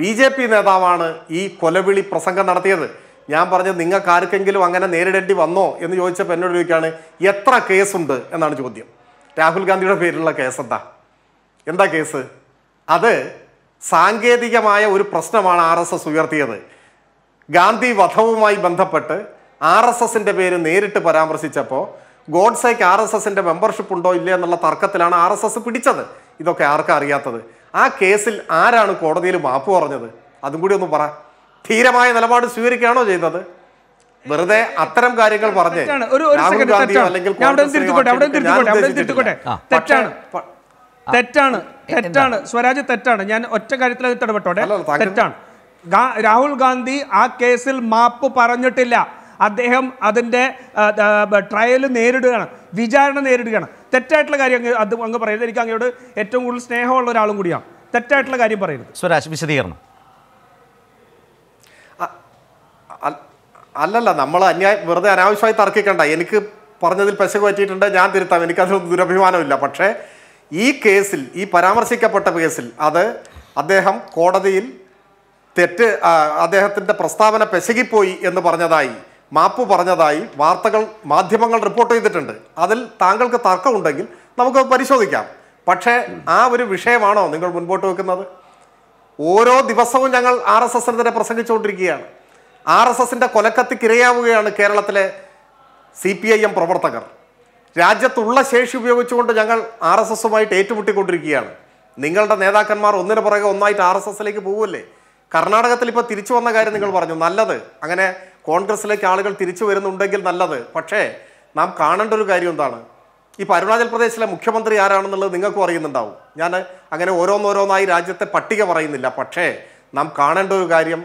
ബി ജെ പി നേതാവാണ് ഈ കൊലവിളി പ്രസംഗം നടത്തിയത് ഞാൻ പറഞ്ഞത് നിങ്ങൾക്ക് ആർക്കെങ്കിലും അങ്ങനെ നേരിടേണ്ടി വന്നോ എന്ന് ചോദിച്ചപ്പോൾ എന്നോട് ചോദിക്കുകയാണ് എത്ര കേസുണ്ട് എന്നാണ് ചോദ്യം രാഹുൽ ഗാന്ധിയുടെ പേരിലുള്ള കേസ് എന്താ എന്താ കേസ് അത് സാങ്കേതികമായ ഒരു പ്രശ്നമാണ് ആർ എസ് എസ് ഉയർത്തിയത് ഗാന്ധി വധവുമായി ബന്ധപ്പെട്ട് ആർ എസ് എസിൻ്റെ പേര് നേരിട്ട് പരാമർശിച്ചപ്പോൾ ഗോഡ്സേക്ക് ആർ എസ് എസിൻ്റെ മെമ്പർഷിപ്പ് ഉണ്ടോ ഇല്ലേ എന്നുള്ള തർക്കത്തിലാണ് ആർ എസ് എസ് പിടിച്ചത് ഇതൊക്കെ ആർക്കും അറിയാത്തത് ആ കേസിൽ ആരാണ് കോടതിയിൽ മാപ്പ് പറഞ്ഞത് അതും കൂടി ഒന്ന് പറ ധീരമായ നിലപാട് സ്വീകരിക്കുകയാണോ ചെയ്യുന്നത് വെറുതെ അത്തരം കാര്യങ്ങൾ പറഞ്ഞേ തെറ്റാണ് തെറ്റാണ് തെറ്റാണ് സ്വരാജ് തെറ്റാണ് ഞാൻ ഒറ്റ കാര്യത്തിൽ അത് ഇടപെട്ടോടെ തെറ്റാണ് രാഹുൽ ഗാന്ധി ആ കേസിൽ മാപ്പ് പറഞ്ഞിട്ടില്ല അദ്ദേഹം അതിൻ്റെ ട്രയൽ നേരിടുകയാണ് വിചാരണ നേരിടുകയാണ് തെറ്റായിട്ടുള്ള കാര്യം അത് അങ്ങ് പറയരുത് എനിക്ക് അങ്ങയോട് ഏറ്റവും കൂടുതൽ സ്നേഹമുള്ള ഒരാളും കൂടിയാണ് തെറ്റായിട്ടുള്ള കാര്യം പറയരുത് സ്വരാജ് വിശദീകരണം അല്ലല്ല നമ്മൾ അന്യായ വെറുതെ അനാവശ്യമായി തർക്കിക്കണ്ട എനിക്ക് പറഞ്ഞതിൽ പശ പറ്റിയിട്ടുണ്ട് ഞാൻ തിരുത്താം എനിക്കത് ദുരഭിമാനമില്ല പക്ഷേ ഈ കേസിൽ ഈ പരാമർശിക്കപ്പെട്ട കേസിൽ അത് അദ്ദേഹം കോടതിയിൽ തെറ്റ് അദ്ദേഹത്തിൻ്റെ പ്രസ്താവന പെശകിപ്പോയി എന്ന് പറഞ്ഞതായി മാപ്പ് പറഞ്ഞതായി വാർത്തകൾ മാധ്യമങ്ങൾ റിപ്പോർട്ട് ചെയ്തിട്ടുണ്ട് അതിൽ താങ്കൾക്ക് തർക്കമുണ്ടെങ്കിൽ നമുക്ക് പരിശോധിക്കാം പക്ഷേ ആ ഒരു വിഷയമാണോ നിങ്ങൾ മുൻപോട്ട് വെക്കുന്നത് ഓരോ ദിവസവും ഞങ്ങൾ ആർ എസ് എസിനെതിരെ പ്രസംഗിച്ചുകൊണ്ടിരിക്കുകയാണ് ആർ എസ് എസിൻ്റെ കൊലക്കത്തിക്കിരയാവുകയാണ് കേരളത്തിലെ സി പി ഐ എം പ്രവർത്തകർ രാജ്യത്തുള്ള ശേഷി ഉപയോഗിച്ചുകൊണ്ട് ഞങ്ങൾ ആർ എസ് എസുമായിട്ട് ഏറ്റുമുട്ടിക്കൊണ്ടിരിക്കുകയാണ് നിങ്ങളുടെ നേതാക്കന്മാർ ഒന്നിന് പുറകെ ഒന്നായിട്ട് ആർ എസ് എസിലേക്ക് പോകുമല്ലേ കർണാടകത്തിൽ ഇപ്പോൾ തിരിച്ചു വന്ന കാര്യം നിങ്ങൾ പറഞ്ഞു നല്ലത് അങ്ങനെ കോൺഗ്രസിലേക്ക് ആളുകൾ തിരിച്ചു വരുന്നുണ്ടെങ്കിൽ നല്ലത് പക്ഷേ നാം കാണേണ്ട ഒരു കാര്യം എന്താണ് ഇപ്പോൾ അരുണാചൽ പ്രദേശിലെ മുഖ്യമന്ത്രി ആരാണെന്നുള്ളത് നിങ്ങൾക്കും അറിയുന്നുണ്ടാവും ഞാൻ അങ്ങനെ ഓരോന്നോരോന്നായി രാജ്യത്തെ പട്ടിക പറയുന്നില്ല പക്ഷേ നാം കാണേണ്ട ഒരു കാര്യം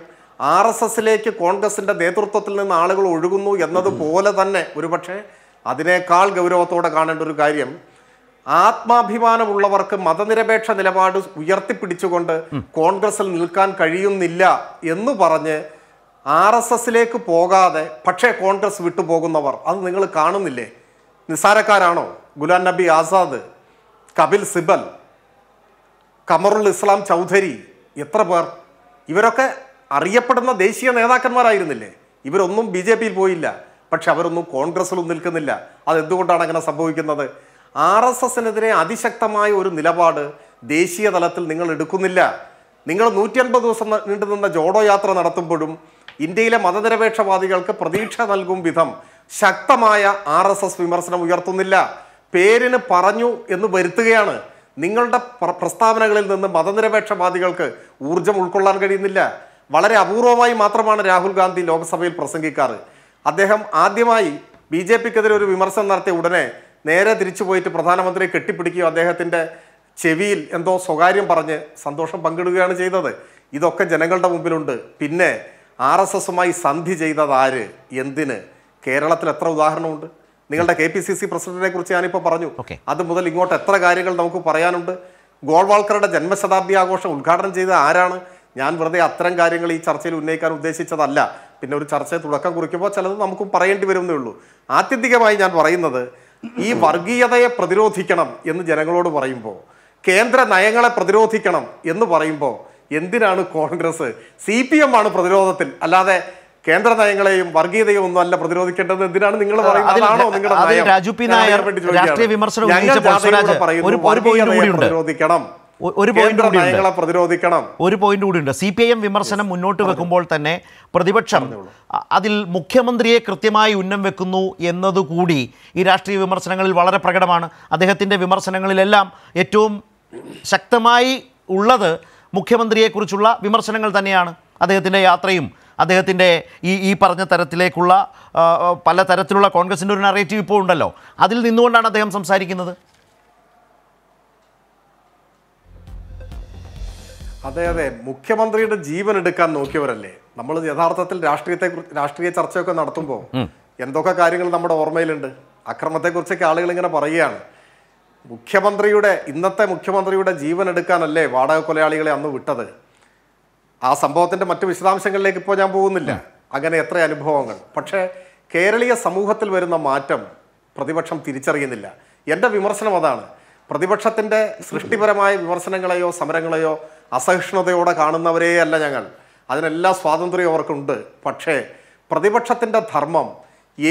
ആർ എസ് എസിലേക്ക് കോൺഗ്രസിന്റെ നേതൃത്വത്തിൽ നിന്ന് ആളുകൾ ഒഴുകുന്നു എന്നതുപോലെ തന്നെ ഒരുപക്ഷെ അതിനേക്കാൾ ഗൗരവത്തോടെ കാണേണ്ട ഒരു കാര്യം ആത്മാഭിമാനമുള്ളവർക്ക് മതനിരപേക്ഷ നിലപാട് ഉയർത്തിപ്പിടിച്ചുകൊണ്ട് കോൺഗ്രസിൽ നിൽക്കാൻ കഴിയുന്നില്ല എന്ന് പറഞ്ഞ് ആർ എസ് എസിലേക്ക് പോകാതെ പക്ഷേ കോൺഗ്രസ് വിട്ടുപോകുന്നവർ അത് നിങ്ങൾ കാണുന്നില്ലേ നിസാരക്കാരാണോ ഗുലാം നബി ആസാദ് കപിൽ സിബൽ കമറുൽ ഇസ്ലാം ചൗധരി എത്ര പേർ ഇവരൊക്കെ അറിയപ്പെടുന്ന ദേശീയ നേതാക്കന്മാരായിരുന്നില്ലേ ഇവരൊന്നും ബി ജെ പിയിൽ പോയില്ല പക്ഷെ അവരൊന്നും കോൺഗ്രസ്സിലും നിൽക്കുന്നില്ല അതെന്തുകൊണ്ടാണ് അങ്ങനെ സംഭവിക്കുന്നത് ആർ എസ് എസിനെതിരെ അതിശക്തമായ ഒരു നിലപാട് ദേശീയ തലത്തിൽ നിങ്ങൾ എടുക്കുന്നില്ല നിങ്ങൾ നൂറ്റി അൻപത് ദിവസം നിന്ന ജോഡോ യാത്ര നടത്തുമ്പോഴും ഇന്ത്യയിലെ മതനിരപേക്ഷവാദികൾക്ക് പ്രതീക്ഷ നൽകും വിധം ശക്തമായ ആർ എസ് എസ് വിമർശനം ഉയർത്തുന്നില്ല പേരിന് പറഞ്ഞു എന്ന് വരുത്തുകയാണ് നിങ്ങളുടെ പ്രസ്താവനകളിൽ നിന്ന് മതനിരപേക്ഷവാദികൾക്ക് ഊർജം ഉൾക്കൊള്ളാൻ കഴിയുന്നില്ല വളരെ അപൂർവമായി മാത്രമാണ് രാഹുൽ ഗാന്ധി ലോക്സഭയിൽ പ്രസംഗിക്കാറ് അദ്ദേഹം ആദ്യമായി ബി ജെ പിക്കെതിരെ ഒരു വിമർശനം നടത്തിയ ഉടനെ നേരെ തിരിച്ചു പോയിട്ട് പ്രധാനമന്ത്രിയെ കെട്ടിപ്പിടിക്കുകയോ അദ്ദേഹത്തിൻ്റെ ചെവിയിൽ എന്തോ സ്വകാര്യം പറഞ്ഞ് സന്തോഷം പങ്കിടുകയാണ് ചെയ്തത് ഇതൊക്കെ ജനങ്ങളുടെ മുമ്പിലുണ്ട് പിന്നെ ആർ എസ് എസുമായി സന്ധി ചെയ്തത് ആര് എന്തിന് കേരളത്തിൽ എത്ര ഉദാഹരണമുണ്ട് നിങ്ങളുടെ കെ പി സി സി പ്രസിഡന്റിനെ കുറിച്ച് ഞാനിപ്പോൾ പറഞ്ഞു അത് മുതൽ ഇങ്ങോട്ട് എത്ര കാര്യങ്ങൾ നമുക്ക് പറയാനുണ്ട് ഗോൾവാൾക്കറുടെ ജന്മശതാബ്ദി ആഘോഷം ഉദ്ഘാടനം ചെയ്ത ആരാണ് ഞാൻ വെറുതെ അത്തരം കാര്യങ്ങൾ ഈ ചർച്ചയിൽ ഉന്നയിക്കാൻ ഉദ്ദേശിച്ചതല്ല പിന്നെ ഒരു ചർച്ച തുടക്കം കുറിക്കുമ്പോൾ ചിലത് നമുക്ക് പറയേണ്ടി വരുന്നേ ഉള്ളൂ ആത്യന്തികമായി ഞാൻ പറയുന്നത് ഈ വർഗീയതയെ പ്രതിരോധിക്കണം എന്ന് ജനങ്ങളോട് പറയുമ്പോൾ കേന്ദ്ര നയങ്ങളെ പ്രതിരോധിക്കണം എന്ന് പറയുമ്പോൾ എന്തിനാണ് കോൺഗ്രസ് സി പി എം ആണ് പ്രതിരോധത്തിൽ അല്ലാതെ കേന്ദ്ര നയങ്ങളെയും വർഗീയതയും ഒന്നും അല്ല പ്രതിരോധിക്കേണ്ടത് എന്തിനാണ് നിങ്ങൾ പറയുന്നത് രാജു പി നായർ രാഷ്ട്രീയ പ്രതിരോധിക്കണം ഒരു പോയിന്റ് കൂടി പ്രതിരോധിക്കണം ഒരു പോയിന്റ് കൂടി ഉണ്ട് സി പി ഐ എം വിമർശനം മുന്നോട്ട് വെക്കുമ്പോൾ തന്നെ പ്രതിപക്ഷം അതിൽ മുഖ്യമന്ത്രിയെ കൃത്യമായി ഉന്നം വെക്കുന്നു എന്നതുകൂടി ഈ രാഷ്ട്രീയ വിമർശനങ്ങളിൽ വളരെ പ്രകടമാണ് അദ്ദേഹത്തിൻ്റെ വിമർശനങ്ങളിലെല്ലാം ഏറ്റവും ശക്തമായി ഉള്ളത് മുഖ്യമന്ത്രിയെക്കുറിച്ചുള്ള വിമർശനങ്ങൾ തന്നെയാണ് അദ്ദേഹത്തിൻ്റെ യാത്രയും അദ്ദേഹത്തിൻ്റെ ഈ ഈ പറഞ്ഞ തരത്തിലേക്കുള്ള പല തരത്തിലുള്ള കോൺഗ്രസിൻ്റെ ഒരു നറേറ്റീവ് ഇപ്പോൾ ഉണ്ടല്ലോ അതിൽ നിന്നുകൊണ്ടാണ് അദ്ദേഹം സംസാരിക്കുന്നത് അതെ അതെ മുഖ്യമന്ത്രിയുടെ ജീവൻ എടുക്കാൻ നോക്കിയവരല്ലേ നമ്മൾ യഥാർത്ഥത്തിൽ രാഷ്ട്രീയത്തെ രാഷ്ട്രീയ ചർച്ചയൊക്കെ നടത്തുമ്പോൾ എന്തൊക്കെ കാര്യങ്ങൾ നമ്മുടെ ഓർമ്മയിലുണ്ട് അക്രമത്തെക്കുറിച്ചൊക്കെ ആളുകൾ ഇങ്ങനെ പറയുകയാണ് മുഖ്യമന്ത്രിയുടെ ഇന്നത്തെ മുഖ്യമന്ത്രിയുടെ ജീവൻ എടുക്കാനല്ലേ വാടക കൊലയാളികളെ അന്ന് വിട്ടത് ആ സംഭവത്തിന്റെ മറ്റു വിശദാംശങ്ങളിലേക്ക് ഇപ്പോൾ ഞാൻ പോകുന്നില്ല അങ്ങനെ എത്ര അനുഭവങ്ങൾ പക്ഷേ കേരളീയ സമൂഹത്തിൽ വരുന്ന മാറ്റം പ്രതിപക്ഷം തിരിച്ചറിയുന്നില്ല എൻ്റെ വിമർശനം അതാണ് പ്രതിപക്ഷത്തിൻ്റെ സൃഷ്ടിപരമായ വിമർശനങ്ങളെയോ സമരങ്ങളെയോ അസഹിഷ്ണുതയോടെ കാണുന്നവരേ അല്ല ഞങ്ങൾ അതിനെല്ലാ സ്വാതന്ത്ര്യം അവർക്കുണ്ട് പക്ഷേ പ്രതിപക്ഷത്തിൻ്റെ ധർമ്മം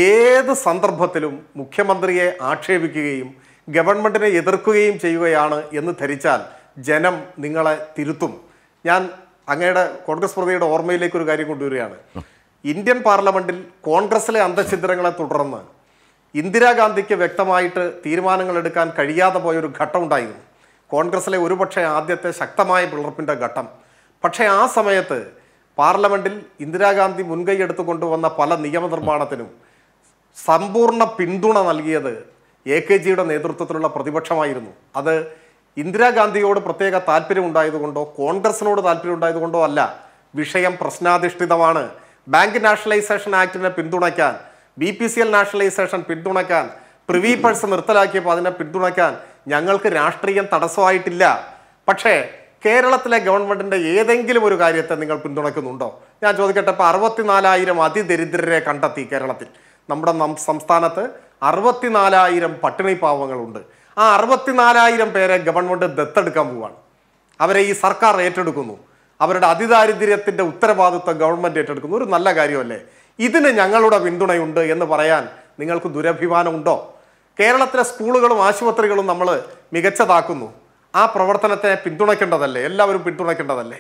ഏത് സന്ദർഭത്തിലും മുഖ്യമന്ത്രിയെ ആക്ഷേപിക്കുകയും ഗവൺമെൻറ്റിനെ എതിർക്കുകയും ചെയ്യുകയാണ് എന്ന് ധരിച്ചാൽ ജനം നിങ്ങളെ തിരുത്തും ഞാൻ അങ്ങയുടെ കോൺഗ്രസ് പ്രതിയുടെ ഓർമ്മയിലേക്ക് ഒരു കാര്യം കൊണ്ടുവരികയാണ് ഇന്ത്യൻ പാർലമെൻറ്റിൽ കോൺഗ്രസിലെ അന്തഛിദ്രങ്ങളെ തുടർന്ന് ഇന്ദിരാഗാന്ധിക്ക് വ്യക്തമായിട്ട് തീരുമാനങ്ങൾ എടുക്കാൻ കഴിയാതെ പോയൊരു ഘട്ടം ഉണ്ടായിരുന്നു കോൺഗ്രസിലെ ഒരുപക്ഷെ ആദ്യത്തെ ശക്തമായ പിളർപ്പിൻ്റെ ഘട്ടം പക്ഷേ ആ സമയത്ത് പാർലമെൻറ്റിൽ ഇന്ദിരാഗാന്ധി മുൻകൈ എടുത്തു കൊണ്ടുവന്ന പല നിയമനിർമ്മാണത്തിനും സമ്പൂർണ്ണ പിന്തുണ നൽകിയത് എ കെ ജിയുടെ നേതൃത്വത്തിലുള്ള പ്രതിപക്ഷമായിരുന്നു അത് ഇന്ദിരാഗാന്ധിയോട് പ്രത്യേക താല്പര്യമുണ്ടായതുകൊണ്ടോ കോൺഗ്രസിനോട് താല്പര്യമുണ്ടായതുകൊണ്ടോ അല്ല വിഷയം പ്രശ്നാധിഷ്ഠിതമാണ് ബാങ്ക് നാഷണലൈസേഷൻ ആക്ടിനെ പിന്തുണയ്ക്കാൻ B P C L nationalisation പിന്തുണയ്ക്കാൻ പ്രിവി പേഴ്സ് നിർത്തലാക്കിയപ്പോൾ അതിനെ പിന്തുണയ്ക്കാൻ ഞങ്ങൾക്ക് രാഷ്ട്രീയം തടസ്സമായിട്ടില്ല പക്ഷേ കേരളത്തിലെ ഗവൺമെന്റിന്റെ ഏതെങ്കിലും ഒരു കാര്യത്തെ നിങ്ങൾ പിന്തുണയ്ക്കുന്നുണ്ടോ ഞാൻ ചോദിക്കട്ടെ ഇപ്പോൾ അറുപത്തിനാലായിരം അതിദരിദ്രരെ കണ്ടെത്തി കേരളത്തിൽ നമ്മുടെ സംസ്ഥാനത്ത് അറുപത്തിനാലായിരം പട്ടിണി പാവങ്ങളുണ്ട് ആ അറുപത്തിനാലായിരം പേരെ ഗവൺമെന്റ് ദത്തെടുക്കാൻ പോവാണ് അവരെ ഈ സർക്കാർ ഏറ്റെടുക്കുന്നു അവരുടെ അതിദാരിദ്ര്യത്തിന്റെ ഉത്തരവാദിത്വം ഗവൺമെന്റ് ഏറ്റെടുക്കുന്നു ഒരു നല്ല കാര്യമല്ലേ ഇതിന് ഞങ്ങളുടെ പിന്തുണയുണ്ട് എന്ന് പറയാൻ നിങ്ങൾക്ക് ദുരഭിമാനമുണ്ടോ കേരളത്തിലെ സ്കൂളുകളും ആശുപത്രികളും നമ്മൾ മികച്ചതാക്കുന്നു ആ പ്രവർത്തനത്തെ പിന്തുണയ്ക്കേണ്ടതല്ലേ എല്ലാവരും പിന്തുണയ്ക്കേണ്ടതല്ലേ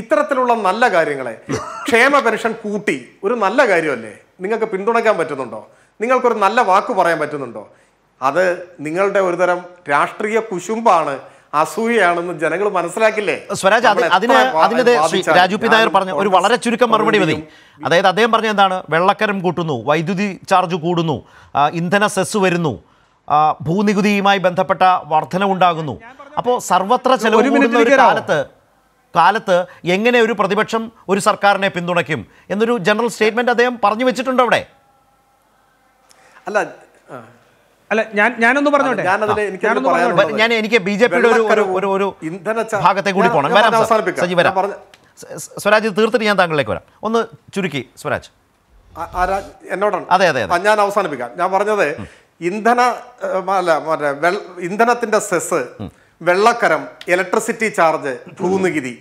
ഇത്തരത്തിലുള്ള നല്ല കാര്യങ്ങളെ ക്ഷേമ പെൻഷൻ കൂട്ടി ഒരു നല്ല കാര്യമല്ലേ നിങ്ങൾക്ക് പിന്തുണയ്ക്കാൻ പറ്റുന്നുണ്ടോ നിങ്ങൾക്കൊരു നല്ല വാക്ക് പറയാൻ പറ്റുന്നുണ്ടോ അത് നിങ്ങളുടെ ഒരുതരം രാഷ്ട്രീയ കുശുമ്പാണ് അസൂയയാണെന്ന് ജനങ്ങൾ മനസ്സിലാക്കില്ലേ സ്വരാജ് രാജു പി നായർ പറഞ്ഞ ഒരു വളരെ ചുരുക്കം മറുപടി മതി അതായത് അദ്ദേഹം പറഞ്ഞ എന്താണ് വെള്ളക്കരം കൂട്ടുന്നു വൈദ്യുതി ചാർജ് കൂടുന്നു ഇന്ധന സെസ് വരുന്നു ഭൂനികുതിയുമായി ബന്ധപ്പെട്ട വർധനവുണ്ടാകുന്നു അപ്പോൾ സർവത്ര ചെലവ് കാലത്ത് കാലത്ത് എങ്ങനെ ഒരു പ്രതിപക്ഷം ഒരു സർക്കാരിനെ പിന്തുണയ്ക്കും എന്നൊരു ജനറൽ സ്റ്റേറ്റ്മെന്റ് അദ്ദേഹം പറഞ്ഞു വെച്ചിട്ടുണ്ട് അവിടെ അല്ല അല്ല ഞാൻ ഞാനൊന്ന് പറഞ്ഞോട്ടെ ഞാൻ എനിക്ക് ബി ജെ പിയുടെ ഒരു ഒരു ഒരു ഭാഗത്തെ കൂടി പോകണം വരാം സജി വരാം സ്വരാജ് തീർത്തിട്ട് ഞാൻ താങ്കളിലേക്ക് വരാം ഒന്ന് ചുരുക്കി സ്വരാജ് എന്നോടാണ് അതെ അതെ ഞാൻ അവസാനിപ്പിക്കാം ഞാൻ പറഞ്ഞത് ഇന്ധന അല്ല മറ്റേ ഇന്ധനത്തിന്റെ സെസ് വെള്ളക്കരം ഇലക്ട്രിസിറ്റി ചാർജ് ഭൂനികുതി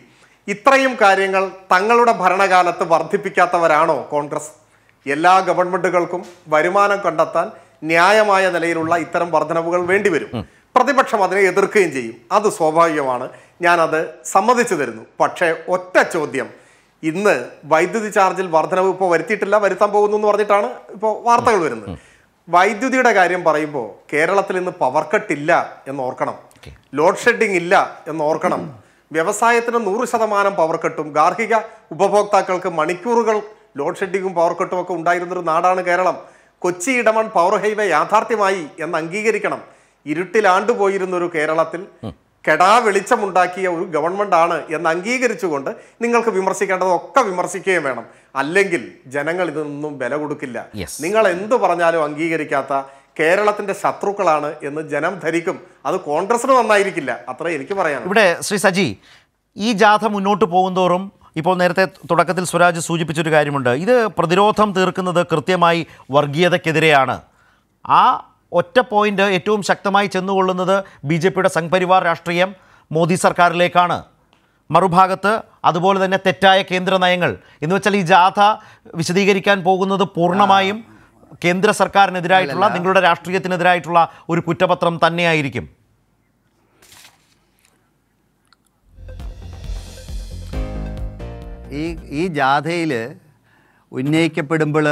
ഇത്രയും കാര്യങ്ങൾ തങ്ങളുടെ ഭരണകാലത്ത് വർദ്ധിപ്പിക്കാത്തവരാണോ കോൺഗ്രസ് എല്ലാ ഗവൺമെന്റുകൾക്കും വരുമാനം കണ്ടെത്താൻ ന്യായമായ നിലയിലുള്ള ഇത്തരം വർധനവുകൾ വേണ്ടിവരും പ്രതിപക്ഷം അതിനെ എതിർക്കുകയും ചെയ്യും അത് സ്വാഭാവികമാണ് ഞാനത് സമ്മതിച്ചു തരുന്നു പക്ഷേ ഒറ്റ ചോദ്യം ഇന്ന് വൈദ്യുതി ചാർജിൽ വർധനവ് ഇപ്പോൾ വരുത്തിയിട്ടില്ല വരുത്താൻ പോകുന്നു എന്ന് പറഞ്ഞിട്ടാണ് ഇപ്പോൾ വാർത്തകൾ വരുന്നത് വൈദ്യുതിയുടെ കാര്യം പറയുമ്പോൾ കേരളത്തിൽ ഇന്ന് പവർ കട്ട് ഇല്ല എന്ന് ഓർക്കണം ലോഡ് ഷെഡിംഗ് ഇല്ല എന്ന് ഓർക്കണം വ്യവസായത്തിന് നൂറ് ശതമാനം പവർ കട്ടും ഗാർഹിക ഉപഭോക്താക്കൾക്ക് മണിക്കൂറുകൾ ലോഡ് ഷെഡിങ്ങും പവർ കട്ടും ഒക്കെ ഉണ്ടായിരുന്നൊരു നാടാണ് കേരളം കൊച്ചി ഇടമൺ പവർ ഹൈവേ യാഥാർത്ഥ്യമായി എന്ന് അംഗീകരിക്കണം ഇരുട്ടിലാണ്ടുപോയിരുന്നൊരു കേരളത്തിൽ കെടാ വെളിച്ചമുണ്ടാക്കിയ ഒരു ആണ് എന്ന് അംഗീകരിച്ചുകൊണ്ട് നിങ്ങൾക്ക് വിമർശിക്കേണ്ടതൊക്കെ വിമർശിക്കുകയും വേണം അല്ലെങ്കിൽ ജനങ്ങൾ ഇതൊന്നും വില കൊടുക്കില്ല നിങ്ങൾ എന്തു പറഞ്ഞാലും അംഗീകരിക്കാത്ത കേരളത്തിന്റെ ശത്രുക്കളാണ് എന്ന് ജനം ധരിക്കും അത് കോൺഗ്രസിന് നന്നായിരിക്കില്ല അത്ര എനിക്ക് പറയാം ഇവിടെ ശ്രീ സജി ഈ ജാഥ മുന്നോട്ട് പോകുന്തോറും ഇപ്പോൾ നേരത്തെ തുടക്കത്തിൽ സ്വരാജ് സൂചിപ്പിച്ചൊരു കാര്യമുണ്ട് ഇത് പ്രതിരോധം തീർക്കുന്നത് കൃത്യമായി വർഗീയതക്കെതിരെയാണ് ആ ഒറ്റ പോയിന്റ് ഏറ്റവും ശക്തമായി ചെന്നുകൊള്ളുന്നത് ബി ജെ പിയുടെ സംഘപരിവാർ രാഷ്ട്രീയം മോദി സർക്കാരിലേക്കാണ് മറുഭാഗത്ത് അതുപോലെ തന്നെ തെറ്റായ കേന്ദ്ര നയങ്ങൾ എന്ന് വെച്ചാൽ ഈ ജാഥ വിശദീകരിക്കാൻ പോകുന്നത് പൂർണ്ണമായും കേന്ദ്ര സർക്കാരിനെതിരായിട്ടുള്ള നിങ്ങളുടെ രാഷ്ട്രീയത്തിനെതിരായിട്ടുള്ള ഒരു കുറ്റപത്രം തന്നെയായിരിക്കും ഈ ഈ ജാഥയിൽ ഉന്നയിക്കപ്പെടുമ്പോൾ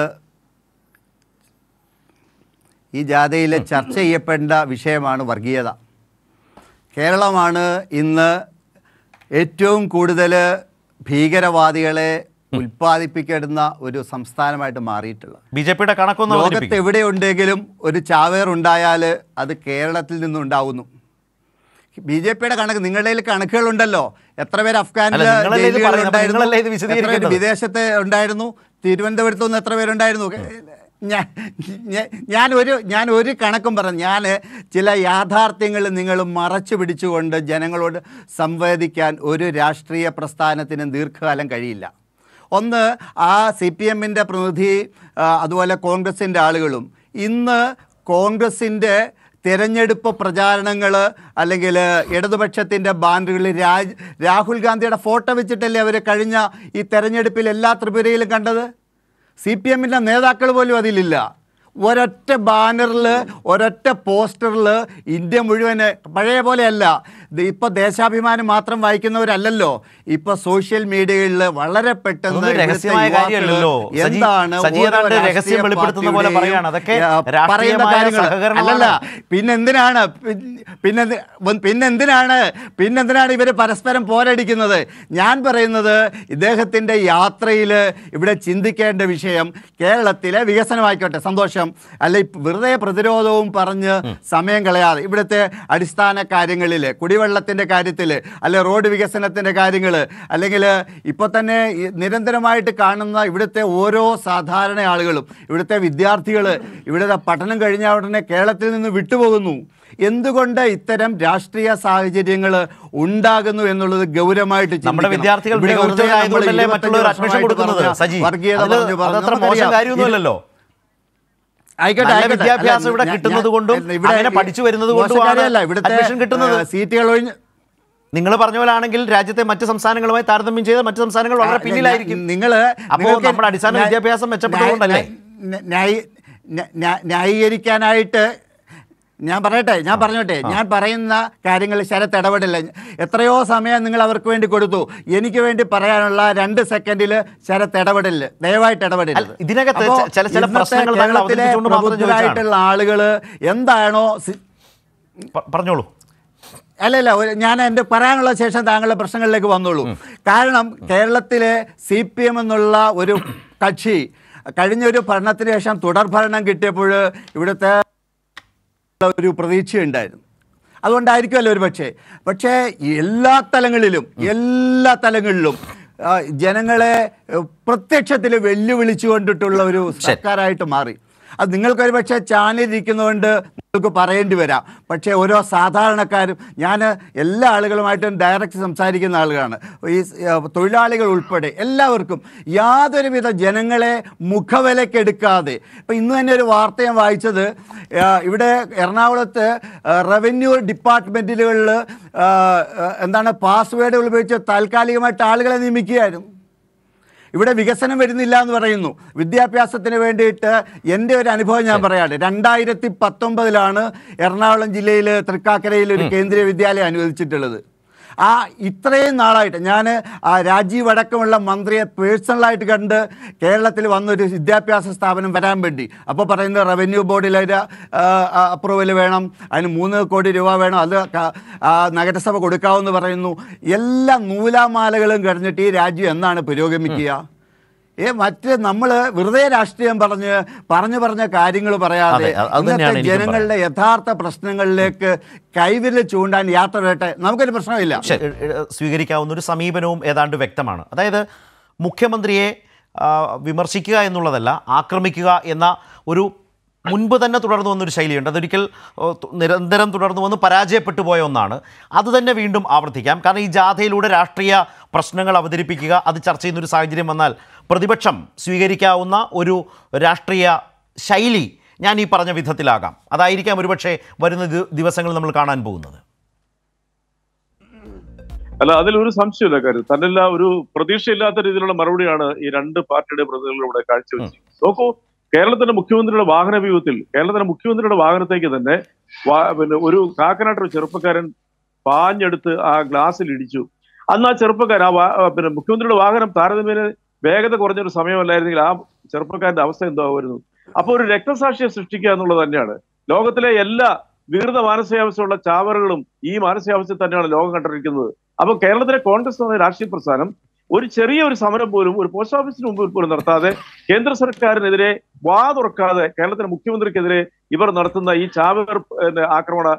ഈ ജാഥയിൽ ചർച്ച ചെയ്യപ്പെടേണ്ട വിഷയമാണ് വർഗീയത കേരളമാണ് ഇന്ന് ഏറ്റവും കൂടുതൽ ഭീകരവാദികളെ ഉൽപ്പാദിപ്പിക്കപ്പെടുന്ന ഒരു സംസ്ഥാനമായിട്ട് മാറിയിട്ടുള്ളത് ബി ജെ പിയുടെ കണക്കൊന്നും ലോകത്ത് എവിടെയുണ്ടെങ്കിലും ഒരു ചാവേർ ഉണ്ടായാൽ അത് കേരളത്തിൽ നിന്നുണ്ടാവുന്നു ബി ജെ പിയുടെ കണക്ക് നിങ്ങളുടെ കയ്യിൽ കണക്കുകളുണ്ടല്ലോ എത്ര പേര് അഫ്ഗാനിൽ വിദേശത്തെ ഉണ്ടായിരുന്നു തിരുവനന്തപുരത്തു നിന്ന് എത്ര പേരുണ്ടായിരുന്നു ഞാൻ ഒരു ഞാൻ ഒരു കണക്കും പറഞ്ഞു ഞാൻ ചില യാഥാർത്ഥ്യങ്ങൾ നിങ്ങൾ മറച്ചു പിടിച്ചുകൊണ്ട് ജനങ്ങളോട് സംവേദിക്കാൻ ഒരു രാഷ്ട്രീയ പ്രസ്ഥാനത്തിനും ദീർഘകാലം കഴിയില്ല ഒന്ന് ആ സി പി എമ്മിൻ്റെ പ്രതിനിധി അതുപോലെ കോൺഗ്രസിൻ്റെ ആളുകളും ഇന്ന് കോൺഗ്രസിൻ്റെ തെരഞ്ഞെടുപ്പ് പ്രചാരണങ്ങൾ അല്ലെങ്കിൽ ഇടതുപക്ഷത്തിൻ്റെ ബാനറുകളിൽ രാജ് രാഹുൽ ഗാന്ധിയുടെ ഫോട്ടോ വെച്ചിട്ടല്ലേ അവർ കഴിഞ്ഞ ഈ തെരഞ്ഞെടുപ്പിൽ എല്ലാ ത്രിപുരയിലും കണ്ടത് സി പി എമ്മിൻ്റെ നേതാക്കൾ പോലും അതിലില്ല ഒരൊറ്റ ബാനറിൽ ഒരൊറ്റ പോസ്റ്ററിൽ ഇന്ത്യ മുഴുവൻ പഴയ പോലെയല്ല ഇപ്പോൾ ദേശാഭിമാനം മാത്രം വായിക്കുന്നവരല്ലല്ലോ ഇപ്പൊ സോഷ്യൽ മീഡിയയിൽ വളരെ പെട്ടെന്ന് എന്താണ് പറയുന്ന കാര്യങ്ങൾ അല്ലല്ല പിന്നെന്തിനാണ് പിന്നെ പിന്നെന്തിനാണ് പിന്നെന്തിനാണ് ഇവര് പരസ്പരം പോരടിക്കുന്നത് ഞാൻ പറയുന്നത് ഇദ്ദേഹത്തിന്റെ യാത്രയിൽ ഇവിടെ ചിന്തിക്കേണ്ട വിഷയം കേരളത്തിലെ വികസനമായിക്കോട്ടെ സന്തോഷം അല്ലെ വെറുതെ പ്രതിരോധവും പറഞ്ഞ് സമയം കളയാതെ ഇവിടുത്തെ അടിസ്ഥാന കാര്യങ്ങളിൽ കുടിവെള്ള കുടിവെള്ളത്തിൻ്റെ കാര്യത്തിൽ അല്ലെ റോഡ് വികസനത്തിൻ്റെ കാര്യങ്ങൾ അല്ലെങ്കിൽ ഇപ്പോൾ തന്നെ നിരന്തരമായിട്ട് കാണുന്ന ഇവിടുത്തെ ഓരോ സാധാരണ ആളുകളും ഇവിടുത്തെ വിദ്യാർത്ഥികൾ ഇവിടുത്തെ പഠനം കഴിഞ്ഞ ഉടനെ കേരളത്തിൽ നിന്ന് വിട്ടുപോകുന്നു എന്തുകൊണ്ട് ഇത്തരം രാഷ്ട്രീയ സാഹചര്യങ്ങൾ ഉണ്ടാകുന്നു എന്നുള്ളത് ഗൗരവമായിട്ട് നമ്മുടെ വിദ്യാർത്ഥികൾ വർഗീയത പറഞ്ഞു പറഞ്ഞു ആയിക്കോട്ടെ വിദ്യാഭ്യാസം ഇവിടെ കിട്ടുന്നത് കൊണ്ടും ഇവിടെ പഠിച്ചു വരുന്നത് കൊണ്ടും ഇവിടെ കിട്ടുന്നത് സീറ്റുകൾ ഒഴിഞ്ഞ് നിങ്ങൾ പറഞ്ഞ പോലെ ആണെങ്കിൽ രാജ്യത്തെ മറ്റ് സംസ്ഥാനങ്ങളുമായി താരതമ്യം ചെയ്ത് മറ്റ് സംസ്ഥാനങ്ങൾ വളരെ പിന്നിലായിരിക്കും നിങ്ങൾ അപ്പോൾ നമ്മുടെ അടിസ്ഥാന വിദ്യാഭ്യാസം മെച്ചപ്പെട്ടുകൊണ്ടല്ലേ ന്യായീകരിക്കാനായിട്ട് ഞാൻ പറയട്ടെ ഞാൻ പറഞ്ഞോട്ടെ ഞാൻ പറയുന്ന കാര്യങ്ങൾ ശരത്ത് ഇടപെടില്ല എത്രയോ സമയം നിങ്ങൾ അവർക്ക് വേണ്ടി കൊടുത്തു എനിക്ക് വേണ്ടി പറയാനുള്ള രണ്ട് സെക്കൻഡിൽ ശരത്ത് ഇടപെടില്ല ദയവായിട്ട് ഇടപെടില്ല ഇതിനകത്ത് പ്രബുദ്ധരായിട്ടുള്ള ആളുകൾ എന്താണോ പറഞ്ഞോളൂ അല്ല അല്ല ഞാൻ എൻ്റെ പറയാനുള്ള ശേഷം താങ്കളുടെ പ്രശ്നങ്ങളിലേക്ക് വന്നോളൂ കാരണം കേരളത്തിലെ സി പി എം എന്നുള്ള ഒരു കക്ഷി കഴിഞ്ഞൊരു ഭരണത്തിന് ശേഷം തുടർഭരണം കിട്ടിയപ്പോൾ ഇവിടുത്തെ ഒരു പ്രതീക്ഷയുണ്ടായിരുന്നു അതുകൊണ്ടായിരിക്കുമല്ലോ ഒരു പക്ഷേ പക്ഷേ എല്ലാ തലങ്ങളിലും എല്ലാ തലങ്ങളിലും ജനങ്ങളെ പ്രത്യക്ഷത്തിൽ വെല്ലുവിളിച്ചു കൊണ്ടിട്ടുള്ള ഒരു സർക്കാരായിട്ട് മാറി അത് നിങ്ങൾക്കൊരു പക്ഷേ ചാനലിരിക്കുന്നതുകൊണ്ട് നിങ്ങൾക്ക് പറയേണ്ടി വരാം പക്ഷേ ഓരോ സാധാരണക്കാരും ഞാൻ എല്ലാ ആളുകളുമായിട്ടും ഡയറക്റ്റ് സംസാരിക്കുന്ന ആളുകളാണ് ഈ തൊഴിലാളികൾ ഉൾപ്പെടെ എല്ലാവർക്കും യാതൊരുവിധ ജനങ്ങളെ മുഖവിലക്കെടുക്കാതെ ഇപ്പം ഇന്ന് തന്നെ ഒരു വാർത്ത ഞാൻ വായിച്ചത് ഇവിടെ എറണാകുളത്ത് റവന്യൂ ഡിപ്പാർട്ട്മെൻറ്റുകളിൽ എന്താണ് പാസ്വേഡുകൾ ഉപയോഗിച്ച് താൽക്കാലികമായിട്ട് ആളുകളെ നിയമിക്കുകയായിരുന്നു ഇവിടെ വികസനം വരുന്നില്ല എന്ന് പറയുന്നു വിദ്യാഭ്യാസത്തിന് വേണ്ടിയിട്ട് എൻ്റെ ഒരു അനുഭവം ഞാൻ പറയാട്ടെ രണ്ടായിരത്തി പത്തൊമ്പതിലാണ് എറണാകുളം ജില്ലയിൽ തൃക്കാക്കരയിൽ ഒരു കേന്ദ്രീയ വിദ്യാലയം അനുവദിച്ചിട്ടുള്ളത് ആ ഇത്രയും നാളായിട്ട് ഞാൻ ആ രാജീവ് അടക്കമുള്ള മന്ത്രിയെ പേഴ്സണലായിട്ട് കണ്ട് കേരളത്തിൽ വന്നൊരു വിദ്യാഭ്യാസ സ്ഥാപനം വരാൻ വേണ്ടി അപ്പോൾ പറയുന്നത് റവന്യൂ ബോർഡിലെ അപ്രൂവൽ വേണം അതിന് മൂന്ന് കോടി രൂപ വേണം അത് നഗരസഭ കൊടുക്കാവെന്ന് പറയുന്നു എല്ലാ നൂലാമാലകളും കഴിഞ്ഞിട്ട് ഈ രാജ്യം എന്നാണ് പുരോഗമിക്കുക ഏ മറ്റ് നമ്മൾ വെറുതെ രാഷ്ട്രീയം പറഞ്ഞ് പറഞ്ഞു പറഞ്ഞ കാര്യങ്ങൾ പറയാതെ ജനങ്ങളുടെ യഥാർത്ഥ പ്രശ്നങ്ങളിലേക്ക് കൈവിൽ ചൂണ്ടാൻ യാത്ര വരട്ടെ നമുക്കൊരു പ്രശ്നമില്ല സ്വീകരിക്കാവുന്ന ഒരു സമീപനവും ഏതാണ്ട് വ്യക്തമാണ് അതായത് മുഖ്യമന്ത്രിയെ വിമർശിക്കുക എന്നുള്ളതല്ല ആക്രമിക്കുക എന്ന ഒരു മുൻപ് തന്നെ തുടർന്നു വന്നൊരു ശൈലിയുണ്ട് അതൊരിക്കൽ നിരന്തരം തുടർന്നു വന്ന് പരാജയപ്പെട്ടു പോയ ഒന്നാണ് അത് തന്നെ വീണ്ടും ആവർത്തിക്കാം കാരണം ഈ ജാഥയിലൂടെ രാഷ്ട്രീയ പ്രശ്നങ്ങൾ അവതരിപ്പിക്കുക അത് ചർച്ച ചെയ്യുന്നൊരു സാഹചര്യം വന്നാൽ പ്രതിപക്ഷം സ്വീകരിക്കാവുന്ന ഒരു രാഷ്ട്രീയ ശൈലി ഞാൻ ഈ പറഞ്ഞ വിധത്തിലാകാം അതായിരിക്കാം ഒരുപക്ഷെ വരുന്ന ദിവസങ്ങളിൽ നമ്മൾ കാണാൻ പോകുന്നത് അല്ല അതിൽ ഒരു സംശയമില്ല കാര്യം തന്നെയല്ല ഒരു പ്രതീക്ഷയില്ലാത്ത രീതിയിലുള്ള മറുപടിയാണ് ഈ രണ്ട് പാർട്ടിയുടെ പ്രതിനിധികളിലൂടെ കാഴ്ചവെച്ചത് നോക്കൂ കേരളത്തിന്റെ മുഖ്യമന്ത്രിയുടെ വാഹന വ്യൂഹത്തിൽ കേരളത്തിന്റെ മുഖ്യമന്ത്രിയുടെ വാഹനത്തേക്ക് തന്നെ പിന്നെ ഒരു ഒരു ചെറുപ്പക്കാരൻ പാഞ്ഞെടുത്ത് ആ ഗ്ലാസ്സിൽ ഇടിച്ചു അന്ന് ആ ചെറുപ്പക്കാരൻ ആ പിന്നെ മുഖ്യമന്ത്രിയുടെ വാഹനം താരതമ്യേന വേഗത കുറഞ്ഞൊരു സമയമല്ലായിരുന്നെങ്കിൽ ആ ചെറുപ്പക്കാരന്റെ അവസ്ഥ ആവുമായിരുന്നു അപ്പോൾ ഒരു രക്തസാക്ഷിയെ സൃഷ്ടിക്കുക എന്നുള്ളത് തന്നെയാണ് ലോകത്തിലെ എല്ലാ വികൃത മാനസികാവസ്ഥയുള്ള ചാവറുകളും ഈ മാനസികാവസ്ഥയിൽ തന്നെയാണ് ലോകം കണ്ടിരിക്കുന്നത് അപ്പോൾ കേരളത്തിലെ കോൺഗ്രസ് എന്ന രാഷ്ട്രീയ പ്രസ്ഥാനം ഒരു ചെറിയ ഒരു സമരം പോലും ഒരു പോസ്റ്റ് ഓഫീസിന് മുമ്പിൽ പോലും നടത്താതെ കേന്ദ്ര സർക്കാരിനെതിരെ വാ തുറക്കാതെ കേരളത്തിലെ മുഖ്യമന്ത്രിക്കെതിരെ ഇവർ നടത്തുന്ന ഈ ചാവർ ആക്രമണ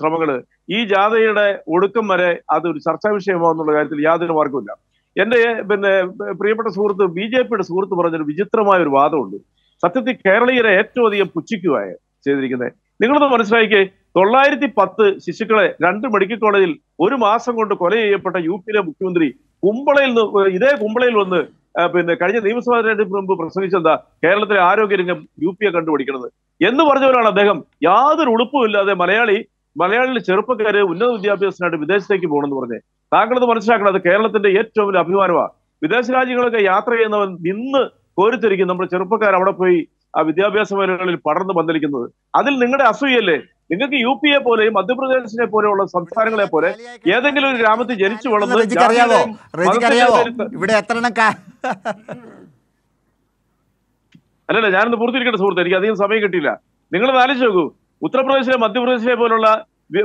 ശ്രമങ്ങള് ഈ ജാഥയുടെ ഒടുക്കം വരെ അതൊരു ചർച്ചാ വിഷയമാകുന്നുള്ള കാര്യത്തിൽ യാതൊരു മാർഗമില്ല എന്റെ പിന്നെ പ്രിയപ്പെട്ട സുഹൃത്ത് ബി ജെ പിയുടെ സുഹൃത്ത് പറഞ്ഞൊരു വിചിത്രമായ ഒരു വാദമുണ്ട് സത്യത്തിൽ കേരളീയരെ ഏറ്റവും അധികം പുച്ഛിക്കുവായ ചെയ്തിരിക്കുന്നത് നിങ്ങളൊന്ന് മനസ്സിലാക്കി തൊള്ളായിരത്തി പത്ത് ശിശുക്കളെ രണ്ട് മെഡിക്കൽ കോളേജിൽ ഒരു മാസം കൊണ്ട് കൊല ചെയ്യപ്പെട്ട യു പിയിലെ മുഖ്യമന്ത്രി കുമ്പളയിൽ നിന്ന് ഇതേ കുമ്പളയിൽ വന്ന് പിന്നെ കഴിഞ്ഞ നിയമസഭാ തെരഞ്ഞെടുപ്പിന് മുമ്പ് പ്രസംഗിച്ചെന്താ കേരളത്തിലെ ആരോഗ്യരംഗം യു എ കണ്ടുപിടിക്കുന്നത് എന്ന് പറഞ്ഞവരാണ് അദ്ദേഹം യാതൊരു ഉളുപ്പുമില്ലാതെ മലയാളി മലയാളികൾ ചെറുപ്പക്കാര് ഉന്നത വിദ്യാഭ്യാസത്തിനായിട്ട് വിദേശത്തേക്ക് പോകണമെന്ന് പറഞ്ഞേ താങ്കളത് മനസ്സിലാക്കണം അത് കേരളത്തിന്റെ ഏറ്റവും വലിയ അഭിമാനമാണ് വിദേശ രാജ്യങ്ങളൊക്കെ യാത്ര ചെയ്യുന്നവർ നിന്ന് കോരിത്തൊരിക്കും നമ്മുടെ ചെറുപ്പക്കാർ അവിടെ പോയി ആ വിദ്യാഭ്യാസ മേഖലകളിൽ പടർന്ന് പന്തലിക്കുന്നത് അതിൽ നിങ്ങളുടെ അസൂയല്ലേ നിങ്ങൾക്ക് യു എ പോലെയും മധ്യപ്രദേശിനെ പോലെയുള്ള സംസ്ഥാനങ്ങളെ പോലെ ഏതെങ്കിലും ഒരു ഗ്രാമത്തിൽ ജനിച്ചു വളർന്ന് ഇവിടെ എത്ര അല്ലല്ല ഞാനൊന്ന് പൂർത്തിയിരിക്കേണ്ട സുഹൃത്ത് എനിക്ക് അധികം സമയം കിട്ടിയില്ല നിങ്ങൾ ആലോചിച്ച് നോക്കൂ ഉത്തർപ്രദേശിലെ മധ്യപ്രദേശിലെ പോലുള്ള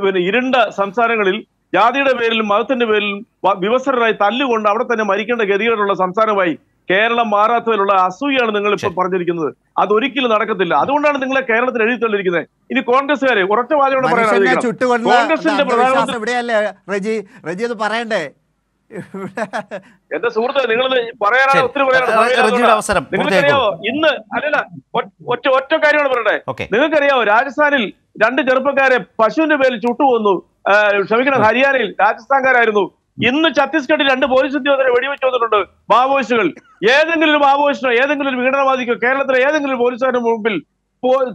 പിന്നെ ഇരുണ്ട സംസ്ഥാനങ്ങളിൽ ജാതിയുടെ പേരിലും മതത്തിന്റെ പേരിലും വിവസ്ത്രരായി തല്ലുകൊണ്ട് അവിടെ തന്നെ മരിക്കേണ്ട ഗതികളുള്ള സംസ്ഥാനമായി കേരളം മാറാത്തതിലുള്ള അസൂയാണ് നിങ്ങൾ ഇപ്പോൾ പറഞ്ഞിരിക്കുന്നത് അതൊരിക്കലും നടക്കത്തില്ല അതുകൊണ്ടാണ് നിങ്ങളെ കേരളത്തിൽ എഴുതി ഇനി കോൺഗ്രസ്സുകാരെ ഒരൊറ്റ വാദയോടെ പറയാൻ കോൺഗ്രസിന്റെ പ്രധാനമന്ത്രി പറയണ്ടേ എന്റെ സുഹൃത്ത് നിങ്ങൾ പറയാനാണ് ഒത്തിരി പറയാനാണ് നിങ്ങൾക്കറിയാവോ ഇന്ന് അല്ലല്ല ഒറ്റ ഒറ്റ കാര്യമാണ് പറയട്ടെ നിങ്ങൾക്കറിയാവോ രാജസ്ഥാനിൽ രണ്ട് ചെറുപ്പക്കാരെ പശുവിന്റെ പേരിൽ ചുട്ടുപോന്നു ക്ഷമിക്കണം ഹരിയാനയിൽ രാജസ്ഥാൻകാരായിരുന്നു ഇന്ന് ഛത്തീസ്ഗഡിൽ രണ്ട് പോലീസ് ഉദ്യോഗസ്ഥരെ വെടിവെച്ച് വന്നിട്ടുണ്ട് മാവോയിസ്റ്റുകൾ ഏതെങ്കിലും ഒരു മാവോയിസ്റ്റിനോ ഏതെങ്കിലും ഒരു വിഘടനവാദിക്കോ കേരളത്തിലെ ഏതെങ്കിലും പോലീസുകാരുടെ മുമ്പിൽ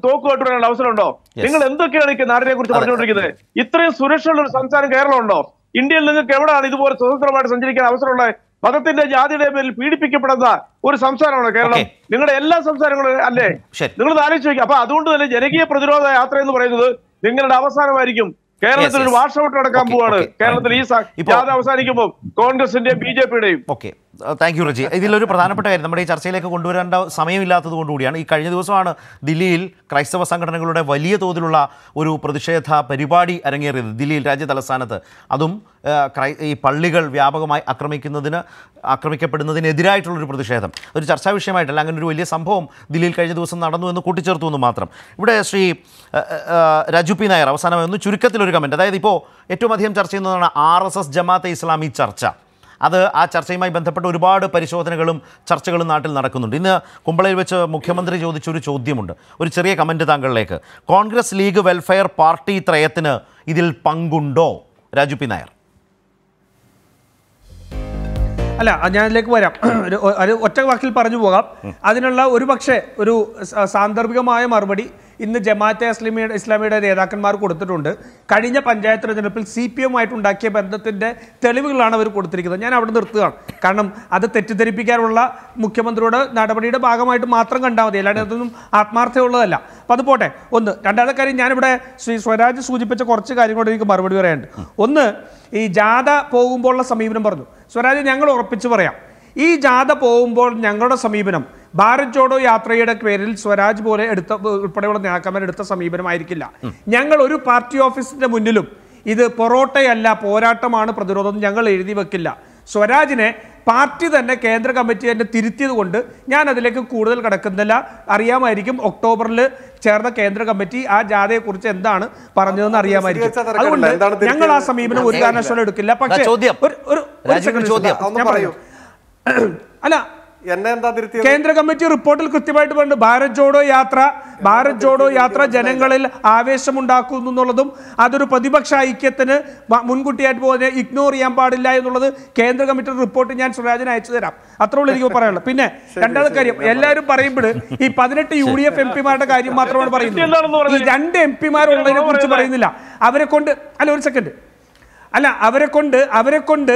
തോക്ക് കെട്ടുവാനുള്ള അവസരമുണ്ടോ നിങ്ങൾ എന്തൊക്കെയാണ് ഈ നാടിനെ കുറിച്ച് പറഞ്ഞുകൊണ്ടിരിക്കുന്നത് ഇത്രയും സുരക്ഷയുള്ള ഒരു സംസ്ഥാനം കേരളം ഉണ്ടോ ഇന്ത്യയിൽ നിങ്ങൾക്ക് എവിടെയാണ് ഇതുപോലെ സ്വതന്ത്രമായിട്ട് സഞ്ചരിക്കാൻ അവസരമുള്ളത് മതത്തിന്റെ ജാതിയുടെ പേരിൽ പീഡിപ്പിക്കപ്പെടുന്ന ഒരു സംസ്ഥാനമാണ് കേരളം നിങ്ങളുടെ എല്ലാ സംസ്ഥാനങ്ങളും അല്ലേ നിങ്ങൾ ആലോചിച്ച് നോക്കി അപ്പൊ അതുകൊണ്ട് തന്നെ ജനകീയ പ്രതിരോധ യാത്ര എന്ന് പറയുന്നത് നിങ്ങളുടെ അവസാനമായിരിക്കും കേരളത്തിൽ ഒരു വാഷ് ഔട്ട് നടക്കാൻ പോവാണ് കേരളത്തിൽ ഈ അവസാനിക്കുമ്പോൾ കോൺഗ്രസിന്റെയും ബി ജെ പിയുടെയും താങ്ക് യു റജി ഇതിലൊരു പ്രധാനപ്പെട്ട കാര്യം നമ്മുടെ ഈ ചർച്ചയിലേക്ക് കൊണ്ടുവരേണ്ട സമയമില്ലാത്തത് കൊണ്ടുകൂടിയാണ് ഈ കഴിഞ്ഞ ദിവസമാണ് ദില്ലിയിൽ ക്രൈസ്തവ സംഘടനകളുടെ വലിയ തോതിലുള്ള ഒരു പ്രതിഷേധ പരിപാടി അരങ്ങേറിയത് ദില്ലിയിൽ രാജ്യ തലസ്ഥാനത്ത് അതും ക്രൈ ഈ പള്ളികൾ വ്യാപകമായി ആക്രമിക്കുന്നതിന് ആക്രമിക്കപ്പെടുന്നതിനെതിരായിട്ടുള്ളൊരു പ്രതിഷേധം ഒരു ചർച്ചാ വിഷയമായിട്ടല്ല അങ്ങനെ ഒരു വലിയ സംഭവം ദില്ലിയിൽ കഴിഞ്ഞ ദിവസം നടന്നു എന്ന് കൂട്ടിച്ചേർത്തു എന്ന് മാത്രം ഇവിടെ ശ്രീ രജു പി നായർ അവസാനമായി ഒന്ന് ചുരുക്കത്തിലൊരു കമൻറ്റ് അതായത് ഇപ്പോൾ ഏറ്റവും അധികം ചർച്ച ചെയ്യുന്നതാണ് R S S Jamaate Islami ചർച്ച അത് ആ ചർച്ചയുമായി ബന്ധപ്പെട്ട് ഒരുപാട് പരിശോധനകളും ചർച്ചകളും നാട്ടിൽ നടക്കുന്നുണ്ട് ഇന്ന് കുമ്പളയിൽ വെച്ച് മുഖ്യമന്ത്രി ചോദിച്ചൊരു ചോദ്യമുണ്ട് ഒരു ചെറിയ കമൻറ്റ് താങ്കളിലേക്ക് കോൺഗ്രസ് ലീഗ് വെൽഫെയർ പാർട്ടി ത്രയത്തിന് ഇതിൽ പങ്കുണ്ടോ രാജു പി നായർ അല്ല ഞാനിലേക്ക് വരാം ഒരു ഒറ്റ വാക്കിൽ പറഞ്ഞു പോകാം അതിനുള്ള ഒരു പക്ഷേ ഒരു സാന്ദർഭികമായ മറുപടി ഇന്ന് ജമാഅത്തെ ഇസ്ലാമി ഇസ്ലാമിയുടെ നേതാക്കന്മാർ കൊടുത്തിട്ടുണ്ട് കഴിഞ്ഞ പഞ്ചായത്ത് തെരഞ്ഞെടുപ്പിൽ സി പി എമ്മായിട്ടുണ്ടാക്കിയ ബന്ധത്തിൻ്റെ തെളിവുകളാണ് അവർ കൊടുത്തിരിക്കുന്നത് ഞാൻ അവിടെ നിർത്തുകയാണ് കാരണം അത് തെറ്റിദ്ധരിപ്പിക്കാനുള്ള മുഖ്യമന്ത്രിയുടെ നടപടിയുടെ ഭാഗമായിട്ട് മാത്രം കണ്ടാൽ മതി അല്ലാണ്ട് അതൊന്നും ആത്മാർത്ഥമുള്ളതല്ല അപ്പം അത് പോട്ടെ ഒന്ന് രണ്ടാമത്തെ കാര്യം ഞാനിവിടെ ശ്രീ സ്വരാജ് സൂചിപ്പിച്ച കുറച്ച് കാര്യങ്ങളോട് എനിക്ക് മറുപടി പറയാനുണ്ട് ഒന്ന് ഈ ജാഥ പോകുമ്പോഴുള്ള സമീപനം പറഞ്ഞു സ്വരാജ് ഞങ്ങൾ ഉറപ്പിച്ച് പറയാം ഈ ജാഥ പോകുമ്പോൾ ഞങ്ങളുടെ സമീപനം ഭാരത് ജോഡോ യാത്രയുടെ പേരിൽ സ്വരാജ് പോലെ എടുത്ത ഉൾപ്പെടെയുള്ള നേതാക്കന്മാർ എടുത്ത സമീപനമായിരിക്കില്ല ഞങ്ങൾ ഒരു പാർട്ടി ഓഫീസിന്റെ മുന്നിലും ഇത് പൊറോട്ടയല്ല പോരാട്ടമാണ് പ്രതിരോധം ഞങ്ങൾ എഴുതി വെക്കില്ല സ്വരാജിനെ പാർട്ടി തന്നെ കേന്ദ്ര കമ്മിറ്റി തന്നെ തിരുത്തിയത് കൊണ്ട് ഞാൻ അതിലേക്ക് കൂടുതൽ കടക്കുന്നില്ല അറിയാമായിരിക്കും ഒക്ടോബറിൽ ചേർന്ന കേന്ദ്ര കമ്മിറ്റി ആ കുറിച്ച് എന്താണ് പറഞ്ഞതെന്ന് അറിയാമായിരിക്കും അതുകൊണ്ട് ഞങ്ങൾ ആ സമീപനം ഒരു കാരണവശാലും എടുക്കില്ല പക്ഷേ ഒരു ഒരു സെക്കൻഡ് ചോദ്യം അല്ല കേന്ദ്ര കമ്മിറ്റി റിപ്പോർട്ടിൽ കൃത്യമായിട്ട് പറഞ്ഞു ഭാരത് ജോഡോ യാത്ര ഭാരത് ജോഡോ യാത്ര ജനങ്ങളിൽ ആവേശമുണ്ടാക്കുന്നു എന്നുള്ളതും അതൊരു പ്രതിപക്ഷ ഐക്യത്തിന് മുൻകൂട്ടിയായിട്ട് പോകുന്നത് ഇഗ്നോർ ചെയ്യാൻ പാടില്ല എന്നുള്ളത് കേന്ദ്ര കമ്മിറ്റി റിപ്പോർട്ട് ഞാൻ സ്വരാജിന് അയച്ചു തരാം അത്ര ഉള്ളൂ എനിക്ക് പറയാനുള്ളത് പിന്നെ രണ്ടാമത് കാര്യം എല്ലാവരും പറയുമ്പോൾ ഈ പതിനെട്ട് യു ഡി എഫ് എം പിമാരുടെ കാര്യം മാത്രമാണ് പറയുന്നത് രണ്ട് എം പിമാരുള്ളതിനെ കുറിച്ച് പറയുന്നില്ല അവരെ കൊണ്ട് അല്ല ഒരു സെക്കൻഡ് അല്ല അവരെ കൊണ്ട് അവരെ കൊണ്ട്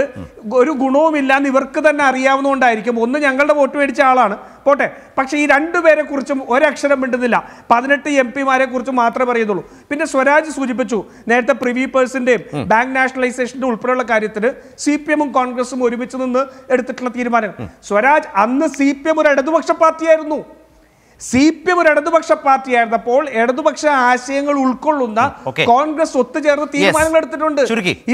ഒരു ഗുണവുമില്ല ഇവർക്ക് തന്നെ അറിയാവുന്നതുകൊണ്ടായിരിക്കും ഒന്ന് ഞങ്ങളുടെ വോട്ട് മേടിച്ച ആളാണ് പോട്ടെ പക്ഷെ ഈ രണ്ടുപേരെ കുറിച്ചും ഒരക്ഷരം മിണ്ടുന്നില്ല പതിനെട്ട് എം പിമാരെ കുറിച്ചും മാത്രമേ പറയുന്നുള്ളൂ പിന്നെ സ്വരാജ് സൂചിപ്പിച്ചു നേരത്തെ പ്രിവി പേഴ്സിന്റെയും ബാങ്ക് നാഷണലൈസേഷന്റെ ഉൾപ്പെടെയുള്ള കാര്യത്തിന് സി പി എമ്മും കോൺഗ്രസും ഒരുമിച്ച് നിന്ന് എടുത്തിട്ടുള്ള തീരുമാനം സ്വരാജ് അന്ന് സി പി എം ഒരു ഇടതുപക്ഷ പാർട്ടിയായിരുന്നു സി പി എം ഒരു ഇടതുപക്ഷ പാർട്ടിയായിരുന്നപ്പോൾ ഇടതുപക്ഷ ആശയങ്ങൾ ഉൾക്കൊള്ളുന്ന കോൺഗ്രസ് ഒത്തുചേർന്ന് തീരുമാനങ്ങൾ എടുത്തിട്ടുണ്ട്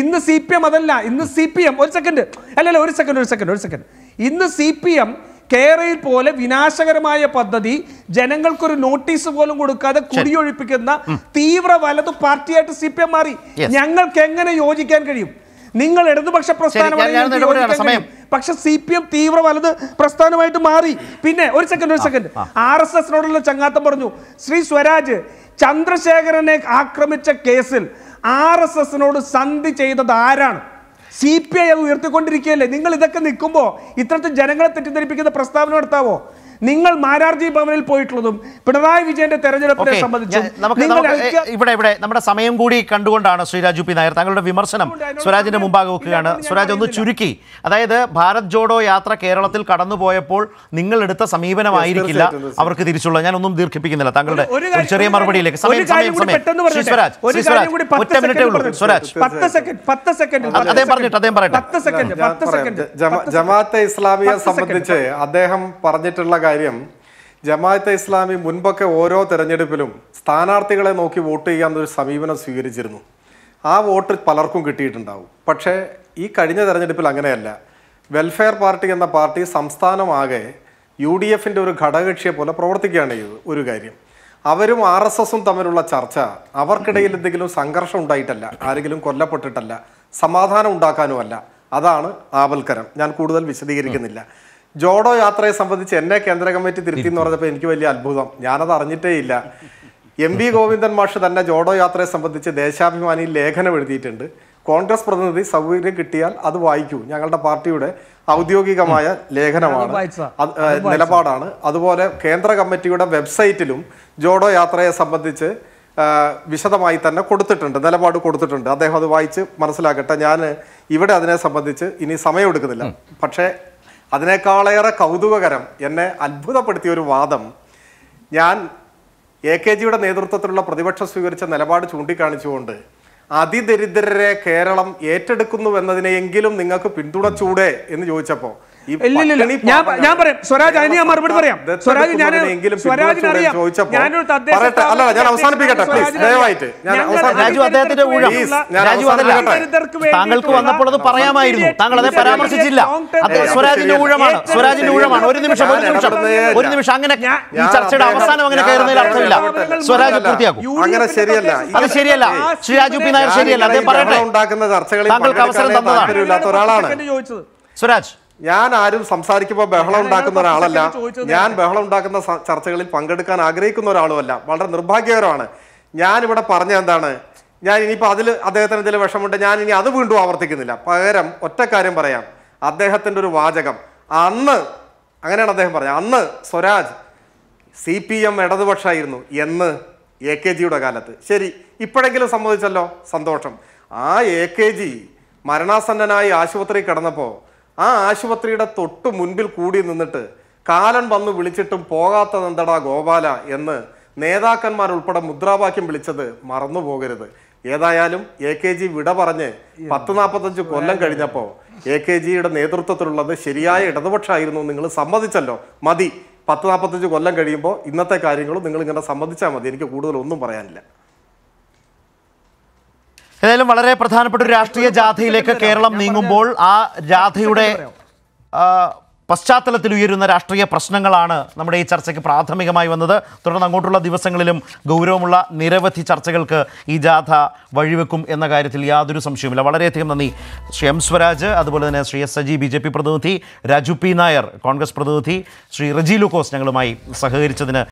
ഇന്ന് സി പി എം അതല്ല ഇന്ന് സി പി എം ഒരു സെക്കൻഡ് അല്ലല്ല ഒരു സെക്കൻഡ് ഒരു സെക്കൻഡ് ഒരു സെക്കൻഡ് ഇന്ന് സി പി എം കേരയിൽ പോലെ വിനാശകരമായ പദ്ധതി ജനങ്ങൾക്കൊരു നോട്ടീസ് പോലും കൊടുക്കാതെ കുടിയൊഴിപ്പിക്കുന്ന തീവ്ര വലതു പാർട്ടിയായിട്ട് സി പി എം മാറി ഞങ്ങൾക്ക് എങ്ങനെ യോജിക്കാൻ കഴിയും നിങ്ങൾ ഇടതുപക്ഷ പ്രസ്ഥാനം പക്ഷെ സി പി എം തീവ്ര വലത് പ്രസ്ഥാനമായിട്ട് മാറി പിന്നെ ഒരു സെക്കൻഡ് ഒരു സെക്കൻഡ് ആർ എസ് എസിനോടുള്ള ചങ്ങാത്തം പറഞ്ഞു ശ്രീ സ്വരാജ് ചന്ദ്രശേഖരനെ ആക്രമിച്ച കേസിൽ ആർ എസ് എസിനോട് സന്ധി ചെയ്തത് ആരാണ് സി പി ഐ ഉയർത്തിക്കൊണ്ടിരിക്കുകയല്ലേ നിങ്ങൾ ഇതൊക്കെ നിൽക്കുമ്പോൾ ഇത്തരത്തിൽ ജനങ്ങളെ തെറ്റിദ്ധരിപ്പിക്കുന്ന പ്രസ്താവന നടത്താവോ നിങ്ങൾ മാരാർജി ഭവനിൽ പോയിട്ടുള്ളതും പിണറായി വിജയന്റെ തെരഞ്ഞെടുപ്പിനെ സംബന്ധിച്ച് ഇവിടെ ഇവിടെ നമ്മുടെ സമയം കൂടി കണ്ടുകൊണ്ടാണ് ശ്രീരാജു പി നായർ താങ്കളുടെ വിമർശനം സ്വരാജിന്റെ മുമ്പാകെ വെക്കുകയാണ് സ്വരാജ് ഒന്ന് ചുരുക്കി അതായത് ഭാരത് ജോഡോ യാത്ര കേരളത്തിൽ കടന്നുപോയപ്പോൾ നിങ്ങൾ എടുത്ത സമീപനമായിരിക്കില്ല അവർക്ക് തിരിച്ചുള്ള ഞാൻ ഒന്നും ദീർഘിപ്പിക്കുന്നില്ല താങ്കളുടെ ഒരു ചെറിയ മറുപടിയിലേക്ക് സമയം ഉള്ളൂ പറഞ്ഞിട്ട് പറയട്ടെ ജമാഅത്തെ ഇസ്ലാമിയെ സംബന്ധിച്ച് അദ്ദേഹം പറഞ്ഞിട്ടുള്ള കാര്യം ജമാഅത്തെ ഇസ്ലാമി മുൻപൊക്കെ ഓരോ തെരഞ്ഞെടുപ്പിലും സ്ഥാനാർത്ഥികളെ നോക്കി വോട്ട് ചെയ്യാമെന്നൊരു സമീപനം സ്വീകരിച്ചിരുന്നു ആ വോട്ട് പലർക്കും കിട്ടിയിട്ടുണ്ടാവും പക്ഷേ ഈ കഴിഞ്ഞ തെരഞ്ഞെടുപ്പിൽ അങ്ങനെയല്ല വെൽഫെയർ പാർട്ടി എന്ന പാർട്ടി സംസ്ഥാനമാകെ യു ഡി എഫിൻ്റെ ഒരു ഘടകകക്ഷിയെ പോലെ പ്രവർത്തിക്കുകയാണ് ചെയ്തത് ഒരു കാര്യം അവരും ആർ എസ് എസും തമ്മിലുള്ള ചർച്ച അവർക്കിടയിൽ എന്തെങ്കിലും സംഘർഷം ഉണ്ടായിട്ടല്ല ആരെങ്കിലും കൊല്ലപ്പെട്ടിട്ടല്ല സമാധാനം ഉണ്ടാക്കാനുമല്ല അതാണ് ആവൽക്കരം ഞാൻ കൂടുതൽ വിശദീകരിക്കുന്നില്ല ജോഡോ യാത്രയെ സംബന്ധിച്ച് എന്നെ കേന്ദ്ര കമ്മിറ്റി തിരുത്തി എന്ന് പറഞ്ഞപ്പോൾ എനിക്ക് വലിയ അത്ഭുതം ഞാനത് അറിഞ്ഞിട്ടേ ഇല്ല എം വി ഗോവിന്ദൻ മാഷ് തന്നെ ജോഡോ യാത്രയെ സംബന്ധിച്ച് ദേശാഭിമാനിയിൽ ലേഖനം എഴുതിയിട്ടുണ്ട് കോൺഗ്രസ് പ്രതിനിധി സൗകര്യം കിട്ടിയാൽ അത് വായിക്കൂ ഞങ്ങളുടെ പാർട്ടിയുടെ ഔദ്യോഗികമായ ലേഖനമാണ് നിലപാടാണ് അതുപോലെ കേന്ദ്ര കമ്മിറ്റിയുടെ വെബ്സൈറ്റിലും ജോഡോ യാത്രയെ സംബന്ധിച്ച് വിശദമായി തന്നെ കൊടുത്തിട്ടുണ്ട് നിലപാട് കൊടുത്തിട്ടുണ്ട് അദ്ദേഹം അത് വായിച്ച് മനസ്സിലാക്കട്ടെ ഞാൻ ഇവിടെ അതിനെ സംബന്ധിച്ച് ഇനി സമയമെടുക്കുന്നില്ല പക്ഷേ അതിനേക്കാളേറെ കൗതുകകരം എന്നെ അത്ഭുതപ്പെടുത്തിയ ഒരു വാദം ഞാൻ എ കെ ജിയുടെ നേതൃത്വത്തിലുള്ള പ്രതിപക്ഷം സ്വീകരിച്ച നിലപാട് ചൂണ്ടിക്കാണിച്ചുകൊണ്ട് അതിദരിദ്രരെ കേരളം ഏറ്റെടുക്കുന്നുവെന്നതിനെയെങ്കിലും നിങ്ങൾക്ക് പിന്തുണച്ചൂടെ എന്ന് ചോദിച്ചപ്പോൾ ഞാൻ പറയാം സ്വരാജ് അതിന് ഞാൻ മറുപടി പറയാം സ്വരാജ് ഞാൻ സ്വരാജിന് അറിയാം ഞാനൊരു തദ്ദേശ ഞാൻ അവസാനിപ്പിക്കട്ടെ ദയവായിട്ട് ഊഴം താങ്കൾക്ക് വന്നപ്പോൾ അത് പറയാമായിരുന്നു താങ്കൾ അതെ പരാമർശിച്ചില്ല സ്വരാജിന്റെ ഊഴമാണ് സ്വരാജിന്റെ ഊഴമാണ് ഒരു നിമിഷം ഒരു നിമിഷം ഒരു നിമിഷം അങ്ങനെ ഈ ചർച്ചയുടെ അവസാനം അങ്ങനെ കയറുന്നതിൽ അർത്ഥമില്ല സ്വരാജ് പൂർത്തിയാക്കും അങ്ങനെ ശരിയല്ല അത് ശരിയല്ല ശ്രീ രാജു പി നായർ ശരിയല്ല അദ്ദേഹം പറയട്ടെ താങ്കൾക്ക് അവസരം തന്നതാണ് സ്വരാജ് ഞാൻ ആരും സംസാരിക്കുമ്പോൾ ബഹളം ഉണ്ടാക്കുന്ന ഒരാളല്ല ഞാൻ ബഹളം ഉണ്ടാക്കുന്ന ചർച്ചകളിൽ പങ്കെടുക്കാൻ ആഗ്രഹിക്കുന്ന ഒരാളുമല്ല വളരെ നിർഭാഗ്യകരമാണ് ഇവിടെ പറഞ്ഞ എന്താണ് ഞാൻ ഇനിയിപ്പോൾ അതിൽ അദ്ദേഹത്തിന് എന്തെങ്കിലും വിഷമമുണ്ട് ഞാൻ ഇനി അത് വീണ്ടും ആവർത്തിക്കുന്നില്ല പകരം ഒറ്റ കാര്യം പറയാം അദ്ദേഹത്തിൻ്റെ ഒരു വാചകം അന്ന് അങ്ങനെയാണ് അദ്ദേഹം പറഞ്ഞത് അന്ന് സ്വരാജ് സി പി എം ഇടതുപക്ഷമായിരുന്നു എന്ന് എ കെ ജിയുടെ കാലത്ത് ശരി ഇപ്പോഴെങ്കിലും സമ്മതിച്ചല്ലോ സന്തോഷം ആ എ കെ ജി മരണാസന്നനായി ആശുപത്രിയിൽ കിടന്നപ്പോൾ ആ ആശുപത്രിയുടെ തൊട്ട് മുൻപിൽ കൂടി നിന്നിട്ട് കാലൻ വന്ന് വിളിച്ചിട്ടും പോകാത്തതെന്തടാ ഗോപാല എന്ന് നേതാക്കന്മാരുൾപ്പെടെ മുദ്രാവാക്യം വിളിച്ചത് മറന്നു പോകരുത് ഏതായാലും എ കെ ജി വിട പറഞ്ഞ് പത്ത് നാൽപ്പത്തഞ്ച് കൊല്ലം കഴിഞ്ഞപ്പോൾ എ കെ ജിയുടെ നേതൃത്വത്തിലുള്ളത് ശരിയായ ഇടതുപക്ഷമായിരുന്നു നിങ്ങൾ സമ്മതിച്ചല്ലോ മതി പത്ത് നാൽപ്പത്തഞ്ച് കൊല്ലം കഴിയുമ്പോൾ ഇന്നത്തെ കാര്യങ്ങളും നിങ്ങൾ ഇങ്ങനെ സമ്മതിച്ചാൽ മതി എനിക്ക് കൂടുതൽ ഒന്നും പറയാനില്ല ഏതായാലും വളരെ പ്രധാനപ്പെട്ട ഒരു രാഷ്ട്രീയ ജാഥയിലേക്ക് കേരളം നീങ്ങുമ്പോൾ ആ ജാഥയുടെ പശ്ചാത്തലത്തിൽ ഉയരുന്ന രാഷ്ട്രീയ പ്രശ്നങ്ങളാണ് നമ്മുടെ ഈ ചർച്ചയ്ക്ക് പ്രാഥമികമായി വന്നത് തുടർന്ന് അങ്ങോട്ടുള്ള ദിവസങ്ങളിലും ഗൗരവമുള്ള നിരവധി ചർച്ചകൾക്ക് ഈ ജാഥ വഴിവെക്കും എന്ന കാര്യത്തിൽ യാതൊരു സംശയവുമില്ല വളരെയധികം നന്ദി ശ്രീ എം സ്വരാജ് അതുപോലെ തന്നെ Shri S Saji B J P പ്രതിനിധി രാജു പി നായർ കോൺഗ്രസ് പ്രതിനിധി ശ്രീ റജി ലൂക്കോസ് ഞങ്ങളുമായി സഹകരിച്ചതിന്